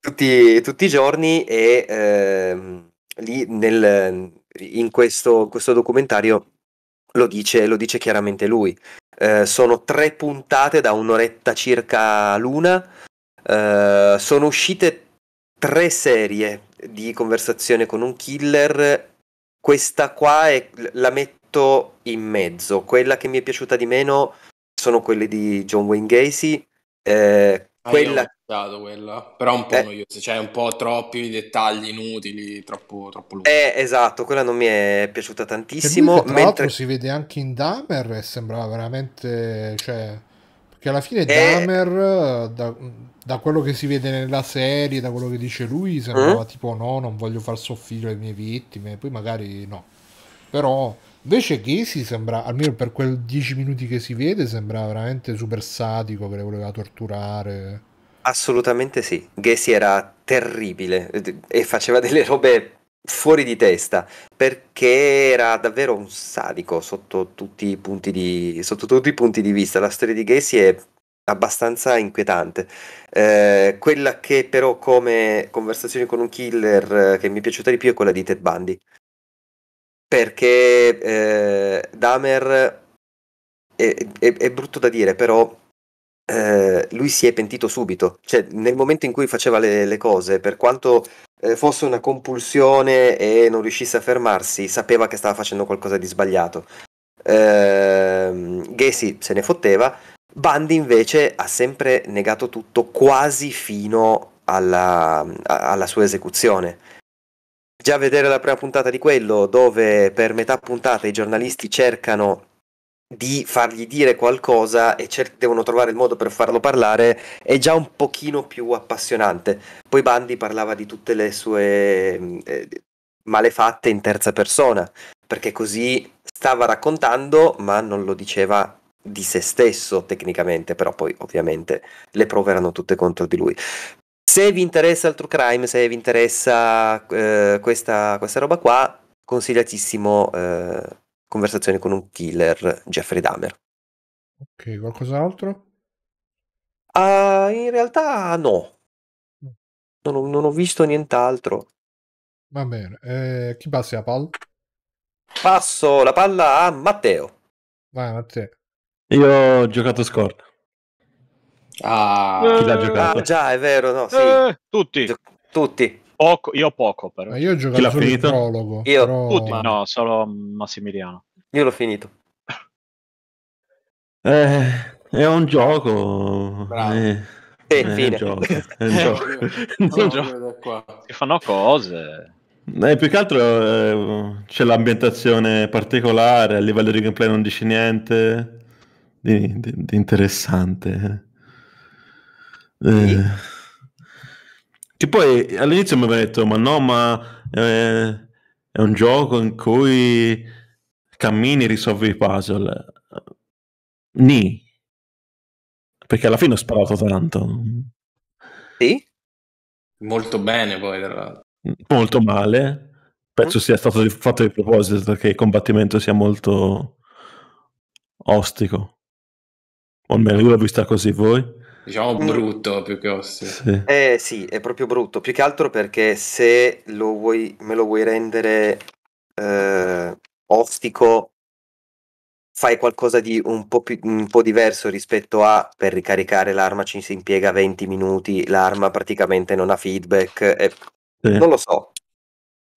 tutti, tutti i giorni e ehm, lì nel, in questo, questo documentario lo dice, lo dice chiaramente lui. Eh, sono tre puntate da un'oretta circa l'una. Eh, sono uscite tre serie di conversazione con un killer. Questa qua è, la metto in mezzo. Quella che mi è piaciuta di meno sono quelle di John Wayne Gacy. Eh, ah, quella... quella... però un po' eh. noiosa, cioè un po' troppi dettagli inutili, troppo, troppo lunghi. Eh, esatto, quella non mi è piaciuta tantissimo. Lui, mentre si vede anche in Dahmer e sembrava veramente... Cioè, perché alla fine eh... Dahmer, da, da, quello che si vede nella serie, da quello che dice lui, sembrava mm? tipo no, non voglio far soffrire le mie vittime, poi magari no. Però Invece Gacy sembra, almeno per quei 10 minuti che si vede, sembra veramente super sadico che le voleva torturare. Assolutamente sì. Gacy era terribile e faceva delle robe fuori di testa perché era davvero un sadico sotto tutti i punti di, tutti i punti di vista. La storia di Gacy è abbastanza inquietante. Eh, quella che però come conversazione con un killer eh, che mi è piaciuta di più è quella di Ted Bundy perché eh, Dahmer è, è, è, brutto da dire, però eh, lui si è pentito subito, cioè nel momento in cui faceva le, le cose, per quanto eh, fosse una compulsione e non riuscisse a fermarsi, sapeva che stava facendo qualcosa di sbagliato. Eh, Gacy se ne fotteva, Bandi invece ha sempre negato tutto quasi fino alla, alla sua esecuzione già vedere la prima puntata di quello, dove per metà puntata i giornalisti cercano di fargli dire qualcosa e cer- devono trovare il modo per farlo parlare è già un pochino più appassionante. Poi Bandi parlava di tutte le sue mm, eh, malefatte in terza persona, perché così stava raccontando, ma non lo diceva di se stesso tecnicamente, però poi ovviamente le prove erano tutte contro di lui. Se vi interessa il true crime, se vi interessa eh, questa, questa, roba qua, consigliatissimo eh, Conversazione con un killer, Jeffrey Dahmer. Ok, qualcos'altro? Uh, in realtà no. Mm. Non ho, non ho, visto nient'altro. Va bene. Eh, chi passa la palla? Passo la palla a Matteo. Vai Matteo. Io ho giocato scorta. Ah, chi l'ha giocato? Ah, già, è vero, no, sì. eh, tutti. Gio- tutti. Poco, io poco, però. Ma io ho giocato solo finito? il prologo. Io. Però... Tutti, no, solo Massimiliano. Io l'ho finito. Eh, è un gioco. Bravo. Eh. è eh, fine. È un gioco. no, Si fanno cose. Eh, più che altro eh, c'è l'ambientazione particolare, a livello di gameplay non dici niente di, di, di interessante. Eh. Eh. che poi all'inizio mi aveva detto, ma no, ma eh, è un gioco in cui cammini e risolvi i puzzle. Ni. Perché alla fine ho sparato tanto. Sì? Molto bene poi, tra Molto male. Penso mm. sia stato fatto di proposito perché il combattimento sia molto ostico. O almeno l'ho vista così voi. Diciamo mm. brutto più che ostico. Sì. Eh sì, è proprio brutto. Più che altro perché se lo vuoi, me lo vuoi rendere eh, ostico, fai qualcosa di un po, più, un po', diverso rispetto a per ricaricare l'arma ci si impiega 20 minuti, l'arma praticamente non ha feedback. E... Sì. Non lo so.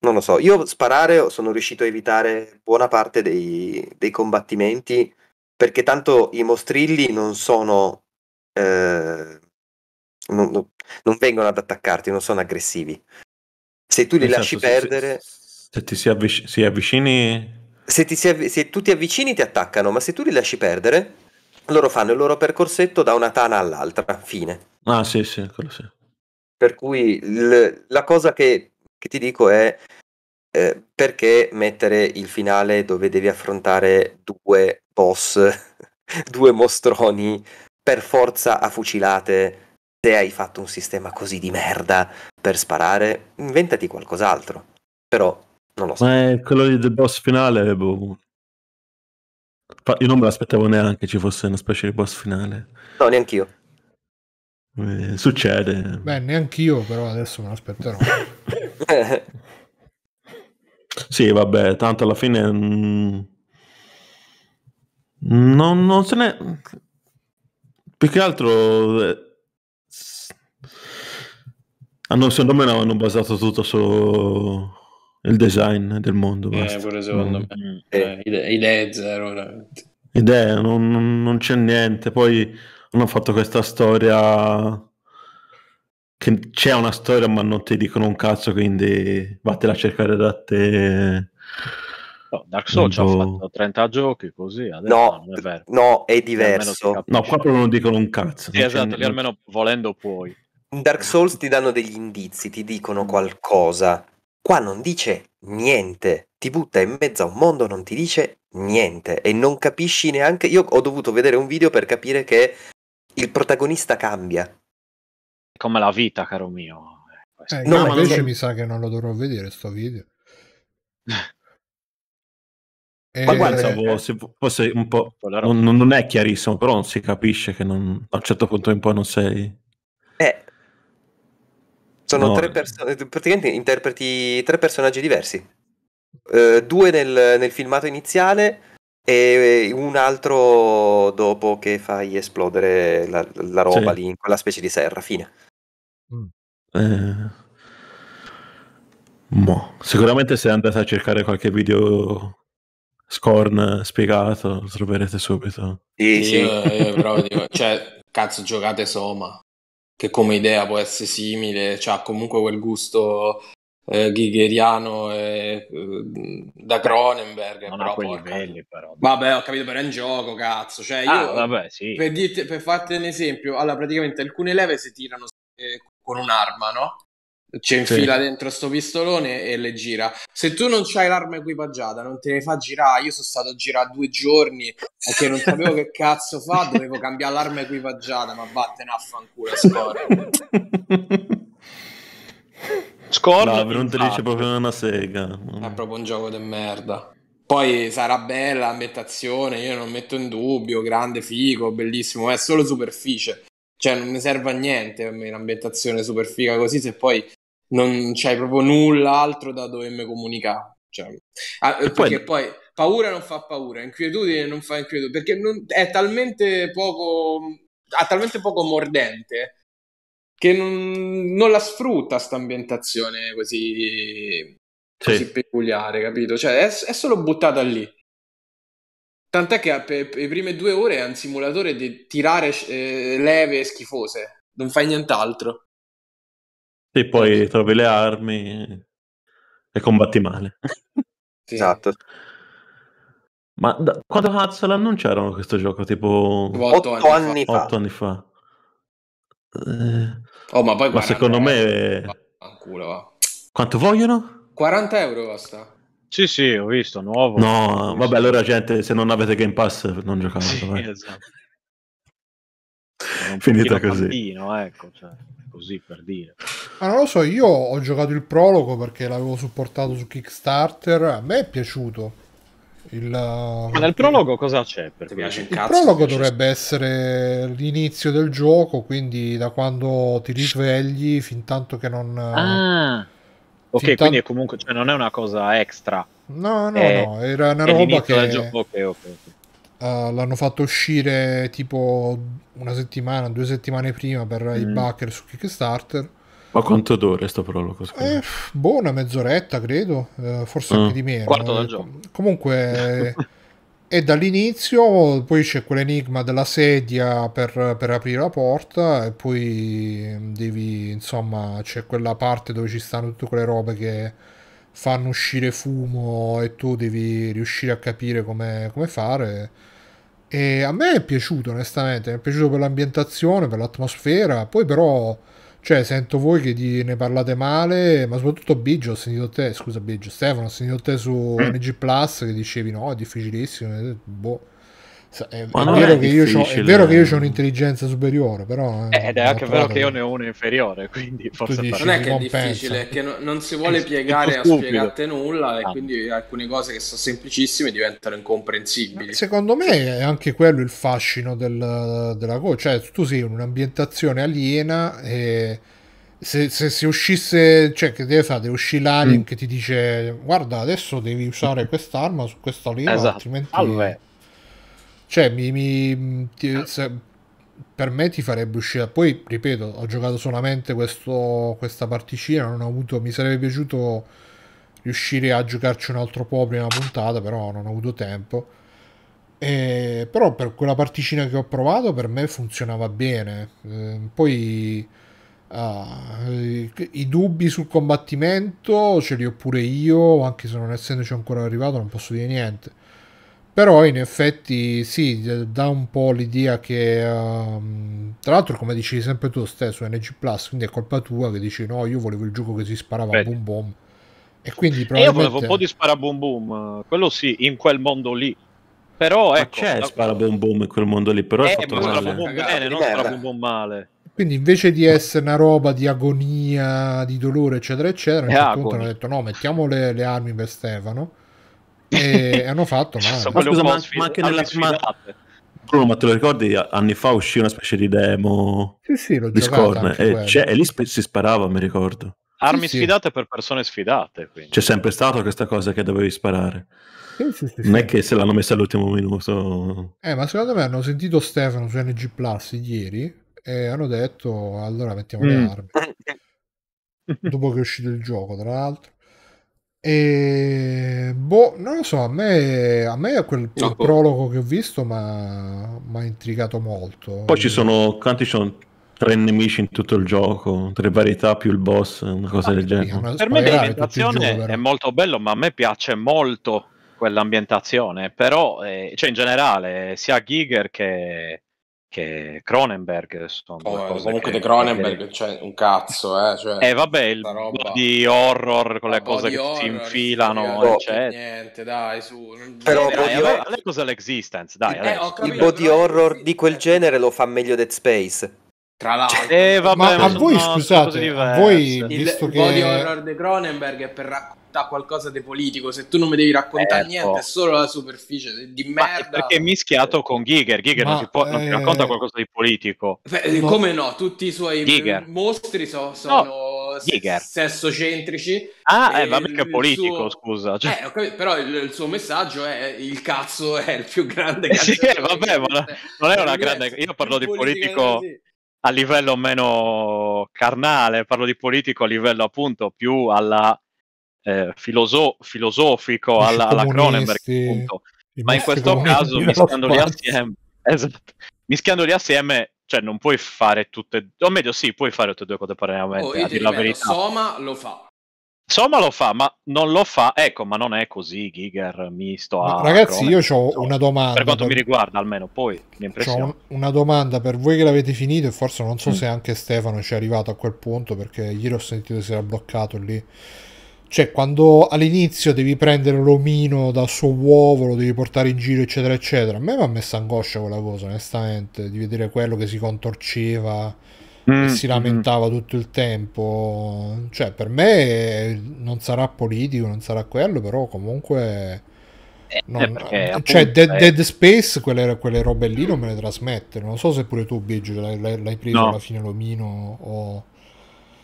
Non lo so. Io sparare sono riuscito a evitare buona parte dei, dei combattimenti perché tanto i mostrilli non sono eh, non, non, vengono ad attaccarti, non sono aggressivi. Se tu li esatto, lasci se, perdere... Se, se ti si, avvic si avvicini... Se, ti si avvi se tu ti avvicini ti attaccano, ma se tu li lasci perdere, loro fanno il loro percorsetto da una tana all'altra, fine. Ah sì, sì, quello sì. Per cui la cosa che, che, ti dico è eh, perché mettere il finale dove devi affrontare due boss, due mostroni per forza a fucilate se hai fatto un sistema così di merda per sparare, inventati qualcos'altro. Però non lo so. Eh, quello del boss finale, boh. Io non me l'aspettavo neanche ci fosse una specie di boss finale. No, neanch'io. Eh, succede. Beh, neanch'io, però adesso me l'aspetterò. sì, vabbè, tanto alla fine... Mh... Mm, non, non se ne... Più che altro eh, hanno, secondo me hanno basato tutto sul design del mondo. Eh, basta. Eh, pure secondo mm. me. Eh, cioè, idee, idee zero, veramente. Cioè. Idee, non, non, non c'è niente. Poi hanno fatto questa storia che c'è una storia ma non ti dicono un cazzo, quindi vattela a cercare da te Dark Souls ci ha fatto 30 giochi così, adesso no, non è vero. No, è diverso. No, qua proprio non dicono un cazzo. Sì, esatto, lì almeno volendo puoi. In Dark Souls ti danno degli indizi, ti dicono qualcosa. Qua non dice niente, ti butta in mezzo a un mondo, non ti dice niente e non capisci neanche. Io ho dovuto vedere un video per capire che il protagonista cambia. Come la vita, caro mio. Eh, no, ma invece che... mi sa che non lo dovrò vedere sto video. Eh, Ma guarda, pensavo, eh, se fosse un po'. Non, non, è chiarissimo, però non si capisce che non, a un certo punto in poi non sei. Eh. Sono no. tre persone. Eh, praticamente interpreti tre personaggi diversi. Eh, due nel, nel, filmato iniziale e eh, un altro dopo che fai esplodere la, la roba sì. lì in quella specie di serra. Fine. Mm. Eh. Mo. Sicuramente se andate a cercare qualche video Scorn spiegato, lo troverete subito. Sì, sì. Io, io però dico, cioè, cazzo, giocate Soma, che come idea può essere simile, cioè, ha comunque quel gusto eh, Ghigeriano e, eh, da Cronenberg. Non però, quelli belli, però. Vabbè, ho capito, però è un gioco, cazzo. Cioè, ah, io, ah, vabbè, sì. per, dirti, per farti un esempio, allora, praticamente alcune leve si tirano eh, con un'arma, no? ci infila sì. dentro sto pistolone e le gira. Se tu non hai l'arma equipaggiata, non te ne fa girare. Io sono stato a girato due giorni perché non sapevo che cazzo fa, dovevo cambiare l'arma equipaggiata, ma vattene a fanculo, scorre. Scorda, no, non te dice ah, proprio una sega. È proprio un gioco di merda. Poi sarà bella ambientazione, io non metto in dubbio, grande figo, bellissimo, è solo superficie cioè non mi serve a niente a un'ambientazione super figa così se poi non c'è proprio null'altro da dovermi comunicare. Cioè, ah, perché poi... paura non fa paura, inquietudine non fa inquietudine, perché non, è talmente poco, ha talmente poco mordente che non, non la sfrutta questa ambientazione così, così sì. peculiare, capito? Cioè, è, è solo buttata lì. Tant'è che per, per le prime due ore è un simulatore di tirare eh, leve schifose, non fai nient'altro. E poi trovi le armi e combatti male. Esatto. Ma da, quando cazzo l'annunciarono questo gioco? Tipo 8 anni, anni, anni, fa. Eh, oh, ma poi ma secondo me... Va, culo, va. Quanto vogliono? 40 euro basta. Sì, sì, ho visto, nuovo. No, vabbè, allora gente, se non avete Game Pass non giocate. Sì, esatto. Finita così. Bambino, ecco, cioè così per dire. Ma ah, non lo so, io ho giocato il prologo perché l'avevo supportato su Kickstarter, a me è piaciuto. Il, Ma nel prologo cosa c'è? Perché il cazzo, prologo dovrebbe essere l'inizio del gioco, quindi da quando ti risvegli fin tanto che non... Ah. Eh, ok, tanto... quindi è comunque cioè, non è una cosa extra. No, no, è, no, era una roba che... Gioco, okay, okay, okay. Eh, l'hanno fatto uscire tipo una settimana, due settimane prima per mm. i backer su Kickstarter. Ma quanto d'ore sto prologo? Eh, boh, una mezz'oretta credo, uh, forse mm. anche ah. di meno. Quarto da eh. gioco. Comunque, è dall'inizio poi c'è quell'enigma della sedia per, per, aprire la porta e poi mm, devi, insomma, c'è quella parte dove ci stanno tutte quelle robe che fanno uscire fumo e tu devi riuscire a capire come fare. E a me è piaciuto, onestamente, mi è piaciuto per l'ambientazione, per l'atmosfera, poi però, cioè, sento voi che di, ne parlate male, ma soprattutto Biggio, ho sentito te, scusa Biggio, Stefano, ho sentito te su mm. NG Plus che dicevi no, è difficilissimo, eh, boh. È, è, vero, è, che ho, è vero, che io ho, un'intelligenza superiore, però. Eh, eh, ed è anche vero che io ne ho una inferiore, quindi forse dici, non è che è difficile, è che no, non si vuole piegare a spiegarti nulla, e ah. quindi alcune cose che sono semplicissime diventano incomprensibili. Secondo me è anche quello il fascino del, della cosa. Cioè, tu sei in un'ambientazione aliena e. Se, se, si uscisse, cioè che deve fare, deve uscire l'alien mm. che ti dice guarda adesso devi usare quest'arma su questa linea, esatto. altrimenti... Allora cioè, mi, mi, ti, ah. se, per me ti farebbe uscire. Poi, ripeto, ho giocato solamente questo, questa particina, non ho avuto, mi sarebbe piaciuto riuscire a giocarci un altro po' prima puntata, però non ho avuto tempo. E, però per quella particina che ho provato per me funzionava bene. Eh, poi ah, i, i dubbi sul combattimento ce li ho pure io, anche se non essendoci ancora arrivato non posso dire niente però in effetti sì dà un po' l'idea che um, tra l'altro come dici sempre tu stesso NG Plus quindi è colpa tua che dici no io volevo il gioco che si sparava Beh. boom boom e quindi probabilmente... io volevo un po' di spara boom boom eh, quello sì in quel mondo lì però Ma ecco, c'è la... spara boom boom in quel mondo lì però eh, è fatto male. Boom boom bene, non spara boom boom male quindi invece di essere una roba di agonia di dolore eccetera eccetera a un certo punto hanno detto no mettiamo le, le armi per Stefano e hanno fatto male. Ma scusa, ma, sfid- ma anche nella prima... Bruno, ma te lo ricordi? Anni fa uscì una specie di demo sì, sì, di Scorn e, e, eh, cioè, lì sp- si sparava, mi ricordo. Armi sì, sfidate per persone sfidate. Quindi. C'è sempre stata questa cosa che dovevi sparare. non è che se l'hanno messa all'ultimo minuto. Eh, ma secondo me hanno sentito Stefano su NG Plus ieri e hanno detto allora mettiamo mm. le armi. Dopo che è uscito il gioco, tra l'altro. E boh, non lo so, a me, a me quel, no, prologo che ho visto mi ha intrigato molto. Poi ci sono, quanti sono tre nemici in tutto il gioco, tre varietà più il boss, una cosa ah, del genere. Per me l'ambientazione è molto bello, ma a me piace molto quell'ambientazione, però eh, cioè in generale sia Giger che, che Cronenberg sono oh, comunque che, Cronenberg che... cioè, un cazzo eh cioè, eh, vabbè il roba... di horror con le cose che horror, si infilano oh, eccetera niente dai su però dai, eh, body dai, horror... cos'è l'existence dai eh, capito, il body horror di quel eh. genere lo fa meglio Dead Space tra l'altro, eh, vabbè, ma, ma, ma voi scusate, voi visto il che... body horror di Cronenberg è per raccontare qualcosa di politico. Se tu non mi devi raccontare ecco. niente, è solo la superficie di merda. perché è mischiato con Giger. Giger non, ti può, eh... ti racconta qualcosa di politico. Beh, no. Eh, come no? Tutti i suoi Giger. mostri so, sono. No. Giger. sessocentrici. Ah, eh, vabbè, che politico, suo... scusa. Eh, cioè... Eh, okay, però il, il, suo messaggio è il cazzo è il più grande. Eh sì, vabbè, non è una grande... Io parlo di politico... politico a livello meno carnale, parlo di politico a livello appunto più alla, eh, filoso- filosofico, alla, alla Cronenberg appunto. Ma in questo caso mischiandoli assieme, esatto, mischiandoli assieme cioè non puoi fare tutte o meglio sì puoi fare tutte e due cose parallelamente oh, a dire la verità Soma lo fa insomma lo fa, ma non lo fa. Ecco, ma non è così, Giger, mi sto a... Ragazzi, io ho una domanda. Per quanto per... mi riguarda, almeno, poi ho impressiona. una domanda per voi che l'avete finito e forse non so mm. se anche Stefano ci è arrivato a quel punto perché ieri ho sentito che si era bloccato lì. Cioè, quando all'inizio devi prendere l'omino dal suo uovo, lo devi portare in giro, eccetera, eccetera. A me mi ha messo angoscia quella cosa, onestamente, di vedere quello che si contorceva mm, si mm, mm. lamentava tutto il tempo. Cioè, per me eh, non sarà politico, non sarà quello, però comunque... Eh, non, eh, perché, cioè, appunto, Dead, eh. Dead, Space, quelle, quelle robe lì non me le trasmette. Non so se pure tu, Biggio, l'hai, l'hai preso no. alla fine l'omino o...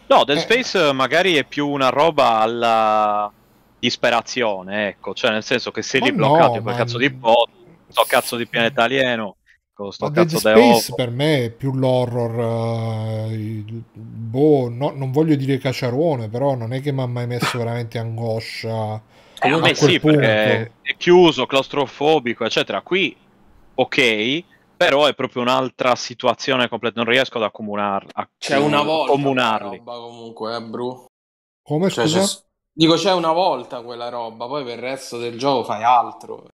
No, Dead eh. Space magari è più una roba alla disperazione, ecco. Cioè, nel senso che se li bloccati no, per cazzo di bot, so cazzo di pianeta alieno ecco, sto Dead Space per me è più l'horror, uh, boh, no, non voglio dire caciarone, però non è che mi ha mai messo veramente angoscia. Secondo me sì, punto. perché è chiuso, claustrofobico, eccetera. Qui, ok, però è proprio un'altra situazione completa, non riesco ad accomunarla. A c'è una volta comunarli. roba comunque, eh, Bru. Come cioè, scusa? Dico c'è una volta quella roba, poi per il resto del gioco fai altro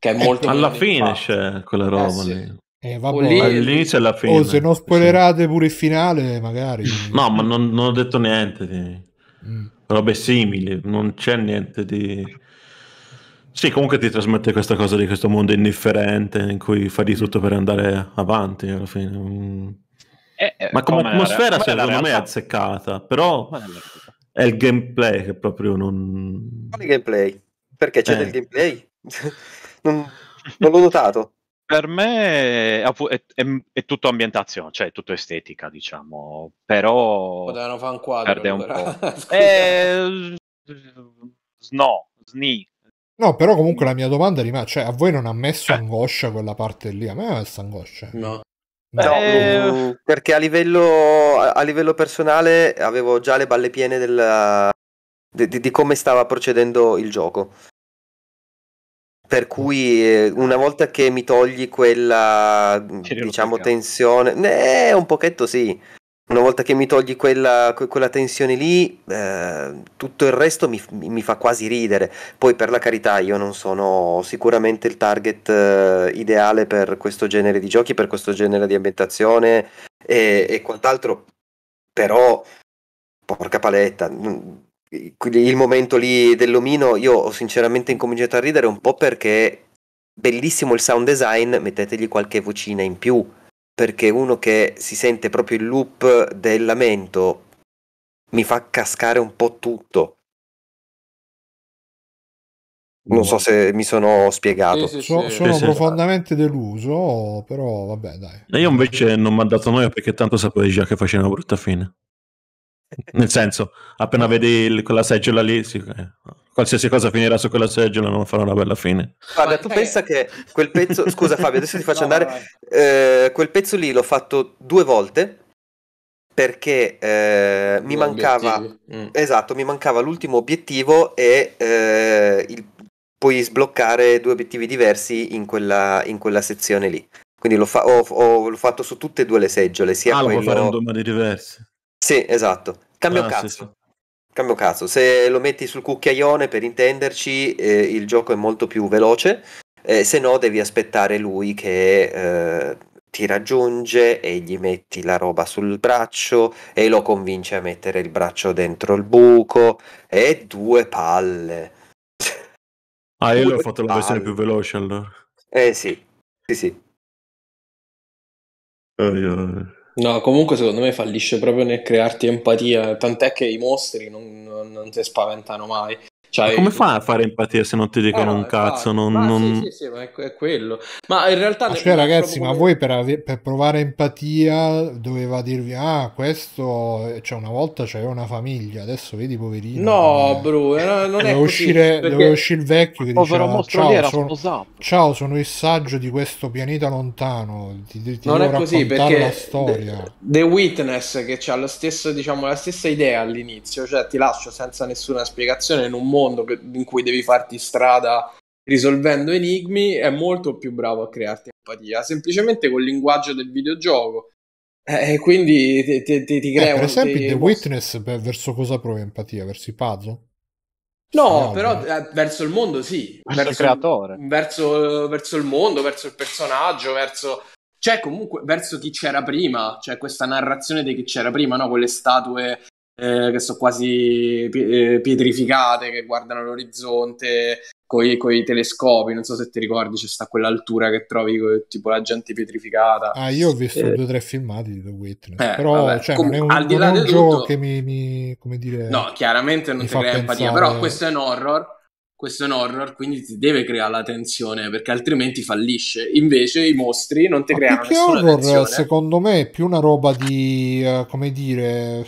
che è molto alla fine c'è quella eh, roba eh, sì. lì. Eh, vabbè, lì... All'inizio e alla fine. Oh, se non spoilerate sì. pure il finale, magari. No, ma non, non ho detto niente di mm. robe simili, non c'è niente di. Sì, comunque ti trasmette questa cosa di questo mondo indifferente in cui fai di tutto per andare avanti alla fine. Mm. Eh, eh, ma come, come atmosfera era, secondo me è azzeccata, però è il gameplay che proprio non... Quale gameplay? Perché c'è eh. del gameplay? non, non l'ho notato. per me è, è, è, è, tutto ambientazione, cioè è tutto estetica, diciamo, però potevano fare un quadro, perde un po'. eh, no, sni. No, però comunque la mia domanda rimane, cioè a voi non ha messo eh. angoscia quella parte lì, a me ha messo angoscia. No. No, eh... perché a livello, a livello, personale avevo già le balle piene della, di, di come stava procedendo il gioco. Per cui eh, una volta che mi togli quella, diciamo, tensione, eh, un pochetto sì, una volta che mi togli quella, quella tensione lì, eh, tutto il resto mi, mi, fa quasi ridere. Poi, per la carità, io non sono sicuramente il target eh, ideale per questo genere di giochi, per questo genere di ambientazione e, e quant'altro. Però, porca paletta, il momento lì dell'omino io ho sinceramente incominciato a ridere un po' perché bellissimo il sound design, mettetegli qualche vocina in più, perché uno che si sente proprio il loop del lamento mi fa cascare un po' tutto. Non so se mi sono spiegato. Sì, sì, so, sì. Sono profondamente deluso, però vabbè, dai. io invece non mi ha dato noia perché tanto sapevo già che faceva una brutta fine. Nel senso, appena vedi il, quella seggiola lì, sì, eh, qualsiasi cosa finirà su quella seggiola non farà una bella fine. Guarda, tu pensa che quel pezzo, scusa Fabio, adesso ti faccio no, andare, eh, quel pezzo lì l'ho fatto due volte perché eh, mi mancava, mm. esatto, mi mancava l'ultimo obiettivo e eh, il, puoi sbloccare due obiettivi diversi in quella, in quella sezione lì. Quindi l'ho, fa- ho, ho, l'ho fatto su tutte e due le seggiole. Sia ah, quello... puoi fare un domani diversi. Sì, esatto. Cambio Ah, sì, sì. cazzo. Cambio cazzo. Se lo metti sul cucchiaione, per intenderci, eh, il gioco è molto più veloce, eh, se no devi aspettare lui che eh, ti raggiunge e gli metti la roba sul braccio e lo convince a mettere il braccio dentro il buco e due palle. Ah, io l'ho fatto la versione più veloce allora. Eh sì, sì sì. Eh, io- No, comunque secondo me fallisce proprio nel crearti empatia, tant'è che i mostri non, non- non si spaventano mai. Cioè, come fa a fare empatia se non ti dicono eh, un cazzo? Non, non... Sì, sì, sì, ma è, è, quello. Ma in realtà. Ma cioè, ragazzi, ma come... voi per, ave- per, provare empatia doveva dirvi: Ah, questo. Cioè, una volta c'aveva una famiglia, adesso vedi, poverino. No, eh. Bru, no, non è uscire, così, perché... uscire il vecchio che diceva: ciao sono, ciao sono, il saggio di questo pianeta lontano. Ti, ti non devo è così perché la storia. The, Witness, che ha diciamo, la stessa idea all'inizio, cioè ti lascio senza nessuna spiegazione in un mondo mondo in cui devi farti strada risolvendo enigmi, è molto più bravo a crearti empatia, semplicemente col linguaggio del videogioco. Eh, e quindi ti, ti, ti, eh, crea eh, Per esempio, in The Witness beh, verso cosa provi empatia? Verso i puzzle? No, no però eh, verso il mondo sì, verso, verso il creatore, verso, verso, il mondo, verso il personaggio, verso... Cioè comunque verso chi c'era prima, cioè questa narrazione di chi c'era prima, no? Quelle statue eh, che sono quasi eh, pietrificate, che guardano l'orizzonte con i telescopi. Non so se ti ricordi, c'è sta quell'altura che trovi co- tipo la gente pietrificata. Ah, io ho visto eh. due o tre filmati di The Witness, eh, però vabbè, cioè, com- non è un, al di là non gioco tutto, che mi, mi, come dire, no, chiaramente non ti crea pensare... empatia, però questo è un horror questo è un horror, quindi ti deve creare la tensione perché altrimenti fallisce. Invece i mostri non ti Ma creano più che horror, tensione. Secondo me è più una roba di, uh, come dire,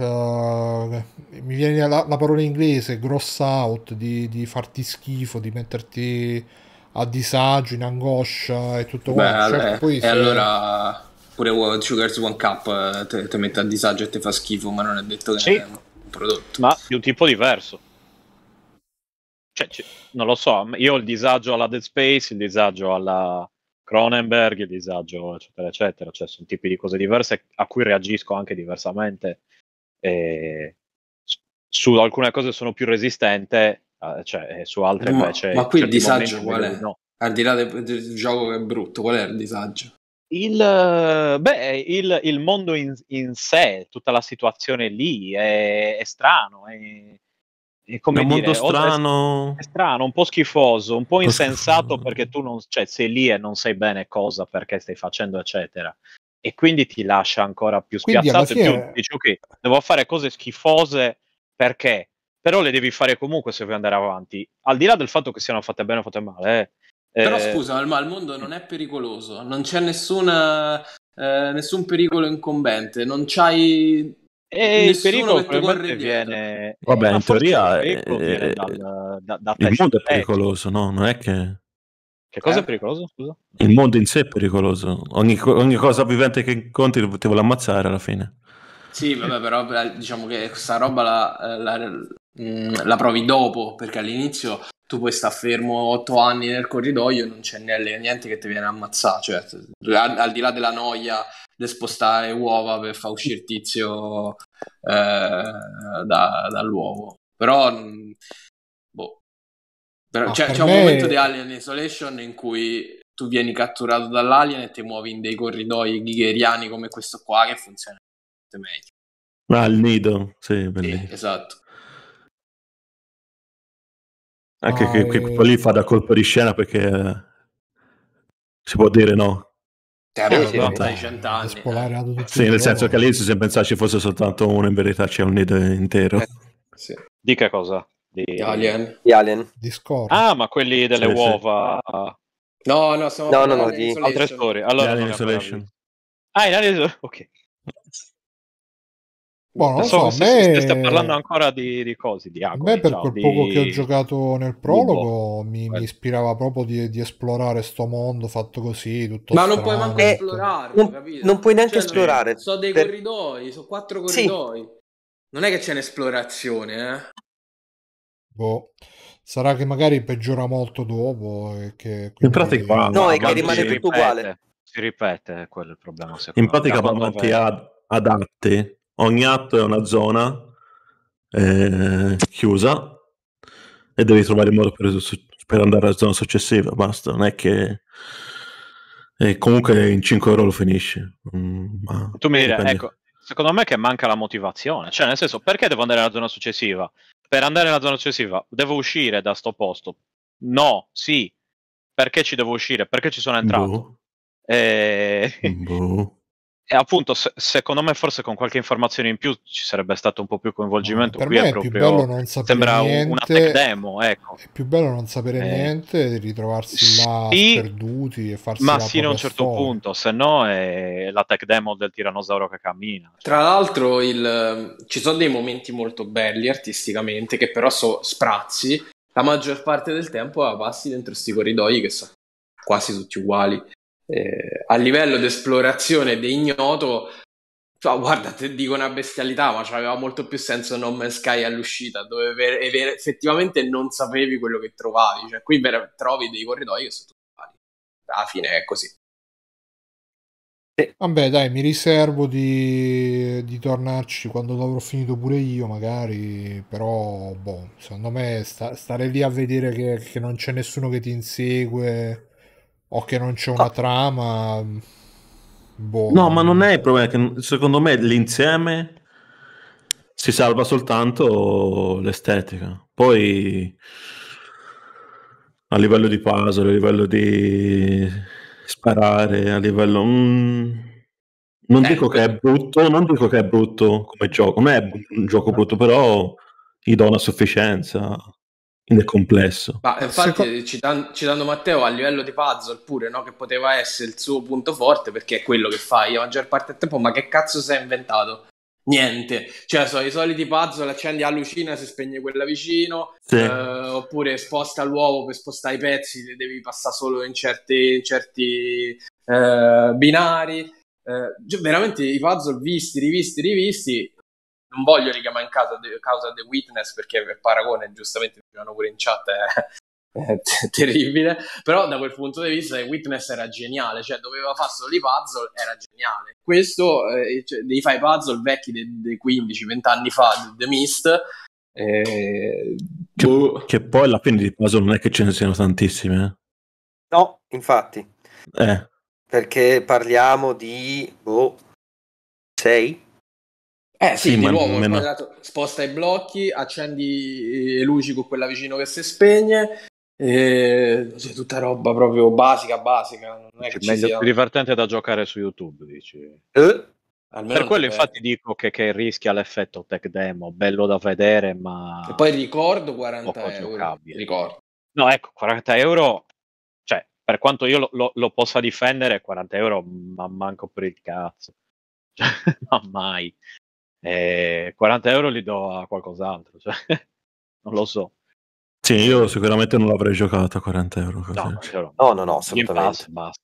eh, mi viene la, la, parola inglese gross out di, di, farti schifo, di metterti a disagio, in angoscia e tutto quanto. Certo, eh, poi e se... allora pure World Sugars One Cup eh, ti mette a disagio e ti fa schifo, ma non è detto che sì, è un prodotto. Ma di un tipo diverso. Cioè, c- non lo so, io ho il disagio alla Dead Space, il disagio alla Cronenberg, il disagio eccetera eccetera, cioè sono tipi di cose diverse a cui reagisco anche diversamente e su alcune cose sono più resistente, eh, cioè, eh, su altre invece... Ma qui il disagio qual è? No. Al di là del, del, gioco che è brutto, qual è il disagio? Il, beh, il, il mondo in, in, sé, tutta la situazione lì è, è strano, è, è come un mondo strano... È, è, strano, un po' schifoso, un po' insensato perché tu non, cioè, sei lì e non sai bene cosa, perché stai facendo, eccetera e quindi ti lascia ancora più spiazzato quindi, e più, dici ok, devo fare cose schifose perché? Però le devi fare comunque se vuoi andare avanti, al di là del fatto che siano fatte bene o fatte male. Eh. Però eh, scusa, ma il mondo non è pericoloso, non c'è nessuna, eh, nessun pericolo incombente, non c'hai e eh, il pericolo probabilmente viene. Vabbè, in ah, teoria. È... Dal, da, da il mondo è pericoloso, no? Non è che. Che cosa eh? è pericoloso? Scusa? Il mondo in sé è pericoloso. Ogni, ogni cosa vivente che incontri ti vuole ammazzare alla fine. Sì, vabbè, però diciamo che questa roba la, la, mm, la provi dopo, perché all'inizio tu puoi stare fermo otto anni nel corridoio e non c'è niente che ti viene ammazzato. Cioè, al, al, di là della noia di spostare uova per far uscire il tizio eh, da, dall'uovo. Però mm, però, cioè, per c'è me... un momento di Alien Isolation in cui tu vieni catturato dall'alien e ti muovi in dei corridoi ghigeriani come questo qua che funziona meglio. Ah, il nido, sì, sì esatto. Anche ah, che, che ah, e... lì fa da colpo di scena perché eh, si può dire no. Eh, eh sì, no, dai cent'anni. Eh. Sì, nel senso che lì si se pensava ci fosse soltanto uno, in verità c'è un nido intero. Eh, sì. Dica cosa? Di Alien. Di Alien. Discord. Ah, ma quelli delle sì, uova. Sì. No, no, sono no, no, no, altre storie. Allora, Alien Isolation. Ah, in Alien Isolation. Ok. Boh, non so, so me... sta parlando ancora di, di cose, di agoni, Beh, per no, quel di... poco che ho giocato nel prologo mi, mi ispirava proprio di, di esplorare sto mondo fatto così, tutto Ma strano, non puoi neanche tutto... Eh, esplorare, non, non, puoi neanche cioè, esplorare. Sono dei per... corridoi, sono quattro corridoi. Sì. Non è che c'è un'esplorazione, eh? boh. sarà che magari peggiora molto dopo. E che, In pratica, qua, no, è che rimane tutto ripete, uguale. Si ripete, quello è il problema. In pratica, va avanti ad, ad atti. Ogni atto è una zona eh, chiusa e devi trovare il modo per, per, andare alla zona successiva. Basta, non è che. E eh, comunque in 5 euro lo finisci. Mm, ma tu mi direi, ecco, secondo me che manca la motivazione, cioè nel senso perché devo andare alla zona successiva? per andare nella zona successiva devo uscire da sto posto? No, sì. Perché ci devo uscire? Perché ci sono boh. entrato? Eh, boh. E... Boh. E appunto, se, secondo me, forse con qualche informazione in più ci sarebbe stato un po' più coinvolgimento. per Qui me è, proprio, più bello non sapere sembra niente, una tech demo. Ecco. È più bello non sapere eh. niente, ritrovarsi là perduti e farsi Ma sì, a un certo storia. punto, se no è la tech demo del tiranosauro che cammina. Tra l'altro, il, ci sono dei momenti molto belli artisticamente, che però sono sprazzi. La maggior parte del tempo passi dentro questi corridoi che sono quasi tutti uguali eh, a livello di esplorazione di ignoto, cioè, guarda, te dico una bestialità, ma aveva molto più senso Non Man's Sky all'uscita, dove ver- ver- effettivamente non sapevi quello che trovavi. Cioè, qui ver- trovi dei corridoi che sono tutti Alla fine è così. Vabbè, dai, mi riservo di, di tornarci quando l'avrò finito pure io, magari. Però, boh, secondo me sta, stare lì a vedere che, che non c'è nessuno che ti insegue o che non c'è una ah. trama. Boh. No, ma non è il problema. Che secondo me l'insieme si salva soltanto l'estetica. Poi a livello di puzzle, a livello di sparare, a livello. Mm, non dico ecco. che è brutto, non dico che è brutto come gioco. non è un gioco brutto, però gli do una sufficienza nel complesso. Ma infatti Secondo... citando, citando, Matteo a livello di puzzle pure, no? che poteva essere il suo punto forte perché è quello che fai la maggior parte del tempo, ma che cazzo sei inventato? Niente, cioè sono i soliti puzzle, accendi la lucina, si spegne quella vicino, sì. eh, oppure sposta l'uovo per spostare i pezzi, devi passare solo in certi, in certi eh, binari. Eh, cioè, veramente i puzzle visti, rivisti, rivisti, non voglio richiamare in causa, causa The Witness perché il paragone, giustamente dicevano pure in chat, è, è terribile, però da quel punto di vista The Witness era geniale, cioè doveva fare solo i puzzle, era geniale. Questo, eh, cioè, devi fare puzzle vecchi dei 15-20 anni fa, The Mist, eh, che, boh. che, poi alla fine di puzzle non è che ce ne siano tantissime. Eh. No, infatti. Eh. Perché parliamo di boh, 6 eh sì, sì di nuovo, meno... sposta i blocchi, accendi le luci con quella vicino che si spegne, e... Cioè, tutta roba proprio basica, basica. Non è cioè, meglio sia... divertente da giocare su YouTube, dici. Eh? per quello infatti dico che, che, rischia l'effetto tech demo, bello da vedere, ma... E poi ricordo 40 euro. Ricordo. No, ecco, 40 euro, cioè, per quanto io lo, lo, lo possa difendere, 40 euro, ma manco per il cazzo. Cioè, ma mai. E 40 euro li do a qualcos'altro, cioè, non lo so. Sì, io sicuramente non l'avrei giocato a 40 euro. No, no, no, no, no assolutamente. Pass,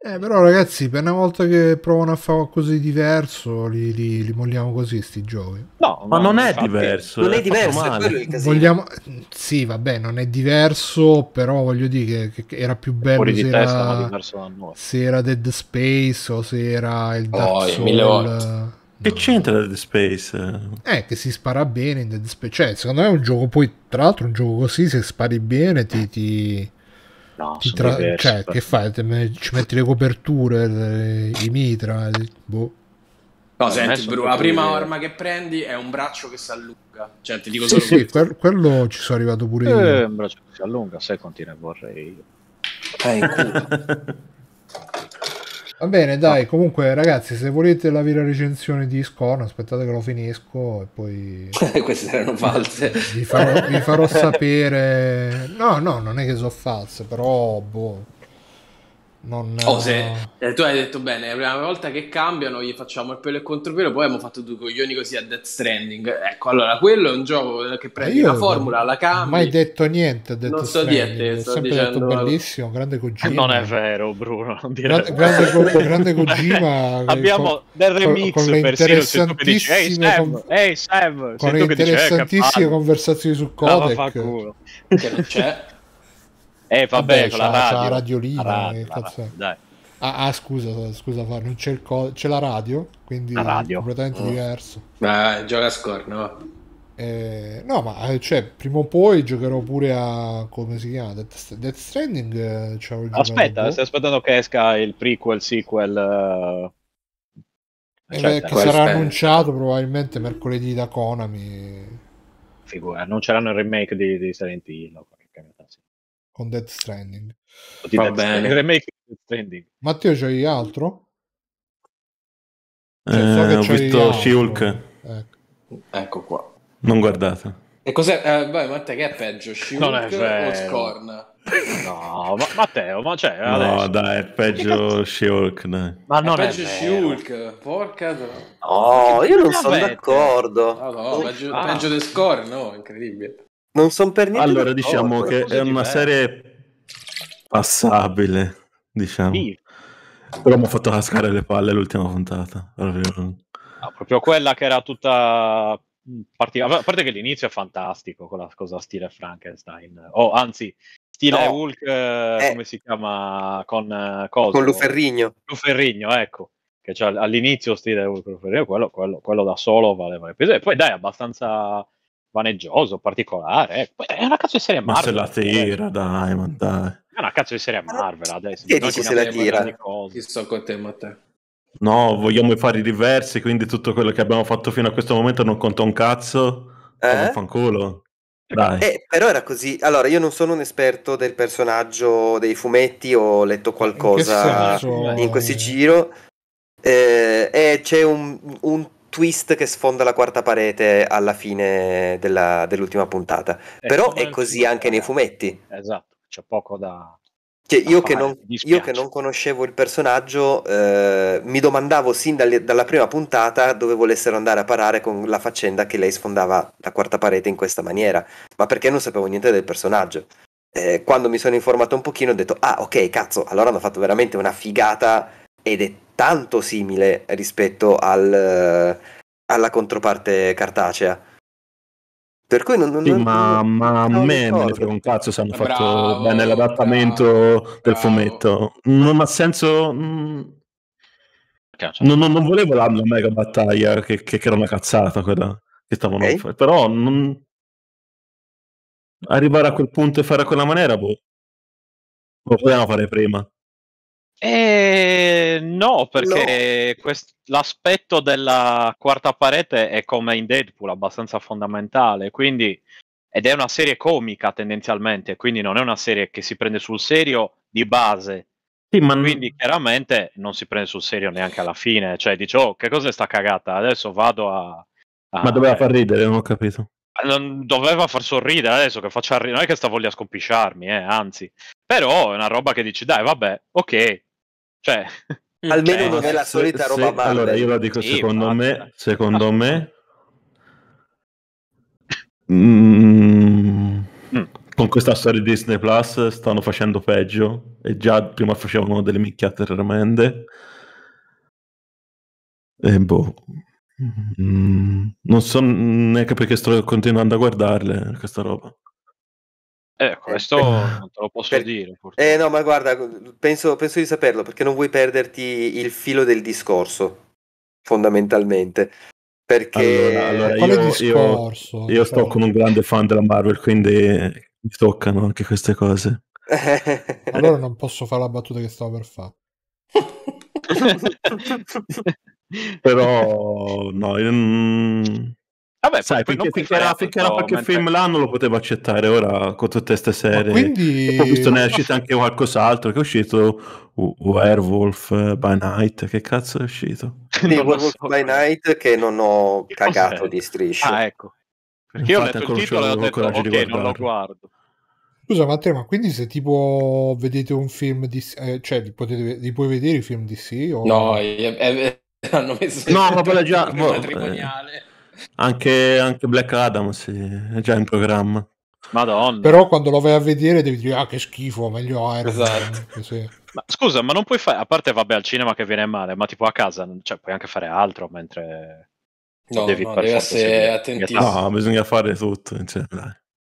eh, però ragazzi, per una volta che provano a fare qualcosa di diverso, li, li, li molliamo così sti giochi. No, ma, ma non è diverso. Non è, è diverso, è Vogliamo... Sì, vabbè, non è diverso, però voglio dire che, che era più bello se, testa, era... se era... Dead Space o se era il oh, Dark oh, Souls. Che c'entra Dead Space? Eh, che si spara bene in Dead Space. Cioè, secondo me è un gioco poi, tra l'altro, un gioco così, se spari bene ti... Eh. ti... No, ti tra... diversi, cioè, però. che fai? Ci metti le coperture, le... i mitra, le... boh. No, senti, Bru, la prima io. arma che prendi è un braccio che si allunga. Cioè, ti dico sì, solo sì, que- quello ci sono arrivato pure io. Eh, un braccio che si allunga, sai quanti ne vorrei io. Eh, Va bene, dai, no. comunque ragazzi, se volete la vera recensione di Scorn, aspettate che lo finisco e poi... Queste erano false. vi, farò, vi farò sapere... No, no, non è che sono false, però... Boh non... Oh, eh, se, eh, tu hai detto bene, la prima volta che cambiano gli facciamo il pelo e il contropelo, poi abbiamo fatto due coglioni così a Death Stranding. Ecco, allora quello è un gioco che prende una formula, la cambia. Non mai detto niente a Death non so Stranding, ho sempre dicendo... detto bellissimo, grande Kojima. Eh, non è vero Bruno, non dire grande, grande, grande Kojima. Eh, abbiamo del remix con, con le interessantissime, dici, con, hey, Sam, con le interessantissime dice, conversazioni su Codec. Che non c'è. Eh vabbè, vabbè con la radio. la radiolina, la radio, eh, cazzo la, dai. Ah, ah, scusa, scusa, non c'è, il co- c'è la radio, quindi la radio. è completamente oh. diverso. Ma gioca a score, no? Eh, no, ma eh, cioè, prima o poi giocherò pure a come si chiama Death, Death Stranding. Cioè, Aspetta, stai aspettando che esca il prequel, sequel. Uh... cioè, che sarà è... annunciato probabilmente mercoledì da Konami. Figura, non c'erano il remake di, di Silent Hill con Dead Stranding. Va bene. Remake Dead Stranding. Matteo, c'hai altro? Cioè, so eh, ho visto She-Hulk. Ecco. ecco. qua. Non guardate. E cos'è? Eh, beh, Matteo, che è peggio? she è cioè... o Scorn? No, ma Matteo, ma c'è. Cioè, no, dai, è peggio she Ma non è, è peggio She-Hulk. Porca. No, io non sono d'accordo. No, no, peggio, ah. peggio di Scorn, no, oh, incredibile. Non sono per niente. Allora, diciamo che è una serie passabile, diciamo. Sì. Però mi ha fatto cascare le palle l'ultima puntata. Ah, proprio quella che era tutta mm, a parte che l'inizio è fantastico con la cosa stile Frankenstein, o oh, anzi, stile no. Hulk, eh, eh. come si chiama con eh, cosa? Con Luferrigno. Luferrigno, ecco, che cioè, all'inizio stile Hulk, Luferrigno, quello, quello, quello da solo valeva le pese, e poi dai, è abbastanza faneggioso, particolare. Eh. È una cazzo di serie Marvel. Ma se la tira, eh. dai, ma dai. È una cazzo di serie Marvel, adesso. Che dici se la tira? Io sto con te, Matteo. No, vogliamo fare i diversi, quindi tutto quello che abbiamo fatto fino a questo momento non conta un cazzo. Eh? Oh, Fanculo. Eh, però era così. Allora, io non sono un esperto del personaggio dei fumetti, ho letto qualcosa in, in questo giro. Eh, eh, c'è un, un twist che sfonda la quarta parete alla fine della, dell'ultima puntata. Eh, è Però è così anche nei fumetti. Esatto, c'è poco da... Cioè, io, che non, io, che non, conoscevo il personaggio eh, mi domandavo sin dalle, dalla prima puntata dove volessero andare a parare con la faccenda che lei sfondava la quarta parete in questa maniera, ma perché non sapevo niente del personaggio. Eh, quando mi sono informato un pochino ho detto, ah ok, cazzo, allora hanno fatto veramente una figata ed è tanto simile rispetto al, eh, alla controparte cartacea. Per cui non, non, sì, non, ma, non, ma a me me ne frega un cazzo se hanno bravo, fatto bene l'adattamento bravo, del fumetto. Non ha senso. Mm, non, non, volevo la mega battaglia, che, che, che, era una cazzata quella che stavano okay. facendo. Però non... arrivare a quel punto e fare a quella maniera, boh. Lo potevamo fare prima. Eh, no, perché no. Quest- l'aspetto della quarta parete è come in Deadpool, abbastanza fondamentale, quindi... Ed è una serie comica tendenzialmente, quindi non è una serie che si prende sul serio di base. Sì, ma... Quindi chiaramente non si prende sul serio neanche alla fine, cioè dice oh che cos'è sta cagata, adesso vado a... a... Ma doveva far ridere, non ho capito. Ah, doveva far sorridere adesso che faccia ridere, non è che sta voglia scompisciarmi, eh, anzi. Però è una roba che dici dai vabbè, ok, cioè, mm. almeno eh, non è la solita se, roba se, Marvel. Allora, io la dico, sì, secondo ma... me, secondo me... Mm, mm. Con questa storia di Disney Plus stanno facendo peggio e già prima facevano delle micchiate tremende. E boh, Mm, non so neanche perché sto continuando a guardarle questa roba. Ecco, eh, questo eh, non te lo posso per... dire. Purtroppo. Eh, no, ma guarda, penso, penso, di saperlo perché non vuoi perderti il filo del discorso, fondamentalmente. Perché allora, allora io, discorso, io, io sto diciamo con un grande fan della Marvel, quindi mi toccano anche queste cose. allora non posso fare la battuta che stavo per fare. Però, no, io, Vabbè, Sai, perché, perché era, finché era qualche mentre... film l'anno lo potevo accettare, ora con tutte queste serie. quindi... Ho visto ne è uscito anche qualcos'altro, che è uscito Werewolf eh, by Night, che cazzo è uscito? Werewolf so. by Night che non ho che cagato di striscia. Ah, ecco. Perché Infatti, io ho letto il titolo e ho detto ok, non lo guardo. Scusa Matteo, ma quindi se tipo vedete un film di... Eh, cioè li, potete, li puoi vedere i film di sì? O... No, è, eh, è, eh, hanno messo... No, ma poi già... Boh, matrimoniale. Anche, anche Black Adam sì, è già in programma. Madonna. Però quando lo vai a vedere devi dire ah che schifo, meglio Iron esatto. Man. Sì. Ma, scusa, ma non puoi fare, a parte vabbè al cinema che viene male, ma tipo a casa cioè, puoi anche fare altro mentre... No, devi no, deve essere attentissimo. No, bisogna fare tutto. Cioè,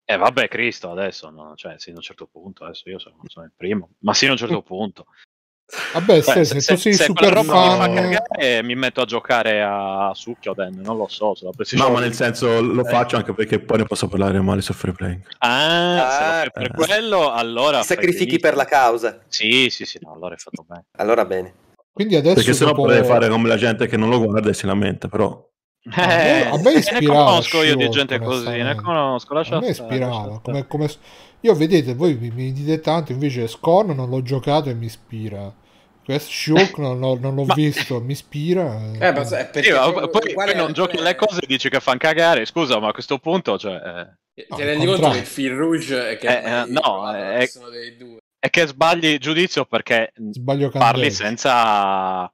eh vabbè Cristo adesso, no? cioè, sì, a un certo punto, adesso io sono, sono il primo, ma sì a un certo punto. Vabbè, se, se, se tu sei se super fan... mi, cagare, mi metto a giocare a Succhioden, non lo so, se la No, ma nel senso lo faccio anche perché poi ne posso parlare male su Free Playing. Ah, ah per eh. quello allora Ti sacrifichi per la causa. Sì, sì, sì, no, allora è fatto bene. Allora bene. Quindi adesso perché sennò dopo... potrei fare come la gente che non lo guarda e si lamenta, però eh, a me eh, ne conosco io di gente così, ne conosco, lascia a me ispirava, come, come... Io vedete, voi mi, mi dite tanto, invece Scorn non l'ho giocato e mi ispira. Quest shock non, l'ho, non l'ho ma... visto, mi ispira. Eh, ma perché io, gioco, poi, poi non giochi le cose e dici che fanno cagare. Scusa, ma a questo punto. Cioè, eh... no, cioè, ah, Ti rendi conto che il Fil Rouge è che eh, eh no, è... dei due. È che sbagli giudizio perché Sbaglio parli senza,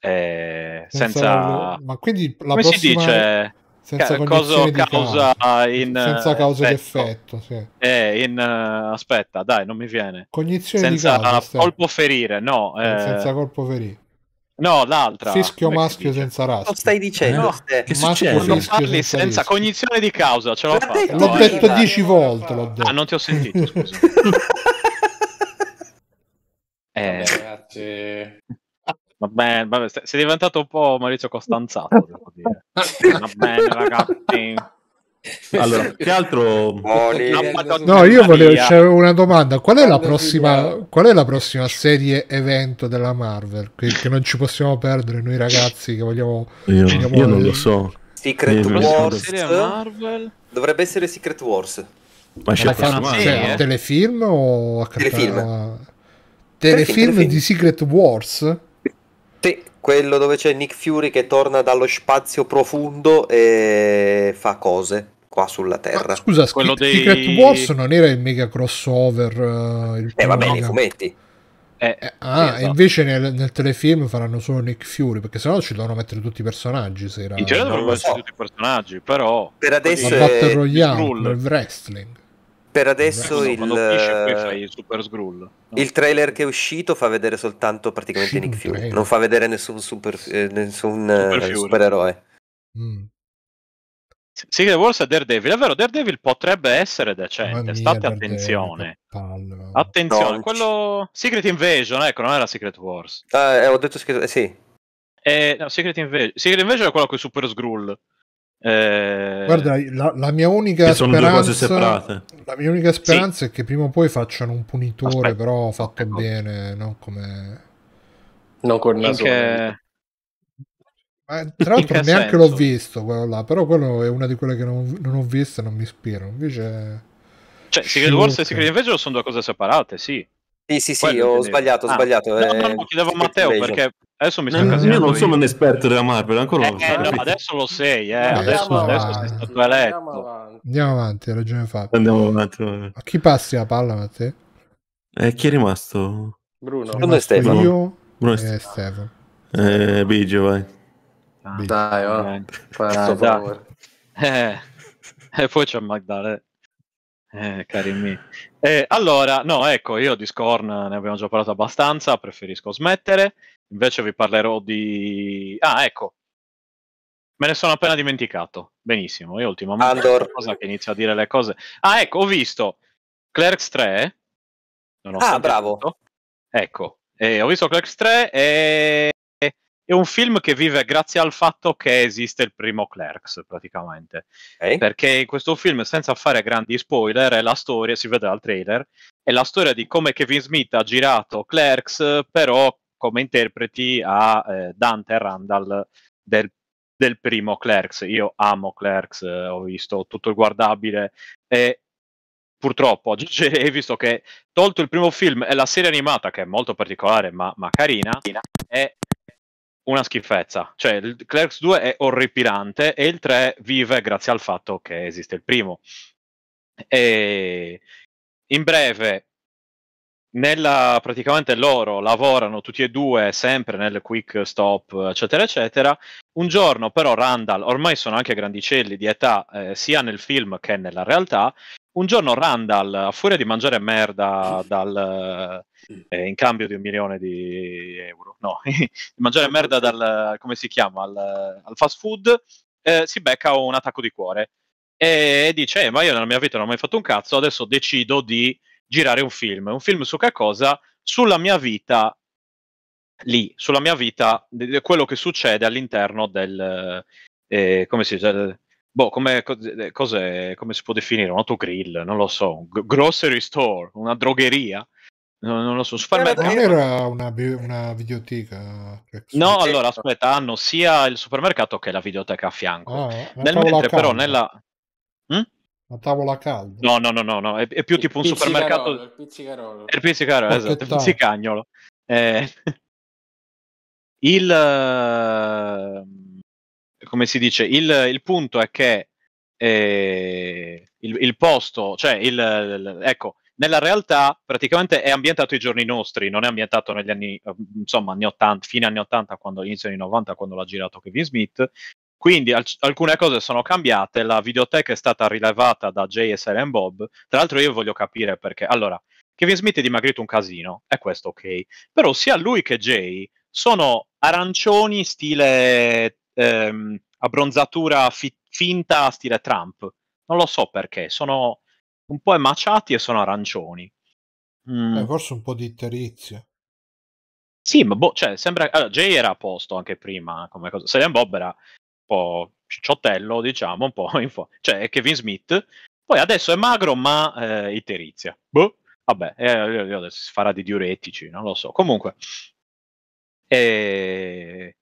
eh, senza. senza... Ma quindi la Come prossima... si dice? senza cosa causa, causa in, senza eh, causa ed effetto, sì. eh, in, uh, aspetta dai non mi viene cognizione senza di causa, colpo ferire no eh... eh. senza colpo ferire No, l'altra. Fischio maschio senza razza. Lo stai dicendo? No, che maschio, Quando parli senza, senza cognizione di causa, ce l'ho fatta. L'ho detto eh. dieci volte. L'ho detto. Ah, non ti ho sentito, scusa. eh. Vabbè, ragazzi. Va vabbè, sei diventato un po' Maurizio Costanzato, devo dire. Va bene, ragazzi. Allora, che altro? No, io volevo, c'avevo una domanda. Qual è, la prossima, qual è la prossima serie evento della Marvel? Che, che non ci possiamo perdere noi ragazzi che vogliamo... Io, vogliamo io non lo so. Secret io Wars. Dovrebbe essere Secret Wars. Ma c'è una serie? Telefilm o... Telefilm. Telefilm, telefilm di Secret Wars? Sì, quello dove c'è Nick Fury che torna dallo spazio profondo e fa cose qua sulla Terra. Ah, scusa, quello Secret, dei... Secret Wars non era il mega crossover? Uh, il eh, va bene, mega... i fumetti. Eh, eh, ah, sì, esatto. invece nel, nel, telefilm faranno solo Nick Fury perché sennò ci devono mettere tutti i personaggi. Se era... In genere dovrebbero essere so. tutti i personaggi, però per adesso è Battle Royale, il wrestling. Per eh, adesso il, no, il, trailer che è uscito fa vedere soltanto praticamente Nick Fury, non fa vedere nessun, super, eh, nessun eh, super supereroe. Mm. Secret Wars e Daredevil, è vero, Daredevil potrebbe essere decente, cioè, mia, state Daredevil, attenzione. Attenzione, no, quello... Secret Invasion, ecco, non era Secret Wars. Ah, eh, ho detto Secret... Eh, sì. Eh, no, Secret, Invasion. Secret Invasion è quello con Super Skrull. Eh, Guarda, la, la, mia unica sono speranza, due cose La mia unica speranza sì. è che prima o poi facciano un punitore, Aspetta. però fatto no. bene, non come... Non con Anche... Eh, tra l'altro neanche senso? l'ho visto quello là, però quello è una di quelle che non, non ho visto e non mi ispira. Invece... Cioè, Secret Wars e Secret Invasion sono due cose separate, sì. Sì, sì, sì, ho sbagliato, ho ah. sbagliato. Eh, no, no, no, chiedevo a Matteo perché Adesso mi sto incasinando. Eh, io non sono io. un esperto della Marvel, ancora eh, eh, no, adesso lo sei, eh. adesso, adesso sei stato eletto. Andiamo avanti, hai ragione Fabio. Andiamo avanti. A chi passi la palla, Matteo? Eh, chi è rimasto? Bruno. Bruno e Stefano. Io Bruno e eh, Stefano. Eh, Bigio, vai. Ah, Dai, va. Eh, dai, dai. Eh. E poi c'è Magdalena. Eh, cari miei. Eh, allora, no, ecco, io di Scorn ne abbiamo già parlato abbastanza, preferisco smettere. Invece vi parlerò di... Ah, ecco. Me ne sono appena dimenticato. Benissimo, io ultimamente Andor. cosa che inizio a dire le cose. Ah, ecco, ho visto Clerks 3. Ah, bravo. Tutto. Ecco, eh, ho visto Clerks 3 e è un film che vive grazie al fatto che esiste il primo Clerks praticamente. Okay. Perché in questo film, senza fare grandi spoiler, è la storia, si vede dal trailer, è la storia di come Kevin Smith ha girato Clerks, però come interpreti a eh, Dante Randall del, del, primo Clerks. Io amo Clerks, eh, ho visto tutto il guardabile e purtroppo oggi hai visto che tolto il primo film e la serie animata che è molto particolare ma, ma carina è una schifezza cioè il Clerks 2 è orripilante e il 3 vive grazie al fatto che esiste il primo e in breve nella, praticamente loro lavorano tutti e due sempre nel quick stop, eccetera, eccetera. Un giorno però Randall, ormai sono anche grandicelli di età, eh, sia nel film che nella realtà, un giorno Randall, a furia di mangiare merda dal, eh, in cambio di un milione di euro, no, di mangiare merda dal, come si chiama, al, al fast food, eh, si becca un attacco di cuore e dice, eh, ma io nella mia vita non ho mai fatto un cazzo, adesso decido di girare un film. Un film su che cosa? Sulla mia vita lì, sulla mia vita, quello che succede all'interno del... Eh, eh come si dice? Boh, come, cos'è, come si può definire? Un autogrill, non lo so, un grocery store, una drogheria. Non, non lo so, supermercato. Non era una, bi- una videoteca? Cioè, no, allora aspetta, hanno sia il supermercato che la videoteca a fianco. Ah, nel mentre, però, nella. Hm? Una tavola calda? No, no, no, no, no. È, è, più tipo un supermercato. Il pizzicarolo. È il pizzicarolo, esatto, il pizzicagnolo. Eh, il... Ehm, come si dice? Il, il punto è che eh, il, il, posto, cioè il... ecco, nella realtà praticamente è ambientato ai giorni nostri, non è ambientato negli anni, ehm, insomma, anni 80, fine anni 80, quando, inizio anni 90, quando l'ha girato Kevin Smith, quindi al- alcune cose sono cambiate, la videoteca è stata rilevata da Jay e Silent Bob. Tra l'altro io voglio capire perché. Allora, Kevin Smith è dimagrito un casino, è questo ok. Però sia lui che Jay sono arancioni stile ehm, abbronzatura fi- finta stile Trump. Non lo so perché, sono un po' emaciati e sono arancioni. Mm. Eh, forse un po' di itterizia. Sì, ma boh, cioè, sembra... Allora, Jay era a posto anche prima come cosa. Silent Bob era po' cicciottello, diciamo, un po' info- cioè è Kevin Smith. Poi adesso è magro, ma eh, iterizia. Boh, vabbè, eh, adesso si farà di diuretici, non lo so. Comunque, eh,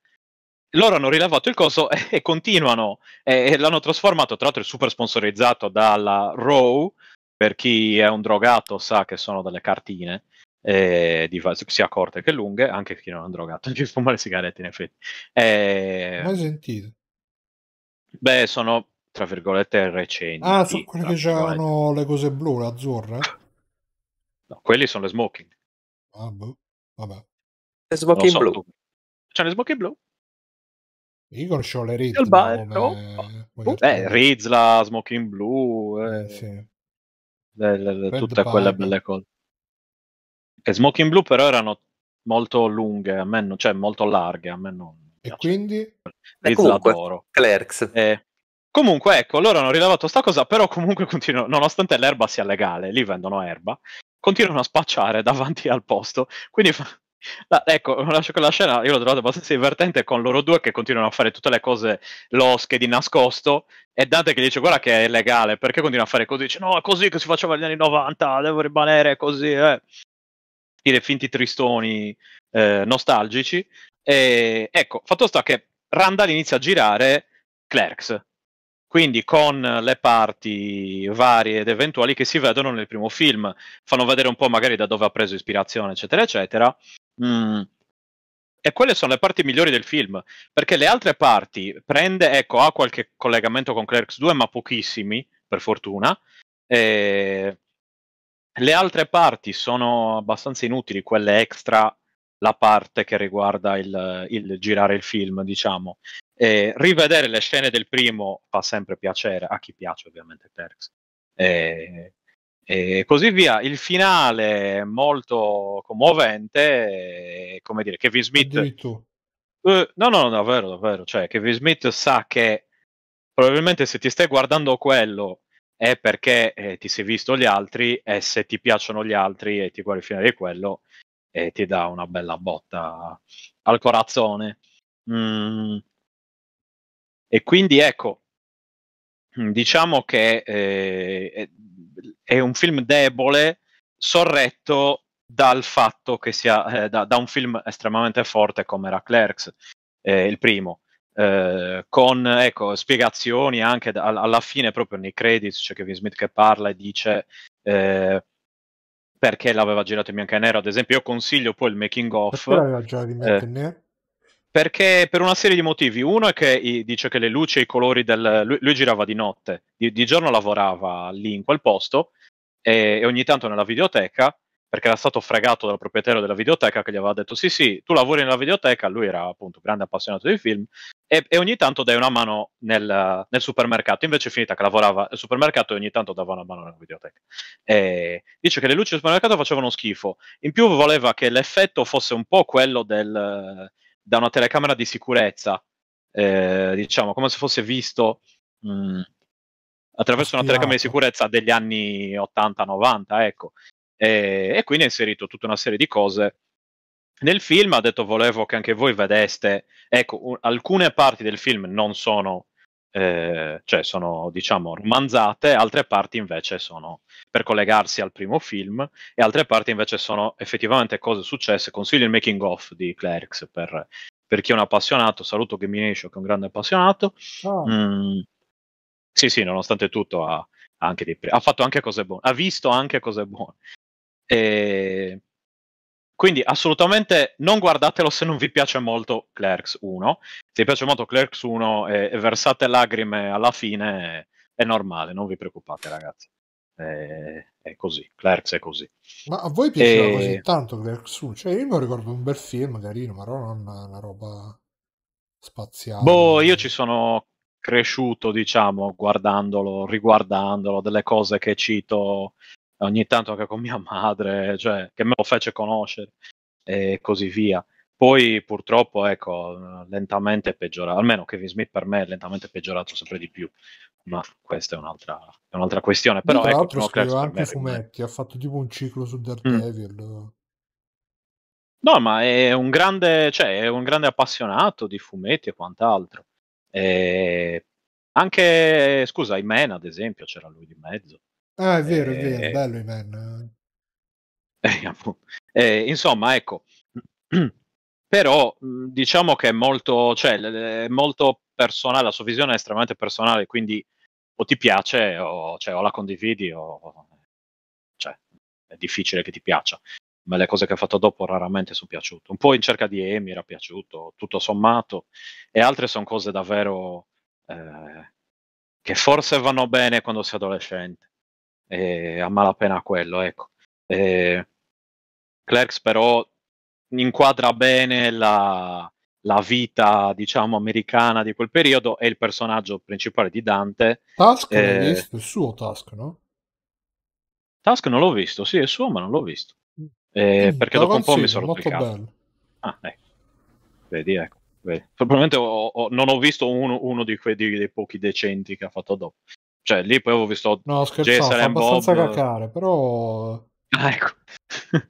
loro hanno rilevato il costo e, e continuano e, e, l'hanno trasformato, tra l'altro è super sponsorizzato dalla Row, per chi è un drogato sa che sono delle cartine, eh, di, sia corte che lunghe, anche chi non è un drogato, non ci fumare sigarette in effetti. Eh, Mai sentito. Beh, sono tra virgolette recenti. Ah, sono quelli che avevano eh. le cose blu, l'azzurra? No, quelli sono le smoking. Ah, boh. Vabbè. Le smoking so blu. C'è le smoking blu? Io conoscevo le Riz. Come... No. Oh. Eh, Riz, la smoking blu. Eh, eh sì. Le, le, tutte quelle belle cose. E smoking blu però erano molto lunghe, a me non, cioè molto larghe, a me non e quindi? Beh, comunque, Clerks. Eh, comunque, ecco, loro hanno rilevato sta cosa, però comunque continuano, nonostante l'erba sia legale, lì vendono erba, continuano a spacciare davanti al posto, quindi... Fa... La, ecco, lascio quella scena, io l'ho trovata abbastanza divertente con loro due che continuano a fare tutte le cose losche di nascosto e Dante che dice guarda che è illegale, perché continua a fare così? Dice no, è così che si faceva negli anni 90, devo rimanere così, eh. I finti tristoni eh, nostalgici e, ecco, fatto sta che Randall inizia a girare Clerks, quindi con le parti varie ed eventuali che si vedono nel primo film, fanno vedere un po' magari da dove ha preso ispirazione, eccetera, eccetera. Mm. E quelle sono le parti migliori del film, perché le altre parti prende, ecco, ha qualche collegamento con Clerks 2, ma pochissimi, per fortuna. E... Le altre parti sono abbastanza inutili, quelle extra la parte che riguarda il, il girare il film, diciamo. E rivedere le scene del primo fa sempre piacere, a chi piace ovviamente Terx. E, e così via. Il finale è molto commovente, come dire, Kevin Smith... Uh, no, no, davvero, davvero. Cioè, Kevin Smith sa che probabilmente se ti stai guardando quello è perché eh, ti sei visto gli altri e se ti piacciono gli altri e ti guardi il finale di quello e ti dà una bella botta al corazzone. Mm. E quindi ecco, diciamo che eh, è un film debole, sorretto dal fatto che sia eh, da, da, un film estremamente forte come era Clerks, eh, il primo. Eh, con ecco, spiegazioni anche da, alla fine proprio nei credits c'è Kevin Smith che parla e dice eh, perché l'aveva girato in bianca e nero. Ad esempio, io consiglio poi il making off. Perché l'aveva girato in bianca e eh, nero? Perché per una serie di motivi. Uno è che i, dice che le luci e i colori del. Lui, lui girava di notte, di, di, giorno lavorava lì in quel posto e, e ogni tanto nella videoteca perché era stato fregato dal proprietario della videoteca che gli aveva detto sì sì, tu lavori nella videoteca, lui era appunto grande appassionato di film e, e ogni tanto dai una mano nel, nel, supermercato, invece è finita che lavorava nel supermercato e ogni tanto dava una mano nella videoteca. E dice che le luci del supermercato facevano schifo, in più voleva che l'effetto fosse un po' quello del, da una telecamera di sicurezza, eh, diciamo come se fosse visto... Mh, mm, attraverso una telecamera di sicurezza degli anni 80-90, ecco. E, e quindi ha inserito tutta una serie di cose nel film. Ha detto volevo che anche voi vedeste, ecco, un, alcune parti del film non sono eh, cioè sono diciamo romanzate, altre parti invece sono per collegarsi al primo film e altre parti invece sono effettivamente cose successe. Consiglio il making of di Clerics per, per, chi è un appassionato, saluto Gamination che è un grande appassionato. Oh. Mm, sì, sì, nonostante tutto ha, ha, pre- ha, fatto anche cose buone, ha visto anche cose buone. E quindi assolutamente non guardatelo se non vi piace molto Clerks 1. Se vi piace molto Clerks 1 e, e versate lacrime alla fine è normale, non vi preoccupate ragazzi. È, è così, Clerks è così. Ma a voi piaceva e... così tanto Clerks 1? Cioè io mi ricordo un bel film carino, ma non una, una roba spaziale. Boh, io ci sono cresciuto, diciamo, guardandolo, riguardandolo, delle cose che cito ogni tanto anche con mia madre, cioè, che me lo fece conoscere e così via. Poi purtroppo, ecco, lentamente è peggiorato, almeno Kevin Smith per me è lentamente peggiorato sempre di più, ma questa è un'altra, è un'altra questione. Però, Tra ecco, l'altro ecco, scriveva anche fumetti, ha fatto tipo un ciclo su mm. Daredevil. Mm. No, ma è un, grande, cioè, è un grande appassionato di fumetti e quant'altro. E anche, scusa, Imena ad esempio, c'era lui di mezzo. Ah, è vero, eh, è vero, eh. bello Iman. Eh, eh, insomma, ecco, però mhmm, diciamo che è molto, cioè, è molto personale, la sua visione è estremamente personale, quindi o ti piace o, cioè, o la condividi o... Cioè, è difficile che ti piaccia ma le cose che ha fatto dopo raramente sono piaciute. Un po' in cerca di Emir ha piaciuto, tutto sommato, e altre sono cose davvero eh, che forse vanno bene quando sei adolescente eh, a malapena quello, ecco. Eh, Clerks però inquadra bene la, la, vita, diciamo, americana di quel periodo, è il personaggio principale di Dante. Task, eh, visto? il suo Task, no? Task non l'ho visto, sì, è suo, ma non l'ho visto. Mm. Eh, mm, perché dopo un po' mi sono rotto Ah, ecco. Vedi, ecco. Vedi. Probabilmente ho, ho, non ho visto uno, uno di quei dei pochi decenti che ha fatto dopo. Cioè, lì poi avevo visto... No, scherzavo, fa abbastanza cacare, però... Ah, ecco.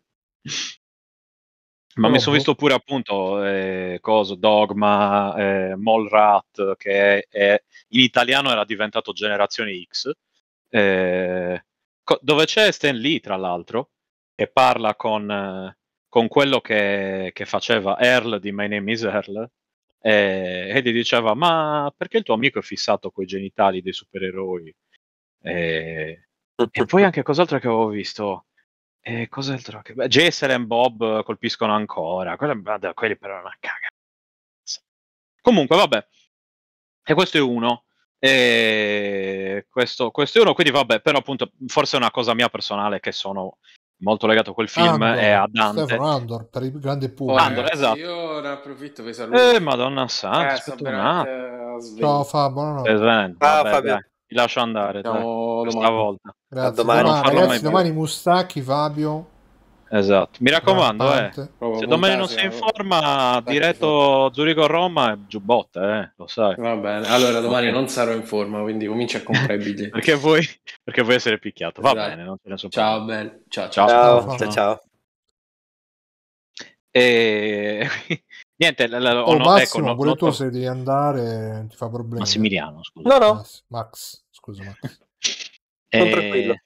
Ma mi sono boh. visto pure appunto eh, cosa, Dogma, eh, Mallrat, che è, è, in italiano era diventato Generazione X, eh, co- dove c'è Stan Lee tra l'altro, e parla con, eh, con quello che, che, faceva Earl di My Name is Earl, eh, e gli diceva ma perché il tuo amico è fissato coi genitali dei supereroi? Eh, e poi anche cos'altro che avevo visto? Eh, cos'altro che... Beh, Jessel e Bob colpiscono ancora, quelli, vabbè, quelli però è una caga. Comunque, vabbè. E questo è uno. E questo, questo, è uno, quindi vabbè, però appunto forse è una cosa mia personale che sono molto legato a quel film Andor, è a Dante. Stefano Andor per il grande pubblico. Oh, esatto. Io ne approfitto per salutare. Eh, Madonna santa, eh, aspetta eh, Ciao Fabio, no, no. Esatto, ah, vabbè, Fabio. ti lascio andare no, dai, domani. stavolta. Grazie. domani, domani, ragazzi, domani Mustacchi, Fabio. Esatto, mi raccomando, eh. se domani non sei in forma, diretto Zurigo-Roma, giubbotta, eh, lo sai. Va bene, allora domani non sarò in forma, quindi comincia a comprare i biglietti. perché, vuoi, perché vuoi essere picchiato, va esatto. bene, non te ciao, ciao, ciao, ciao, ciao. ciao, ciao. E... Niente, la, la, oh, no, Massimo, ecco, pure tu se devi andare ti fa problema. Massimiliano, scusa. No, no. Max, scusa Max. Eh... Sono tranquillo. Eh,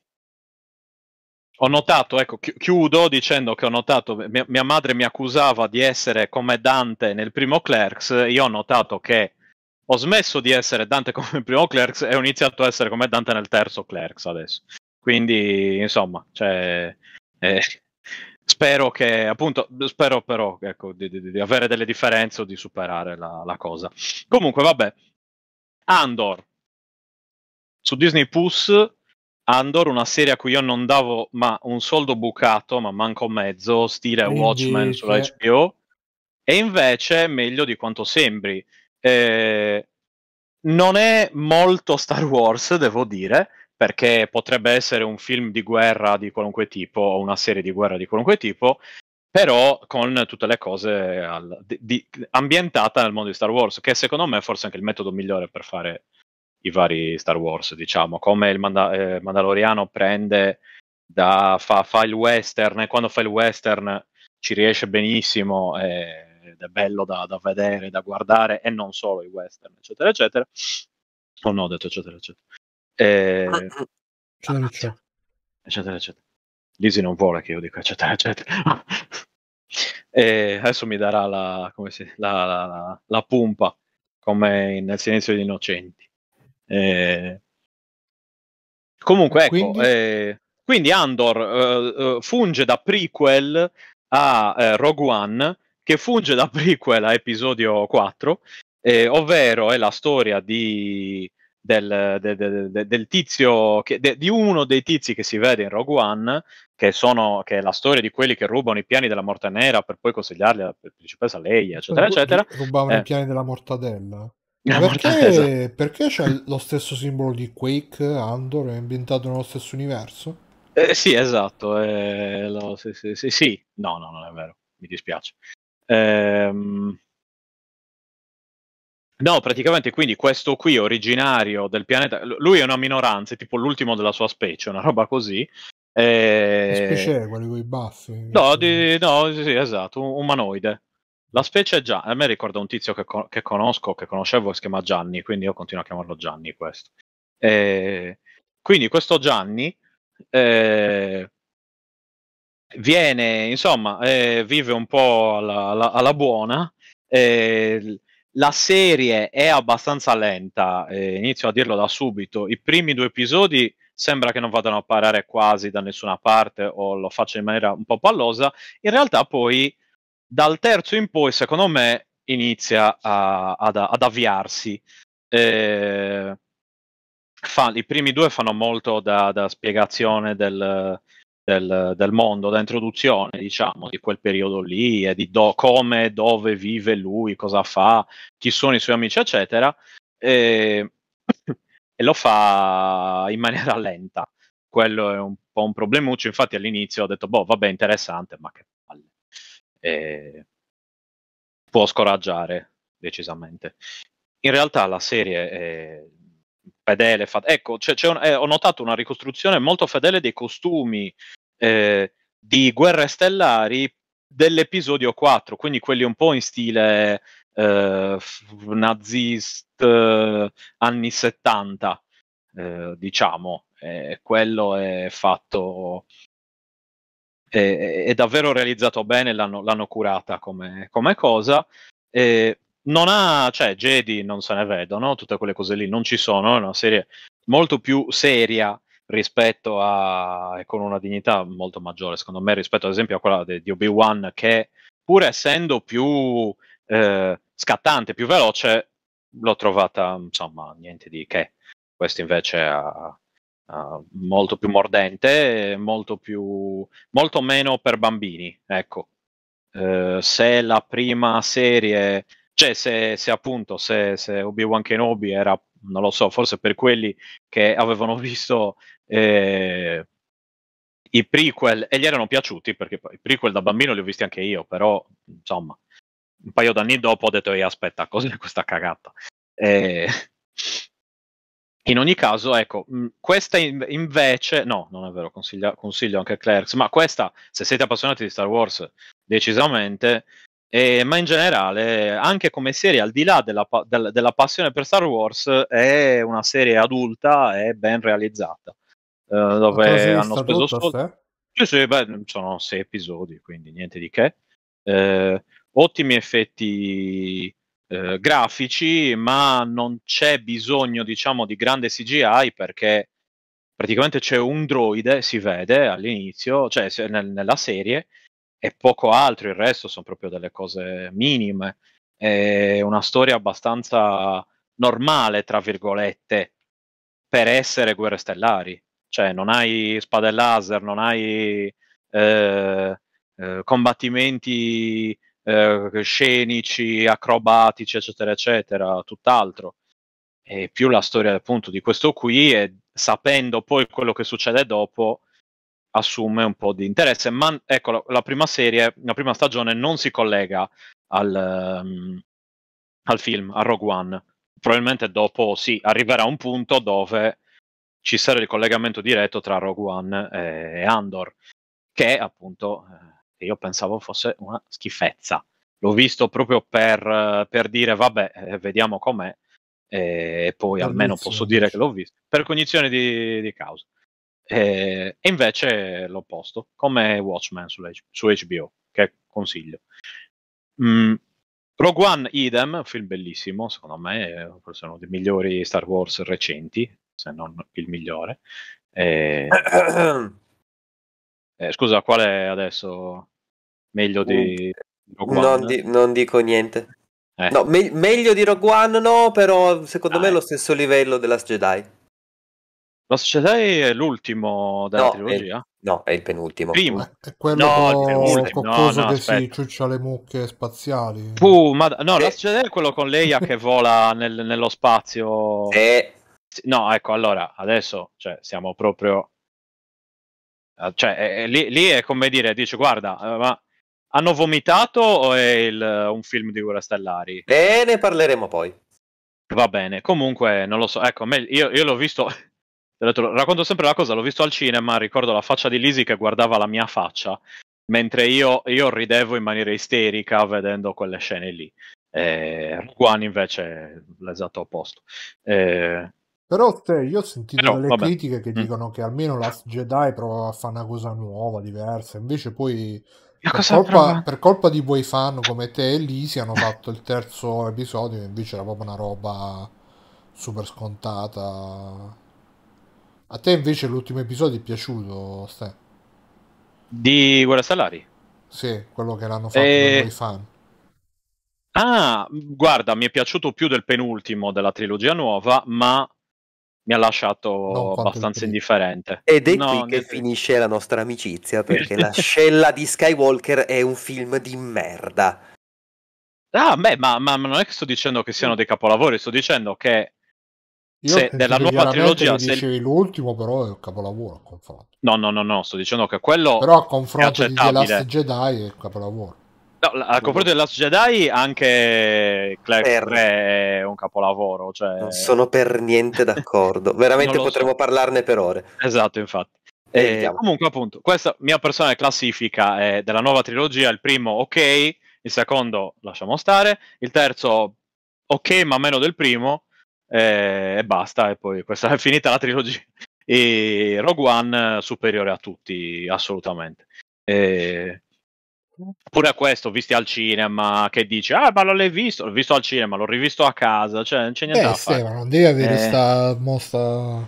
ho notato, ecco, chiudo dicendo che ho notato, mia, mia, madre mi accusava di essere come Dante nel primo Clerks, io ho notato che ho smesso di essere Dante come il primo Clerks e ho iniziato a essere come Dante nel terzo Clerks adesso. Quindi, insomma, cioè, eh, spero che, appunto, spero però ecco, di, di, di, avere delle differenze o di superare la, la cosa. Comunque, vabbè, Andor su Disney Plus Andor, una serie a cui io non davo ma un soldo bucato, ma manco mezzo, stile Quindi, Watchmen sulla HBO, e invece meglio di quanto sembri. Eh, non è molto Star Wars, devo dire, perché potrebbe essere un film di guerra di qualunque tipo o una serie di guerra di qualunque tipo, però con tutte le cose al, di, di, ambientate nel mondo di Star Wars, che secondo me è forse anche il metodo migliore per fare i vari Star Wars, diciamo, come il Manda- eh, Mandaloriano prende da, fa, fa, il western e quando fa il western ci riesce benissimo eh, ed è bello da, da, vedere, da guardare e non solo i western, eccetera, eccetera. Oh no, ho detto eccetera, eccetera. Eh, ah, ah, ah, eccetera, eccetera. eccetera, eccetera. Lisi non vuole che io dica eccetera, eccetera. e eh, adesso mi darà la, si, la, la, la pumpa come nel silenzio degli innocenti. Eh, comunque, ecco, quindi, eh, quindi Andor eh, eh funge da prequel a eh, Rogue One, che funge da prequel a episodio 4, eh, ovvero è la storia di, del, de, de, de, del, tizio, che, di uno dei tizi che si vede in Rogue One, che, sono, che è la storia di quelli che rubano i piani della morte nera per poi consegnarli alla principessa Leia, eccetera, eccetera. Rubavano eh, i piani della mortadella? Ma ah, perché, perché c'è lo stesso simbolo di Quake, Andor, è ambientato nello stesso universo? Eh, sì, esatto. Eh, lo, sì, sì, sì, sì, No, no, non è vero. Mi dispiace. Ehm... No, praticamente quindi questo qui originario del pianeta, lui è una minoranza, è tipo l'ultimo della sua specie, una roba così. Eh... Specie, quelli con i baffi. No, di, no sì, esatto, un umanoide. La specie è già, a me ricorda un tizio che, con- che conosco, che conoscevo, che si chiama Gianni, quindi io continuo a chiamarlo Gianni questo. E... Quindi questo Gianni eh, viene, insomma, eh, vive un po' alla, alla, alla buona. Eh, la serie è abbastanza lenta, inizio a dirlo da subito. I primi due episodi sembra che non vadano a parare quasi da nessuna parte o lo faccio in maniera un po' pallosa. In realtà poi dal terzo in poi, secondo me, inizia a, ad, ad, avviarsi. Eh, fa, I primi due fanno molto da, da spiegazione del, del, del, mondo, da introduzione, diciamo, di quel periodo lì e di do, come, dove vive lui, cosa fa, chi sono i suoi amici, eccetera. E, e lo fa in maniera lenta. Quello è un po' un problemuccio. Infatti, all'inizio ho detto: Boh, vabbè, interessante, ma che eh, può scoraggiare decisamente. In realtà la serie è fedele, fa- ecco, c'è, c'è un, eh, ho notato una ricostruzione molto fedele dei costumi eh, di Guerre Stellari dell'episodio 4, quindi quelli un po' in stile eh, nazist eh, anni 70, eh, diciamo. Eh, quello è fatto è, è davvero realizzato bene, l'hanno, l'hanno curata come, come cosa. E non ha, cioè, Jedi non se ne vedono, tutte quelle cose lì non ci sono, è una serie molto più seria rispetto a, e con una dignità molto maggiore, secondo me, rispetto ad esempio a quella di, di Obi-Wan, che pur essendo più eh, scattante, più veloce, l'ho trovata, insomma, niente di che. Questo invece ha, uh, molto più mordente, molto, più, molto meno per bambini. Ecco, uh, se la prima serie, cioè se, se appunto se, se Obi-Wan Kenobi era, non lo so, forse per quelli che avevano visto eh, i prequel e gli erano piaciuti, perché i prequel da bambino li ho visti anche io, però insomma un paio d'anni dopo ho detto aspetta cos'è questa cagata eh, in ogni caso, ecco, mm, questa invece, no, non è vero, consiglio, consiglio anche Clerks, ma questa, se siete appassionati di Star Wars, decisamente, eh, ma in generale, anche come serie, al di là della, della, della, passione per Star Wars, è una serie adulta e ben realizzata. Eh, dove hanno speso solo... Sì, sì, beh, sono sei episodi, quindi niente di che. Eh, ottimi effetti eh, grafici, ma non c'è bisogno, diciamo, di grande CGI perché praticamente c'è un droide, si vede all'inizio, cioè nel, nella serie, e poco altro, il resto sono proprio delle cose minime. È una storia abbastanza normale, tra virgolette, per essere guerre stellari. Cioè, non hai spade laser, non hai eh, eh, combattimenti eh, scenici, acrobatici, eccetera, eccetera, tutt'altro. E più la storia appunto di questo qui e sapendo poi quello che succede dopo assume un po' di interesse. Ma ecco, la, prima serie, la prima stagione non si collega al, um, al film, a Rogue One. Probabilmente dopo sì, arriverà un punto dove ci sarà il collegamento diretto tra Rogue One e Andor, che appunto eh, che io pensavo fosse una schifezza. L'ho visto proprio per, per dire, vabbè, eh, vediamo com'è, eh, e poi per almeno posso dire che l'ho visto, per cognizione di, di causa. E, e, invece l'opposto, come Watchmen su, su HBO, che consiglio. Mm, Rogue One idem, film bellissimo, secondo me, eh, forse uno dei migliori Star Wars recenti, se non il migliore. Eh, Eh, scusa, qual è adesso meglio di mm. Rogue One? Non, di- non dico niente. Eh. No, me- meglio di Rogue One no, però secondo ah, me è lo stesso livello della Jedi. La Società è l'ultimo della no, trilogia? È, no, è il penultimo. Primo. Eh, è, quello no, con, il no, no, che aspetta. si ciuccia le mucche spaziali. Puh, ma no, eh. la Società è quello con Leia che vola nel, nello spazio. Eh. No, ecco, allora, adesso cioè, siamo proprio Ah, cioè, è, eh, eh, lì, lì, è come dire, dice, guarda, eh, ma hanno vomitato o è il, un film di Guerra Stellari? E ne parleremo poi. Va bene, comunque, non lo so. Ecco, me, io, io l'ho visto... racconto sempre la cosa, l'ho visto al cinema, ricordo la faccia di Lisi che guardava la mia faccia, mentre io, io ridevo in maniera isterica vedendo quelle scene lì. Eh, Rogue invece è l'esatto opposto. Eh, però te, io ho sentito Però, delle vabbè. critiche che mm. dicono che almeno Last Jedi provava a fare una cosa nuova, diversa, invece poi per colpa, per colpa, di voi fan come te e Lisi hanno fatto il terzo episodio invece era proprio una roba super scontata. A te invece l'ultimo episodio è piaciuto, Ste? Di Guerra Salari? Sì, quello che l'hanno fatto e... per eh, i fan. Ah, guarda, mi è piaciuto più del penultimo della trilogia nuova, ma mi ha lasciato abbastanza indifferente. Ed è no, qui che finisce la nostra amicizia, perché La scella di Skywalker è un film di merda. Ah, beh, ma, ma, non è che sto dicendo che siano dei capolavori, sto dicendo che se della nuova trilogia... Se... Dicevi l'ultimo però è un capolavoro a No, no, no, no, sto dicendo che quello... Però a confronto di The Last Jedi è un capolavoro. No, a confronto della Jedi anche Clark per... è un capolavoro. Cioè... Non sono per niente d'accordo. Veramente potremmo so. parlarne per ore. Esatto, infatti. Eh, comunque, appunto, questa mia personale classifica è della nuova trilogia. Il primo, ok, il secondo, lasciamo stare, il terzo, ok, ma meno del primo, eh, e basta. E poi questa è finita la trilogia. E Rogue One eh, superiore a tutti, assolutamente. Eh, Pure questo, visti al cinema, che dici, ah ma l'hai visto, l'ho visto al cinema, l'ho rivisto a casa, cioè non c'è niente eh, da fare. Stefano, non devi avere eh. sta, mo, sta,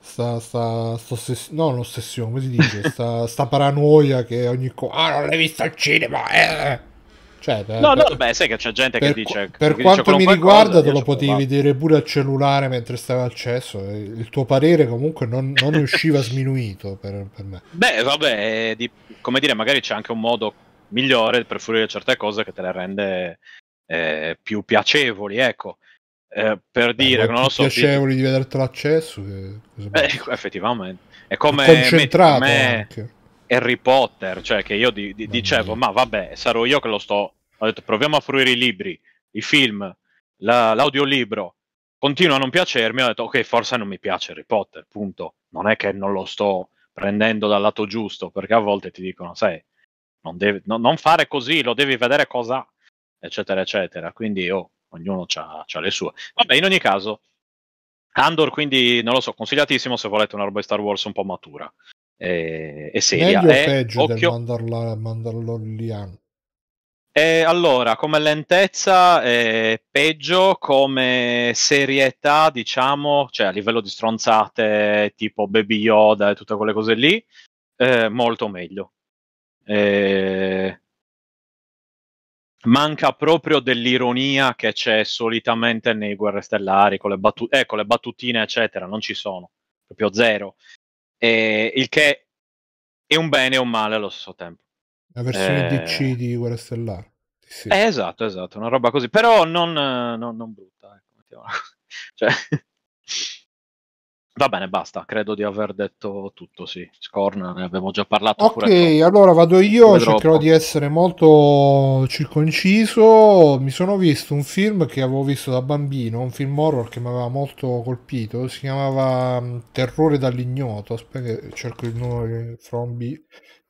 sta, sta, sta ossess- no, l'ossessione, come si dice, sta, sta paranoia che ogni cosa, ah non l'hai visto al cinema, eh. Cioè, per, no, no, per, beh, sai che c'è gente che dice. Per che quanto dice mi riguarda, te lo potevi va. vedere pure al cellulare mentre stava al cesso. Il tuo parere comunque non, non usciva sminuito per, me. Beh, vabbè, di, come dire, magari c'è anche un modo migliore per fruire certe cose che te le rende eh, più piacevoli, ecco. Eh, per Beh, dire, non lo so. piacevoli ti... di vederti l'accesso, che... eh, effettivamente. È come concentrato me, Harry Potter, cioè che io di, di, dicevo, ma vabbè, sarò io che lo sto. Ho detto, proviamo a fruire i libri, i film, la, l'audiolibro. Continua a non piacermi, ho detto, ok, forse non mi piace Harry Potter, punto. Non è che non lo sto prendendo dal lato giusto, perché a volte ti dicono, sai, non, devi, no, non fare così, lo devi vedere cosa eccetera, eccetera. Quindi oh, ognuno ha le sue. Vabbè, in ogni caso, Andor quindi, non lo so, consigliatissimo se volete una roba di Star Wars un po' matura e, e seria. Meglio o peggio occhio... del Mandalor- Mandalorian? E allora, come lentezza, eh, peggio come serietà, diciamo, cioè a livello di stronzate tipo Baby Yoda e tutte quelle cose lì, eh, molto meglio. Eh, manca proprio dell'ironia che c'è solitamente nei Guerre Stellari, con le, battu- eh, con le battutine, eccetera, non ci sono, proprio zero. Eh, il che è un bene e un male allo stesso tempo. La versione eh... DC di Guerre Stellari. Sì. Eh, esatto, esatto, una roba così, però non, non, non brutta. Ecco, cioè... Va bene, basta, credo di aver detto tutto, sì. Scorn, ne abbiamo già parlato. Ok, allora vado io, cercherò troppo. di essere molto circonciso. Mi sono visto un film che avevo visto da bambino, un film horror che mi aveva molto colpito, si chiamava mm, Terrore dall'ignoto, aspetta cerco il nome, From Be...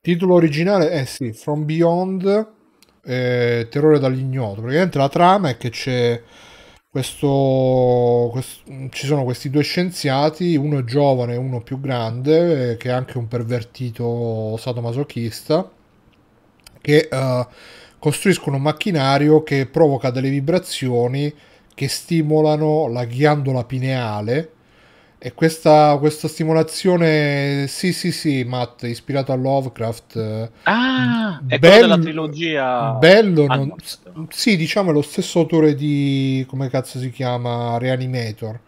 titolo originale, eh sì, From Beyond, eh, Terrore dall'ignoto. Praticamente la trama è che c'è questo, questo, ci sono questi due scienziati, uno giovane e uno più grande, eh, che è anche un pervertito sadomasochista, che eh, costruiscono un macchinario che provoca delle vibrazioni che stimolano la ghiandola pineale, e questa, questa, stimolazione, sì, sì, sì, Matt, ispirato a Lovecraft. Eh, ah, bello, è quello della trilogia. Bello, non, sì, diciamo è lo stesso autore di, come cazzo si chiama, Reanimator.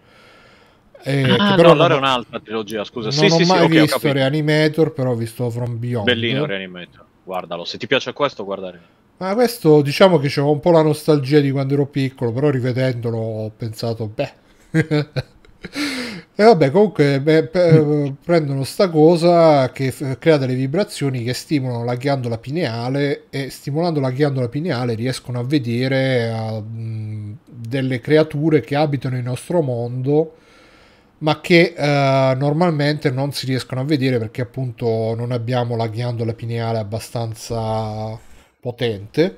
Eh, ah, però no, allora è un'altra trilogia, scusa. Non sì, ho sì, mai sì, visto okay, Reanimator, però ho visto From Beyond. Bellino Reanimator, guardalo. Se ti piace questo, guardare. Ma questo, diciamo che c'è un po' la nostalgia di quando ero piccolo, però rivedendolo ho pensato, beh... E vabbè, comunque beh, mm. eh, prendono sta cosa che eh, crea delle vibrazioni che stimolano la ghiandola pineale e stimolando la ghiandola pineale riescono a vedere a, mh, mm, delle creature che abitano il nostro mondo ma che eh, normalmente non si riescono a vedere perché appunto non abbiamo la ghiandola pineale abbastanza potente.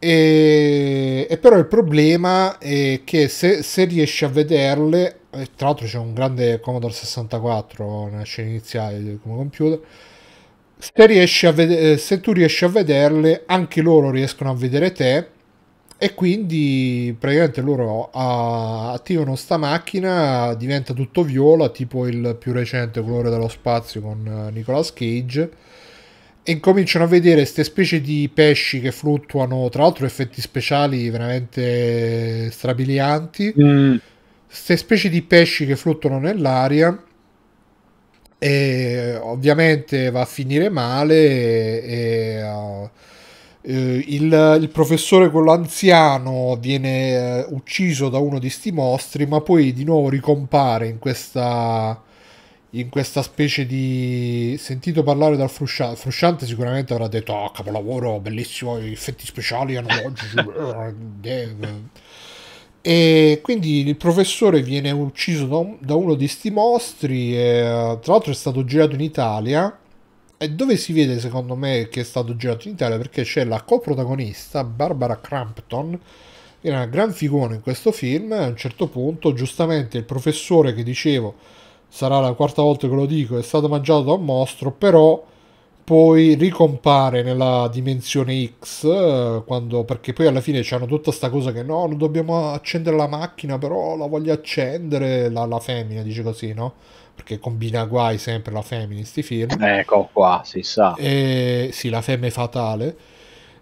E, e, però il problema è che se, se riesci a vederle e tra l'altro c'è un grande Commodore 64 nella scena iniziale come computer se, vedere, eh, se, tu riesci a vederle anche loro riescono a vedere te e quindi praticamente loro a, attivano sta macchina diventa tutto viola tipo il più recente colore dello spazio con eh, Nicolas Cage e incominciano a vedere queste specie di pesci che fluttuano tra l'altro effetti speciali veramente strabilianti mm queste specie di pesci che fluttuano nell'aria e ovviamente va a finire male e, e uh, il, il, professore quello anziano viene eh, ucciso da uno di sti mostri ma poi di nuovo ricompare in questa in questa specie di sentito parlare dal frusciante frusciante sicuramente avrà detto ah oh, capolavoro bellissimo effetti speciali analogici E quindi il professore viene ucciso da, uno di questi mostri, e, eh, tra l'altro è stato girato in Italia. E dove si vede secondo me che è stato girato in Italia? Perché c'è la coprotagonista Barbara Crampton, che era una gran figura in questo film. A un certo punto, giustamente, il professore che dicevo sarà la quarta volta che lo dico, è stato mangiato da un mostro, però poi ricompare nella dimensione X, eh, quando, perché poi alla fine c'hanno tutta sta cosa che no, non dobbiamo accendere la macchina, però la voglio accendere, la, la femmina dice così, no? Perché combina guai sempre la femmina in sti film. Ecco qua, si sa. E, sì, la femmina è fatale.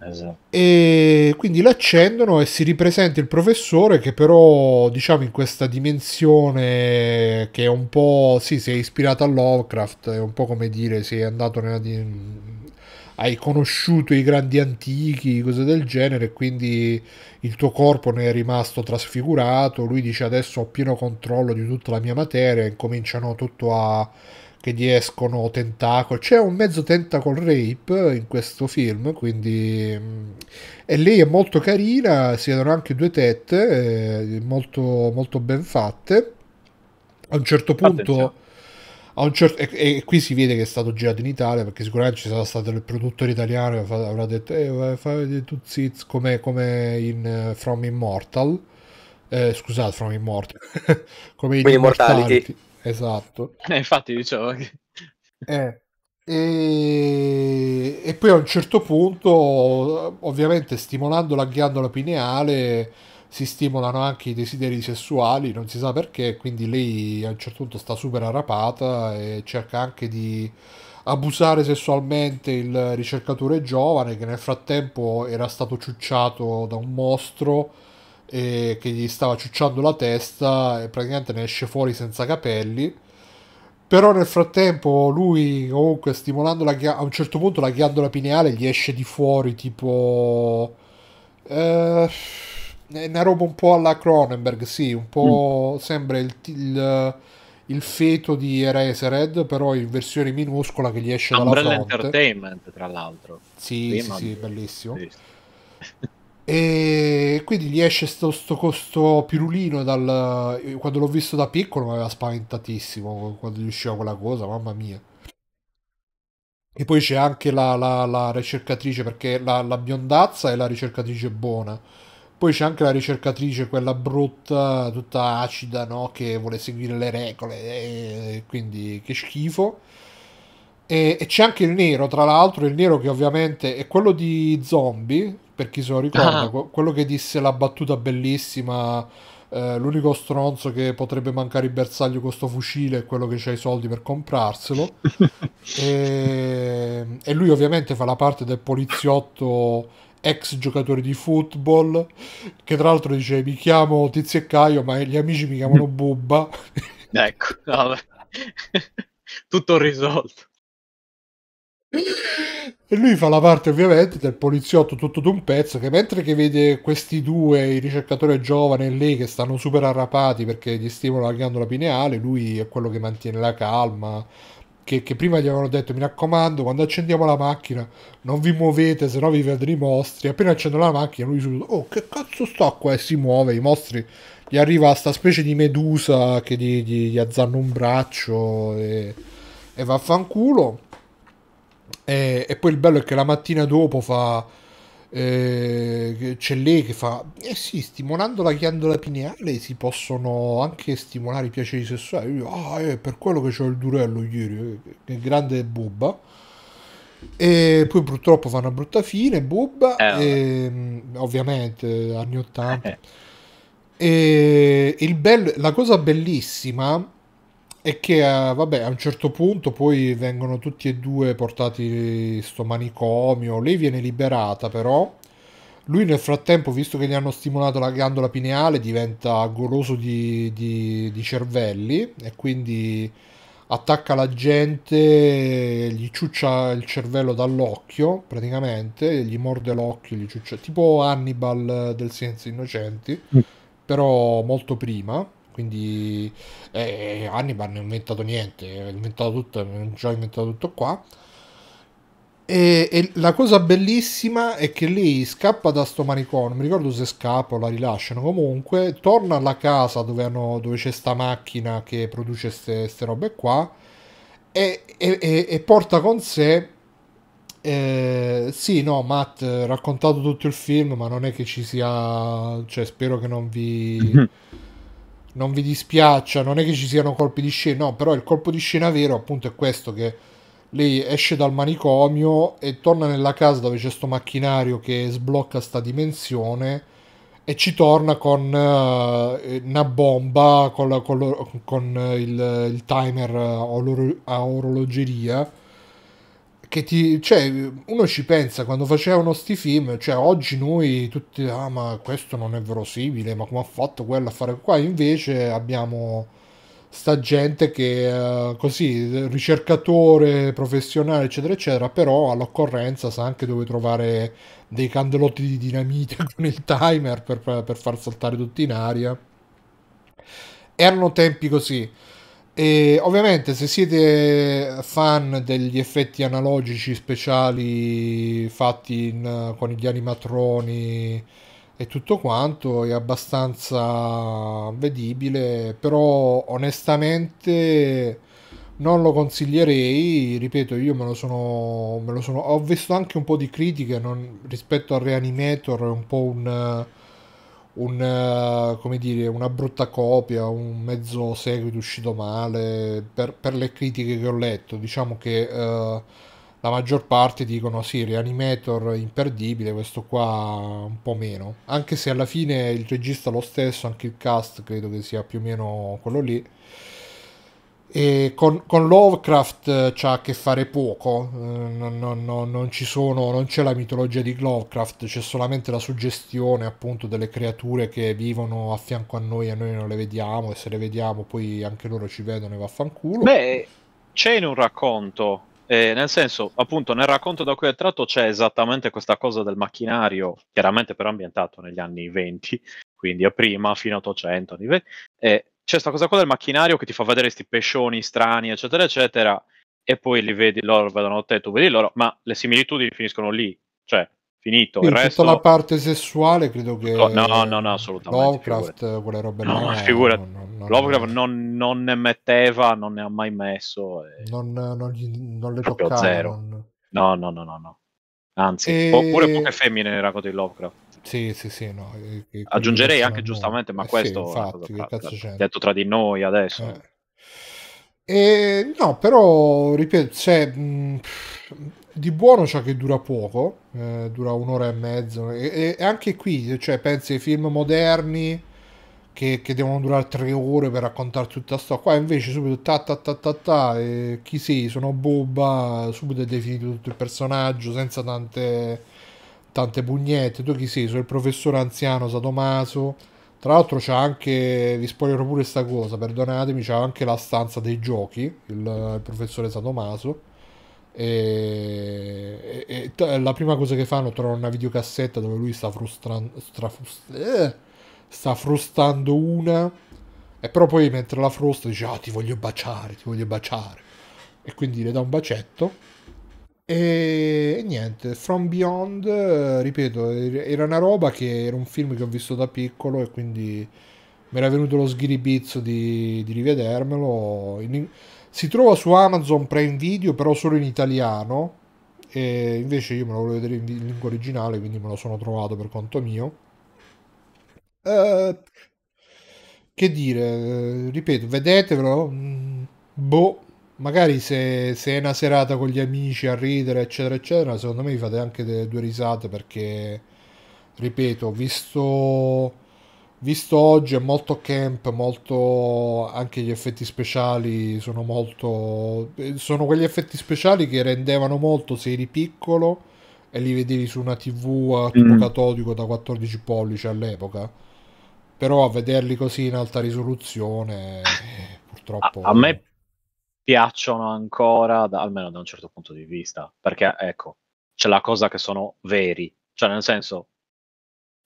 Esatto. E quindi l'accendono e si ripresenta il professore che però diciamo in questa dimensione che è un po'... sì, si è ispirato a Lovecraft, è un po' come dire sei andato nella... hai conosciuto i grandi antichi, cose del genere, quindi il tuo corpo ne è rimasto trasfigurato, lui dice adesso ho pieno controllo di tutta la mia materia e cominciano tutto a che gli escono tentacoli. C'è un mezzo tentacle rape in questo film, quindi... Mm, e lei è molto carina, si vedono anche due tette, eh, molto, molto ben fatte. A un certo punto... Attenzione. Certo, e, e, qui si vede che è stato girato in Italia perché sicuramente ci sarà stato il produttore italiano che avrà detto eh, fai vedere tu zitz come, come in uh, From Immortal eh, scusate From Immortal come in Immortality Esatto. Eh, infatti dicevo che... Eh. E... e, poi a un certo punto, ovviamente stimolando la ghiandola pineale, si stimolano anche i desideri sessuali, non si sa perché, quindi lei a un certo punto sta super arrapata e cerca anche di abusare sessualmente il ricercatore giovane che nel frattempo era stato ciucciato da un mostro e che gli stava ciucciando la testa e praticamente ne esce fuori senza capelli. Però nel frattempo lui comunque stimolando la a un certo punto la ghiandola pineale gli esce di fuori tipo... Eh, è una roba un po' alla Cronenberg, sì, un po' mm. sembra il, il, il, feto di Erasered, però in versione minuscola che gli esce Umbrella dalla fronte. Umbrella Entertainment, tra l'altro. Sì, sì, sì, bellissimo. Sì. E quindi gli esce sto, sto, costo pirulino dal... Eh, quando l'ho visto da piccolo mi aveva spaventatissimo quando gli usciva quella cosa, mamma mia. E poi c'è anche la, la, la, ricercatrice, perché la, la biondazza è la ricercatrice buona. Poi c'è anche la ricercatrice, quella brutta, tutta acida, no? Che vuole seguire le regole, eh, quindi che schifo. e c'è anche il nero, tra l'altro, il nero che ovviamente è quello di zombie, per chi se lo ricorda, ah. quello che disse la battuta bellissima, eh, l'unico stronzo che potrebbe mancare il bersaglio con sto fucile è quello che c'ha i soldi per comprarselo. e, e lui ovviamente fa la parte del poliziotto ex giocatore di football, che tra l'altro dice mi chiamo Tizio e Caio, ma gli amici mi chiamano Bubba. ecco, vabbè. tutto risolto. E lui fa la parte ovviamente del poliziotto tutto d'un pezzo che mentre che vede questi due, il ricercatore giovane e lei che stanno super arrapati perché gli stimolano la ghiandola pineale, lui è quello che mantiene la calma, che, che, prima gli avevano detto mi raccomando quando accendiamo la macchina non vi muovete se no vi vedremo i mostri appena accendo la macchina lui subito oh che cazzo sto qua e si muove i mostri gli arriva sta specie di medusa che gli, gli, gli azzanno un braccio e, e vaffanculo e, e, poi il bello è che la mattina dopo fa. Eh, c'è lei che fa. Eh sì, stimolando la ghiandola pineale si possono anche stimolare i piaceri sessuali. Io, ah, è per quello che c'ho il durello ieri, eh, che grande bubba. E poi purtroppo fa una brutta fine, bubba, eh, e, ehm, ovviamente anni 80. Eh. E il bello, la cosa bellissima e che eh, vabbè, a un certo punto poi vengono tutti e due portati in sto manicomio. Lei viene liberata però. Lui nel frattempo, visto che gli hanno stimolato la ghiandola pineale, diventa goloso di, di, di cervelli e quindi attacca la gente, gli ciuccia il cervello dall'occhio praticamente, gli morde l'occhio, gli ciuccia, tipo Hannibal del Silenzio Innocenti, mm. però molto prima quindi eh, Hannibal non ha inventato niente, ha inventato tutto, ha già inventato tutto qua. E, e, la cosa bellissima è che lei scappa da sto manicomio, non mi ricordo se scappa o la rilasciano, comunque torna alla casa dove, hanno, dove c'è sta macchina che produce queste robe qua e, e, e, porta con sé... Eh, sì, no, Matt, raccontato tutto il film, ma non è che ci sia... cioè spero che non vi... Mhm non vi dispiaccia, non è che ci siano colpi di scena, no, però il colpo di scena vero appunto è questo che lei esce dal manicomio e torna nella casa dove c'è sto macchinario che sblocca sta dimensione e ci torna con uh, una bomba con, la, con, con il, il, timer eh, a, oro, a orologeria che ti, cioè, uno ci pensa quando facevano sti film, cioè oggi noi tutti, ah ma questo non è verosimile, ma come ha fatto quello a fare qua, invece abbiamo sta gente che uh, così, ricercatore professionale eccetera eccetera, però all'occorrenza sa anche dove trovare dei candelotti di dinamite con il timer per, per far saltare tutti in aria. Erano tempi così. E ovviamente se siete fan degli effetti analogici speciali fatti in, con gli animatroni e tutto quanto è abbastanza vedibile, però onestamente non lo consiglierei, ripeto io me lo sono, me lo sono ho visto anche un po' di critiche non, rispetto al Reanimator, è un po' un un, eh, dire, una brutta copia, un mezzo seguito uscito male, per, per le critiche che ho letto, diciamo che eh, la maggior parte dicono sì, Reanimator imperdibile, questo qua un po' meno, anche se alla fine il regista lo stesso, anche il cast credo che sia più o meno quello lì. E con, con Lovecraft eh, c'ha a che fare poco, eh, non, non, non, non, ci sono, non c'è la mitologia di Lovecraft, c'è solamente la suggestione appunto delle creature che vivono a fianco a noi e noi non le vediamo e se le vediamo poi anche loro ci vedono e vaffanculo. Beh, c'è in un racconto, eh, nel senso appunto nel racconto da cui è tratto c'è esattamente questa cosa del macchinario, chiaramente però ambientato negli anni 20, quindi a prima fino a 800, eh, c'è questa cosa qua del macchinario che ti fa vedere questi pescioni strani, eccetera, eccetera, e poi li vedi loro, vedono te, tu vedi loro, ma le similitudini finiscono lì, cioè, finito. Quindi il resto... tutta la parte sessuale credo che... No, no, no, no assolutamente. Lovecraft, figurati. quelle robe no, là... Figura... No, no, Lovecraft non, non, ne metteva, non ne ha mai messo. E... Non, non, gli, non le toccava. Zero. No, no, no, no, no. Anzi, e... oppure poche femmine racconti di Lovecraft. Sì, sì, sì. No, che, Aggiungerei anche giustamente, ma eh, questo sì, infatti, eh, cazzo tra, tra, detto tra di noi adesso. Eh. E, no, però, ripeto, c'è cioè, mh, di buono ciò cioè che dura poco, eh, dura un'ora e mezzo. E, e, anche qui, cioè, pensi ai film moderni che, che devono durare tre ore per raccontare tutta sta qua, invece subito ta ta ta ta ta, e chi sei, sono Boba, subito è definito tutto il personaggio senza tante tante pugnette. Tu chi sei? Sono il professore anziano Sadomaso. Tra l'altro c'ha anche, vi spoilerò pure questa cosa, perdonatemi, c'ha anche la stanza dei giochi, il, il professore Sadomaso. E, e, e, la prima cosa che fanno trovano una videocassetta dove lui sta frustrando, eh, sta frustando una e però poi mentre la frusta dice ah ti voglio baciare, ti voglio baciare e quindi le dà un bacetto e, niente, From Beyond, eh, ripeto, er-, era una roba che era un film che ho visto da piccolo e quindi mi era venuto lo sghiribizzo di, di rivedermelo. In, si trova su Amazon Prime Video, però solo in italiano. E invece io me lo volevo vedere in, in lingua originale, quindi me lo sono trovato per conto mio. Uh, che dire, eh, ripeto, vedetevelo. Mm, boh, magari se, se, è una serata con gli amici a ridere, eccetera, eccetera, secondo me vi fate anche delle due risate perché, ripeto, visto, visto oggi è molto camp, molto, anche gli effetti speciali sono molto... sono quegli effetti speciali che rendevano molto se eri piccolo e li vedevi su una tv tipo mm. catodico da 14 pollici all'epoca. Però a vederli così in alta risoluzione, eh, purtroppo... a, a me piacciono ancora, da, almeno da un certo punto di vista, perché ecco, c'è la cosa che sono veri, cioè nel senso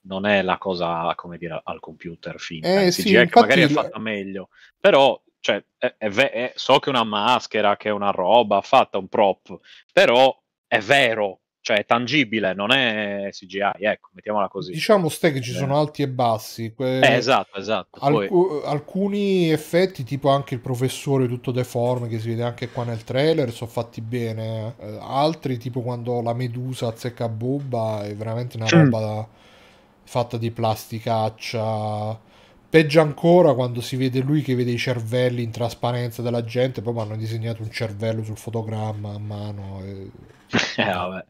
non è la cosa, come dire, al computer finta, eh, CGI, sì, infatti... magari è fatta meglio, però cioè, è, è, è, so che è una maschera, che è una roba, fatta un prop, però è vero, cioè è tangibile, non è CGI, ecco, mettiamola così. Diciamo ste che ci eh. sono alti e bassi. Que... Eh, esatto, esatto. Alc poi... Alcuni effetti, tipo anche il professore tutto deforme, che si vede anche qua nel trailer, sono fatti bene. Eh, altri, tipo quando la medusa azzecca Bubba, è veramente una mm. roba da... fatta di plasticaccia. Peggio ancora quando si vede lui che vede i cervelli in trasparenza della gente, poi hanno disegnato un cervello sul fotogramma a mano. E... eh, vabbè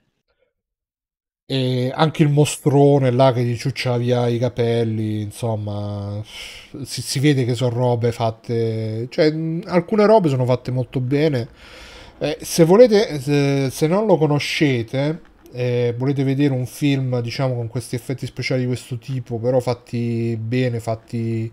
e anche il mostrone là che gli ciuccia via i capelli, insomma, si, si vede che sono robe fatte, cioè alcune robe sono fatte molto bene. Eh, se volete, se, se, non lo conoscete, eh, volete vedere un film, diciamo, con questi effetti speciali di questo tipo, però fatti bene, fatti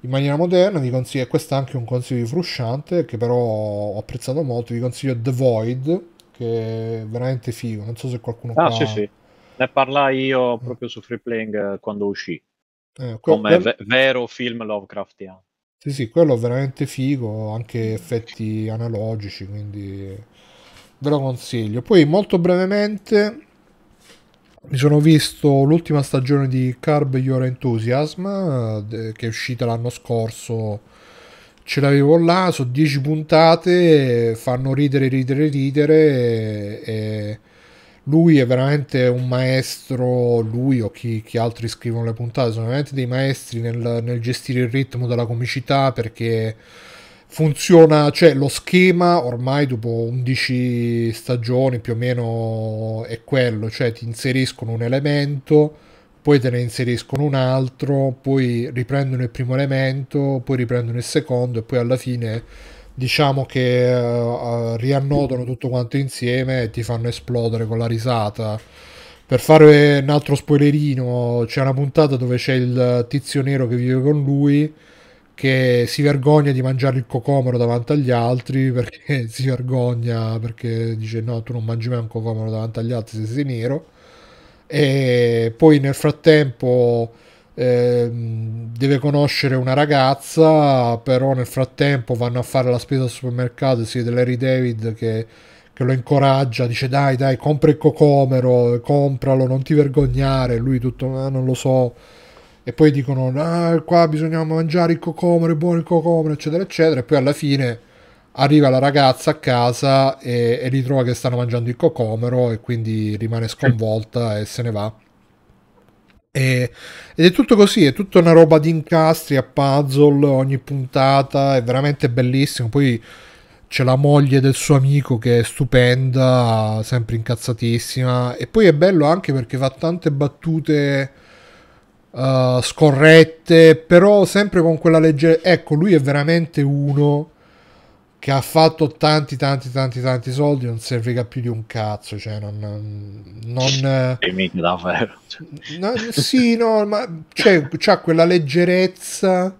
in maniera moderna, vi consiglio, questo è anche un consiglio di Frusciante, che però ho apprezzato molto, vi consiglio The Void, che è veramente figo, non so se qualcuno... Ah, qua... sì, sì ne parlai io proprio su Free Playing eh, quando uscì. Eh, que- come quel... vero film Lovecraftiano. Sì, sì, quello è veramente figo, anche effetti analogici, quindi ve lo consiglio. Poi molto brevemente mi sono visto l'ultima stagione di Carb Your Enthusiasm che è uscita l'anno scorso. Ce l'avevo là, sono 10 puntate, fanno ridere, ridere, ridere e, e lui è veramente un maestro, lui o chi, chi altri scrivono le puntate, sono veramente dei maestri nel, nel gestire il ritmo della comicità perché funziona, cioè lo schema ormai dopo 11 stagioni più o meno è quello, cioè ti inseriscono un elemento, poi te ne inseriscono un altro, poi riprendono il primo elemento, poi riprendono il secondo e poi alla fine diciamo che uh, riannodano tutto quanto insieme e ti fanno esplodere con la risata. Per fare un altro spoilerino, c'è una puntata dove c'è il tizio nero che vive con lui che si vergogna di mangiare il cocomero davanti agli altri perché si vergogna perché dice no tu non mangi mai un cocomero davanti agli altri se sei nero e poi nel frattempo Ehm, deve conoscere una ragazza, però nel frattempo vanno a fare la spesa al supermercato, si vede Larry David che, che lo incoraggia, dice dai dai compra il cocomero, compralo, non ti vergognare, lui tutto ah, non lo so. E poi dicono, ah, qua bisogna mangiare il cocomero, è buono il cocomero, eccetera, eccetera. E poi alla fine arriva la ragazza a casa e, e ritrova che stanno mangiando il cocomero e quindi rimane sconvolta e se ne va. E, ed è tutto così, è tutta una roba di incastri a puzzle, ogni puntata, è veramente bellissimo. Poi c'è la moglie del suo amico che è stupenda, sempre incazzatissima. E poi è bello anche perché fa tante battute uh, scorrette, però sempre con quella leggerezza. Ecco, lui è veramente uno che ha fatto tanti tanti tanti tanti soldi non serviva più di un cazzo cioè non non eh, davvero no, sì no ma c'è, cioè, c'ha quella leggerezza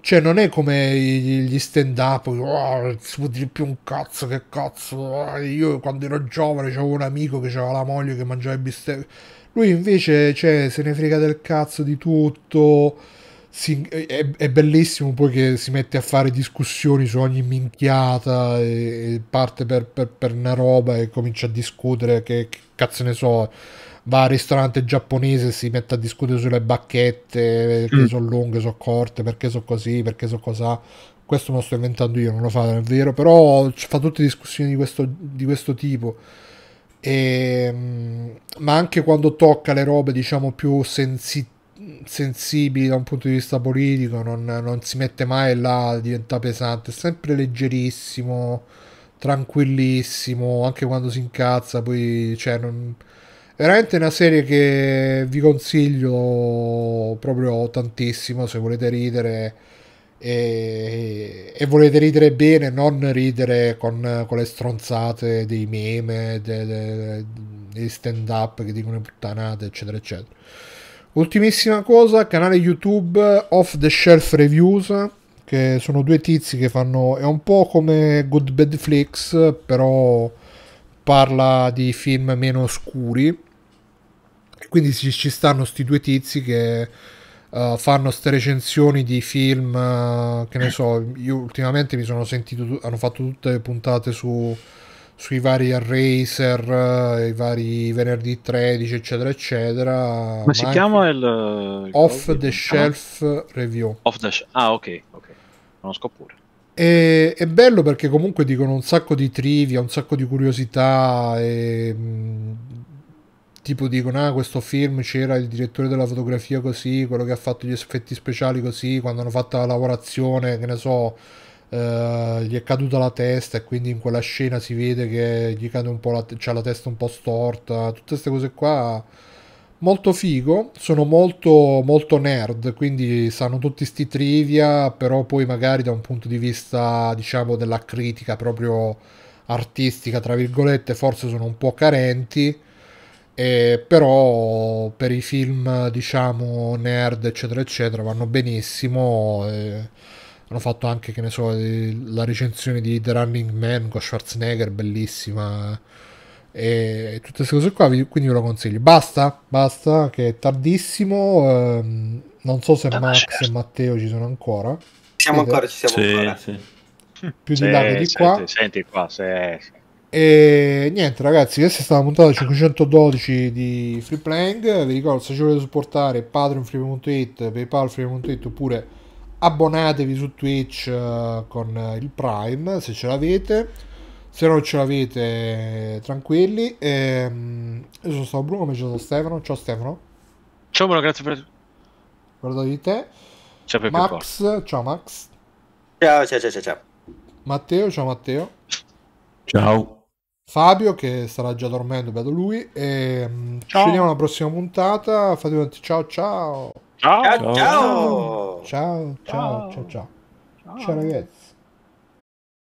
cioè non è come gli stand up oh, si può dire più un cazzo che cazzo io quando ero giovane c'avevo un amico che aveva la moglie che mangiava i bistecchi lui invece cioè, se ne frega del cazzo di tutto si, è, è, bellissimo poi che si mette a fare discussioni su ogni minchiata e, e parte per, per, per, una roba e comincia a discutere che, che cazzo ne so va al ristorante giapponese e si mette a discutere sulle bacchette che mm. sono lunghe, sono corte, perché sono così, perché sono così. Questo me lo sto inventando io, non lo fa, è vero, però fa tutte discussioni di questo, di questo tipo. E, ehm, ma anche quando tocca le robe, diciamo, più sensitive sensibili da un punto di vista politico, non, non si mette mai là, diventa pesante, è sempre leggerissimo, tranquillissimo, anche quando si incazza, poi cioè, non... veramente una serie che vi consiglio proprio tantissimo se volete ridere. E, e, volete ridere bene, non ridere con, con le stronzate dei meme, dei, dei stand up che dicono puttanate, eccetera, eccetera. Ultimissima cosa, canale YouTube Off the Shelf Reviews, che sono due tizi che fanno... è un po' come Good Bad Flix, però parla di film meno scuri. Quindi ci, ci stanno questi due tizi che uh, fanno queste recensioni di film, uh, che ne so, io ultimamente mi sono sentito, hanno fatto tutte le puntate su sui vari Racer, eh, i vari venerdì 13, eccetera, eccetera. Come ma si chiama il, il Off il... the ah, Shelf ah, Review? Off the sh- ah, ok, ok. Conosco pure. E, è bello perché comunque dicono un sacco di trivia, un sacco di curiosità. E, mm, tipo dicono, ah, questo film c'era il direttore della fotografia così, quello che ha fatto gli effetti speciali così, quando hanno fatto la lavorazione, che ne so eh, gli è caduta la testa e quindi in quella scena si vede che gli cade un po' la, te- la testa un po' storta, tutte queste cose qua molto figo, sono molto, molto nerd, quindi sanno tutti sti trivia, però poi magari da un punto di vista, diciamo, della critica proprio artistica, tra virgolette, forse sono un po' carenti, eh, però per i film, diciamo, nerd, eccetera, eccetera, vanno benissimo. Eh hanno fatto anche, che ne so, la recensione di The Running Man con Schwarzenegger, bellissima. E tutte queste cose qua, quindi ve lo consiglio. Basta, basta, che è tardissimo. Ehm, non so se da ah, Max certo. e Matteo ci sono ancora. Siamo Siete? ancora, ci siamo sì, ancora. Sì. Più sì, di là che di senti, qua. Senti qua, se... E niente ragazzi, questa è stata la puntata 512 di Free Playing. Vi ricordo se ci volete supportare patreonfree.it, paypalfree.it oppure abbonatevi su Twitch eh, con eh, il Prime se ce l'avete. Se non ce l'avete, tranquilli. E, ehm, io sono stato Bruno, come c'è stato Stefano. Ciao Stefano. Ciao Bruno, grazie per... Guarda di te. Ciao Pepe Max, ciao Max. Ciao, ciao, ciao, ciao, Matteo, ciao Matteo. Ciao. Fabio che sarà già dormendo, vedo lui. E, ehm, ciao. ci vediamo alla prossima puntata. Fate un ciao ciao. Ciao ciao ciao ciao ciao ciao, ciao, ciao. ciao ragazzi.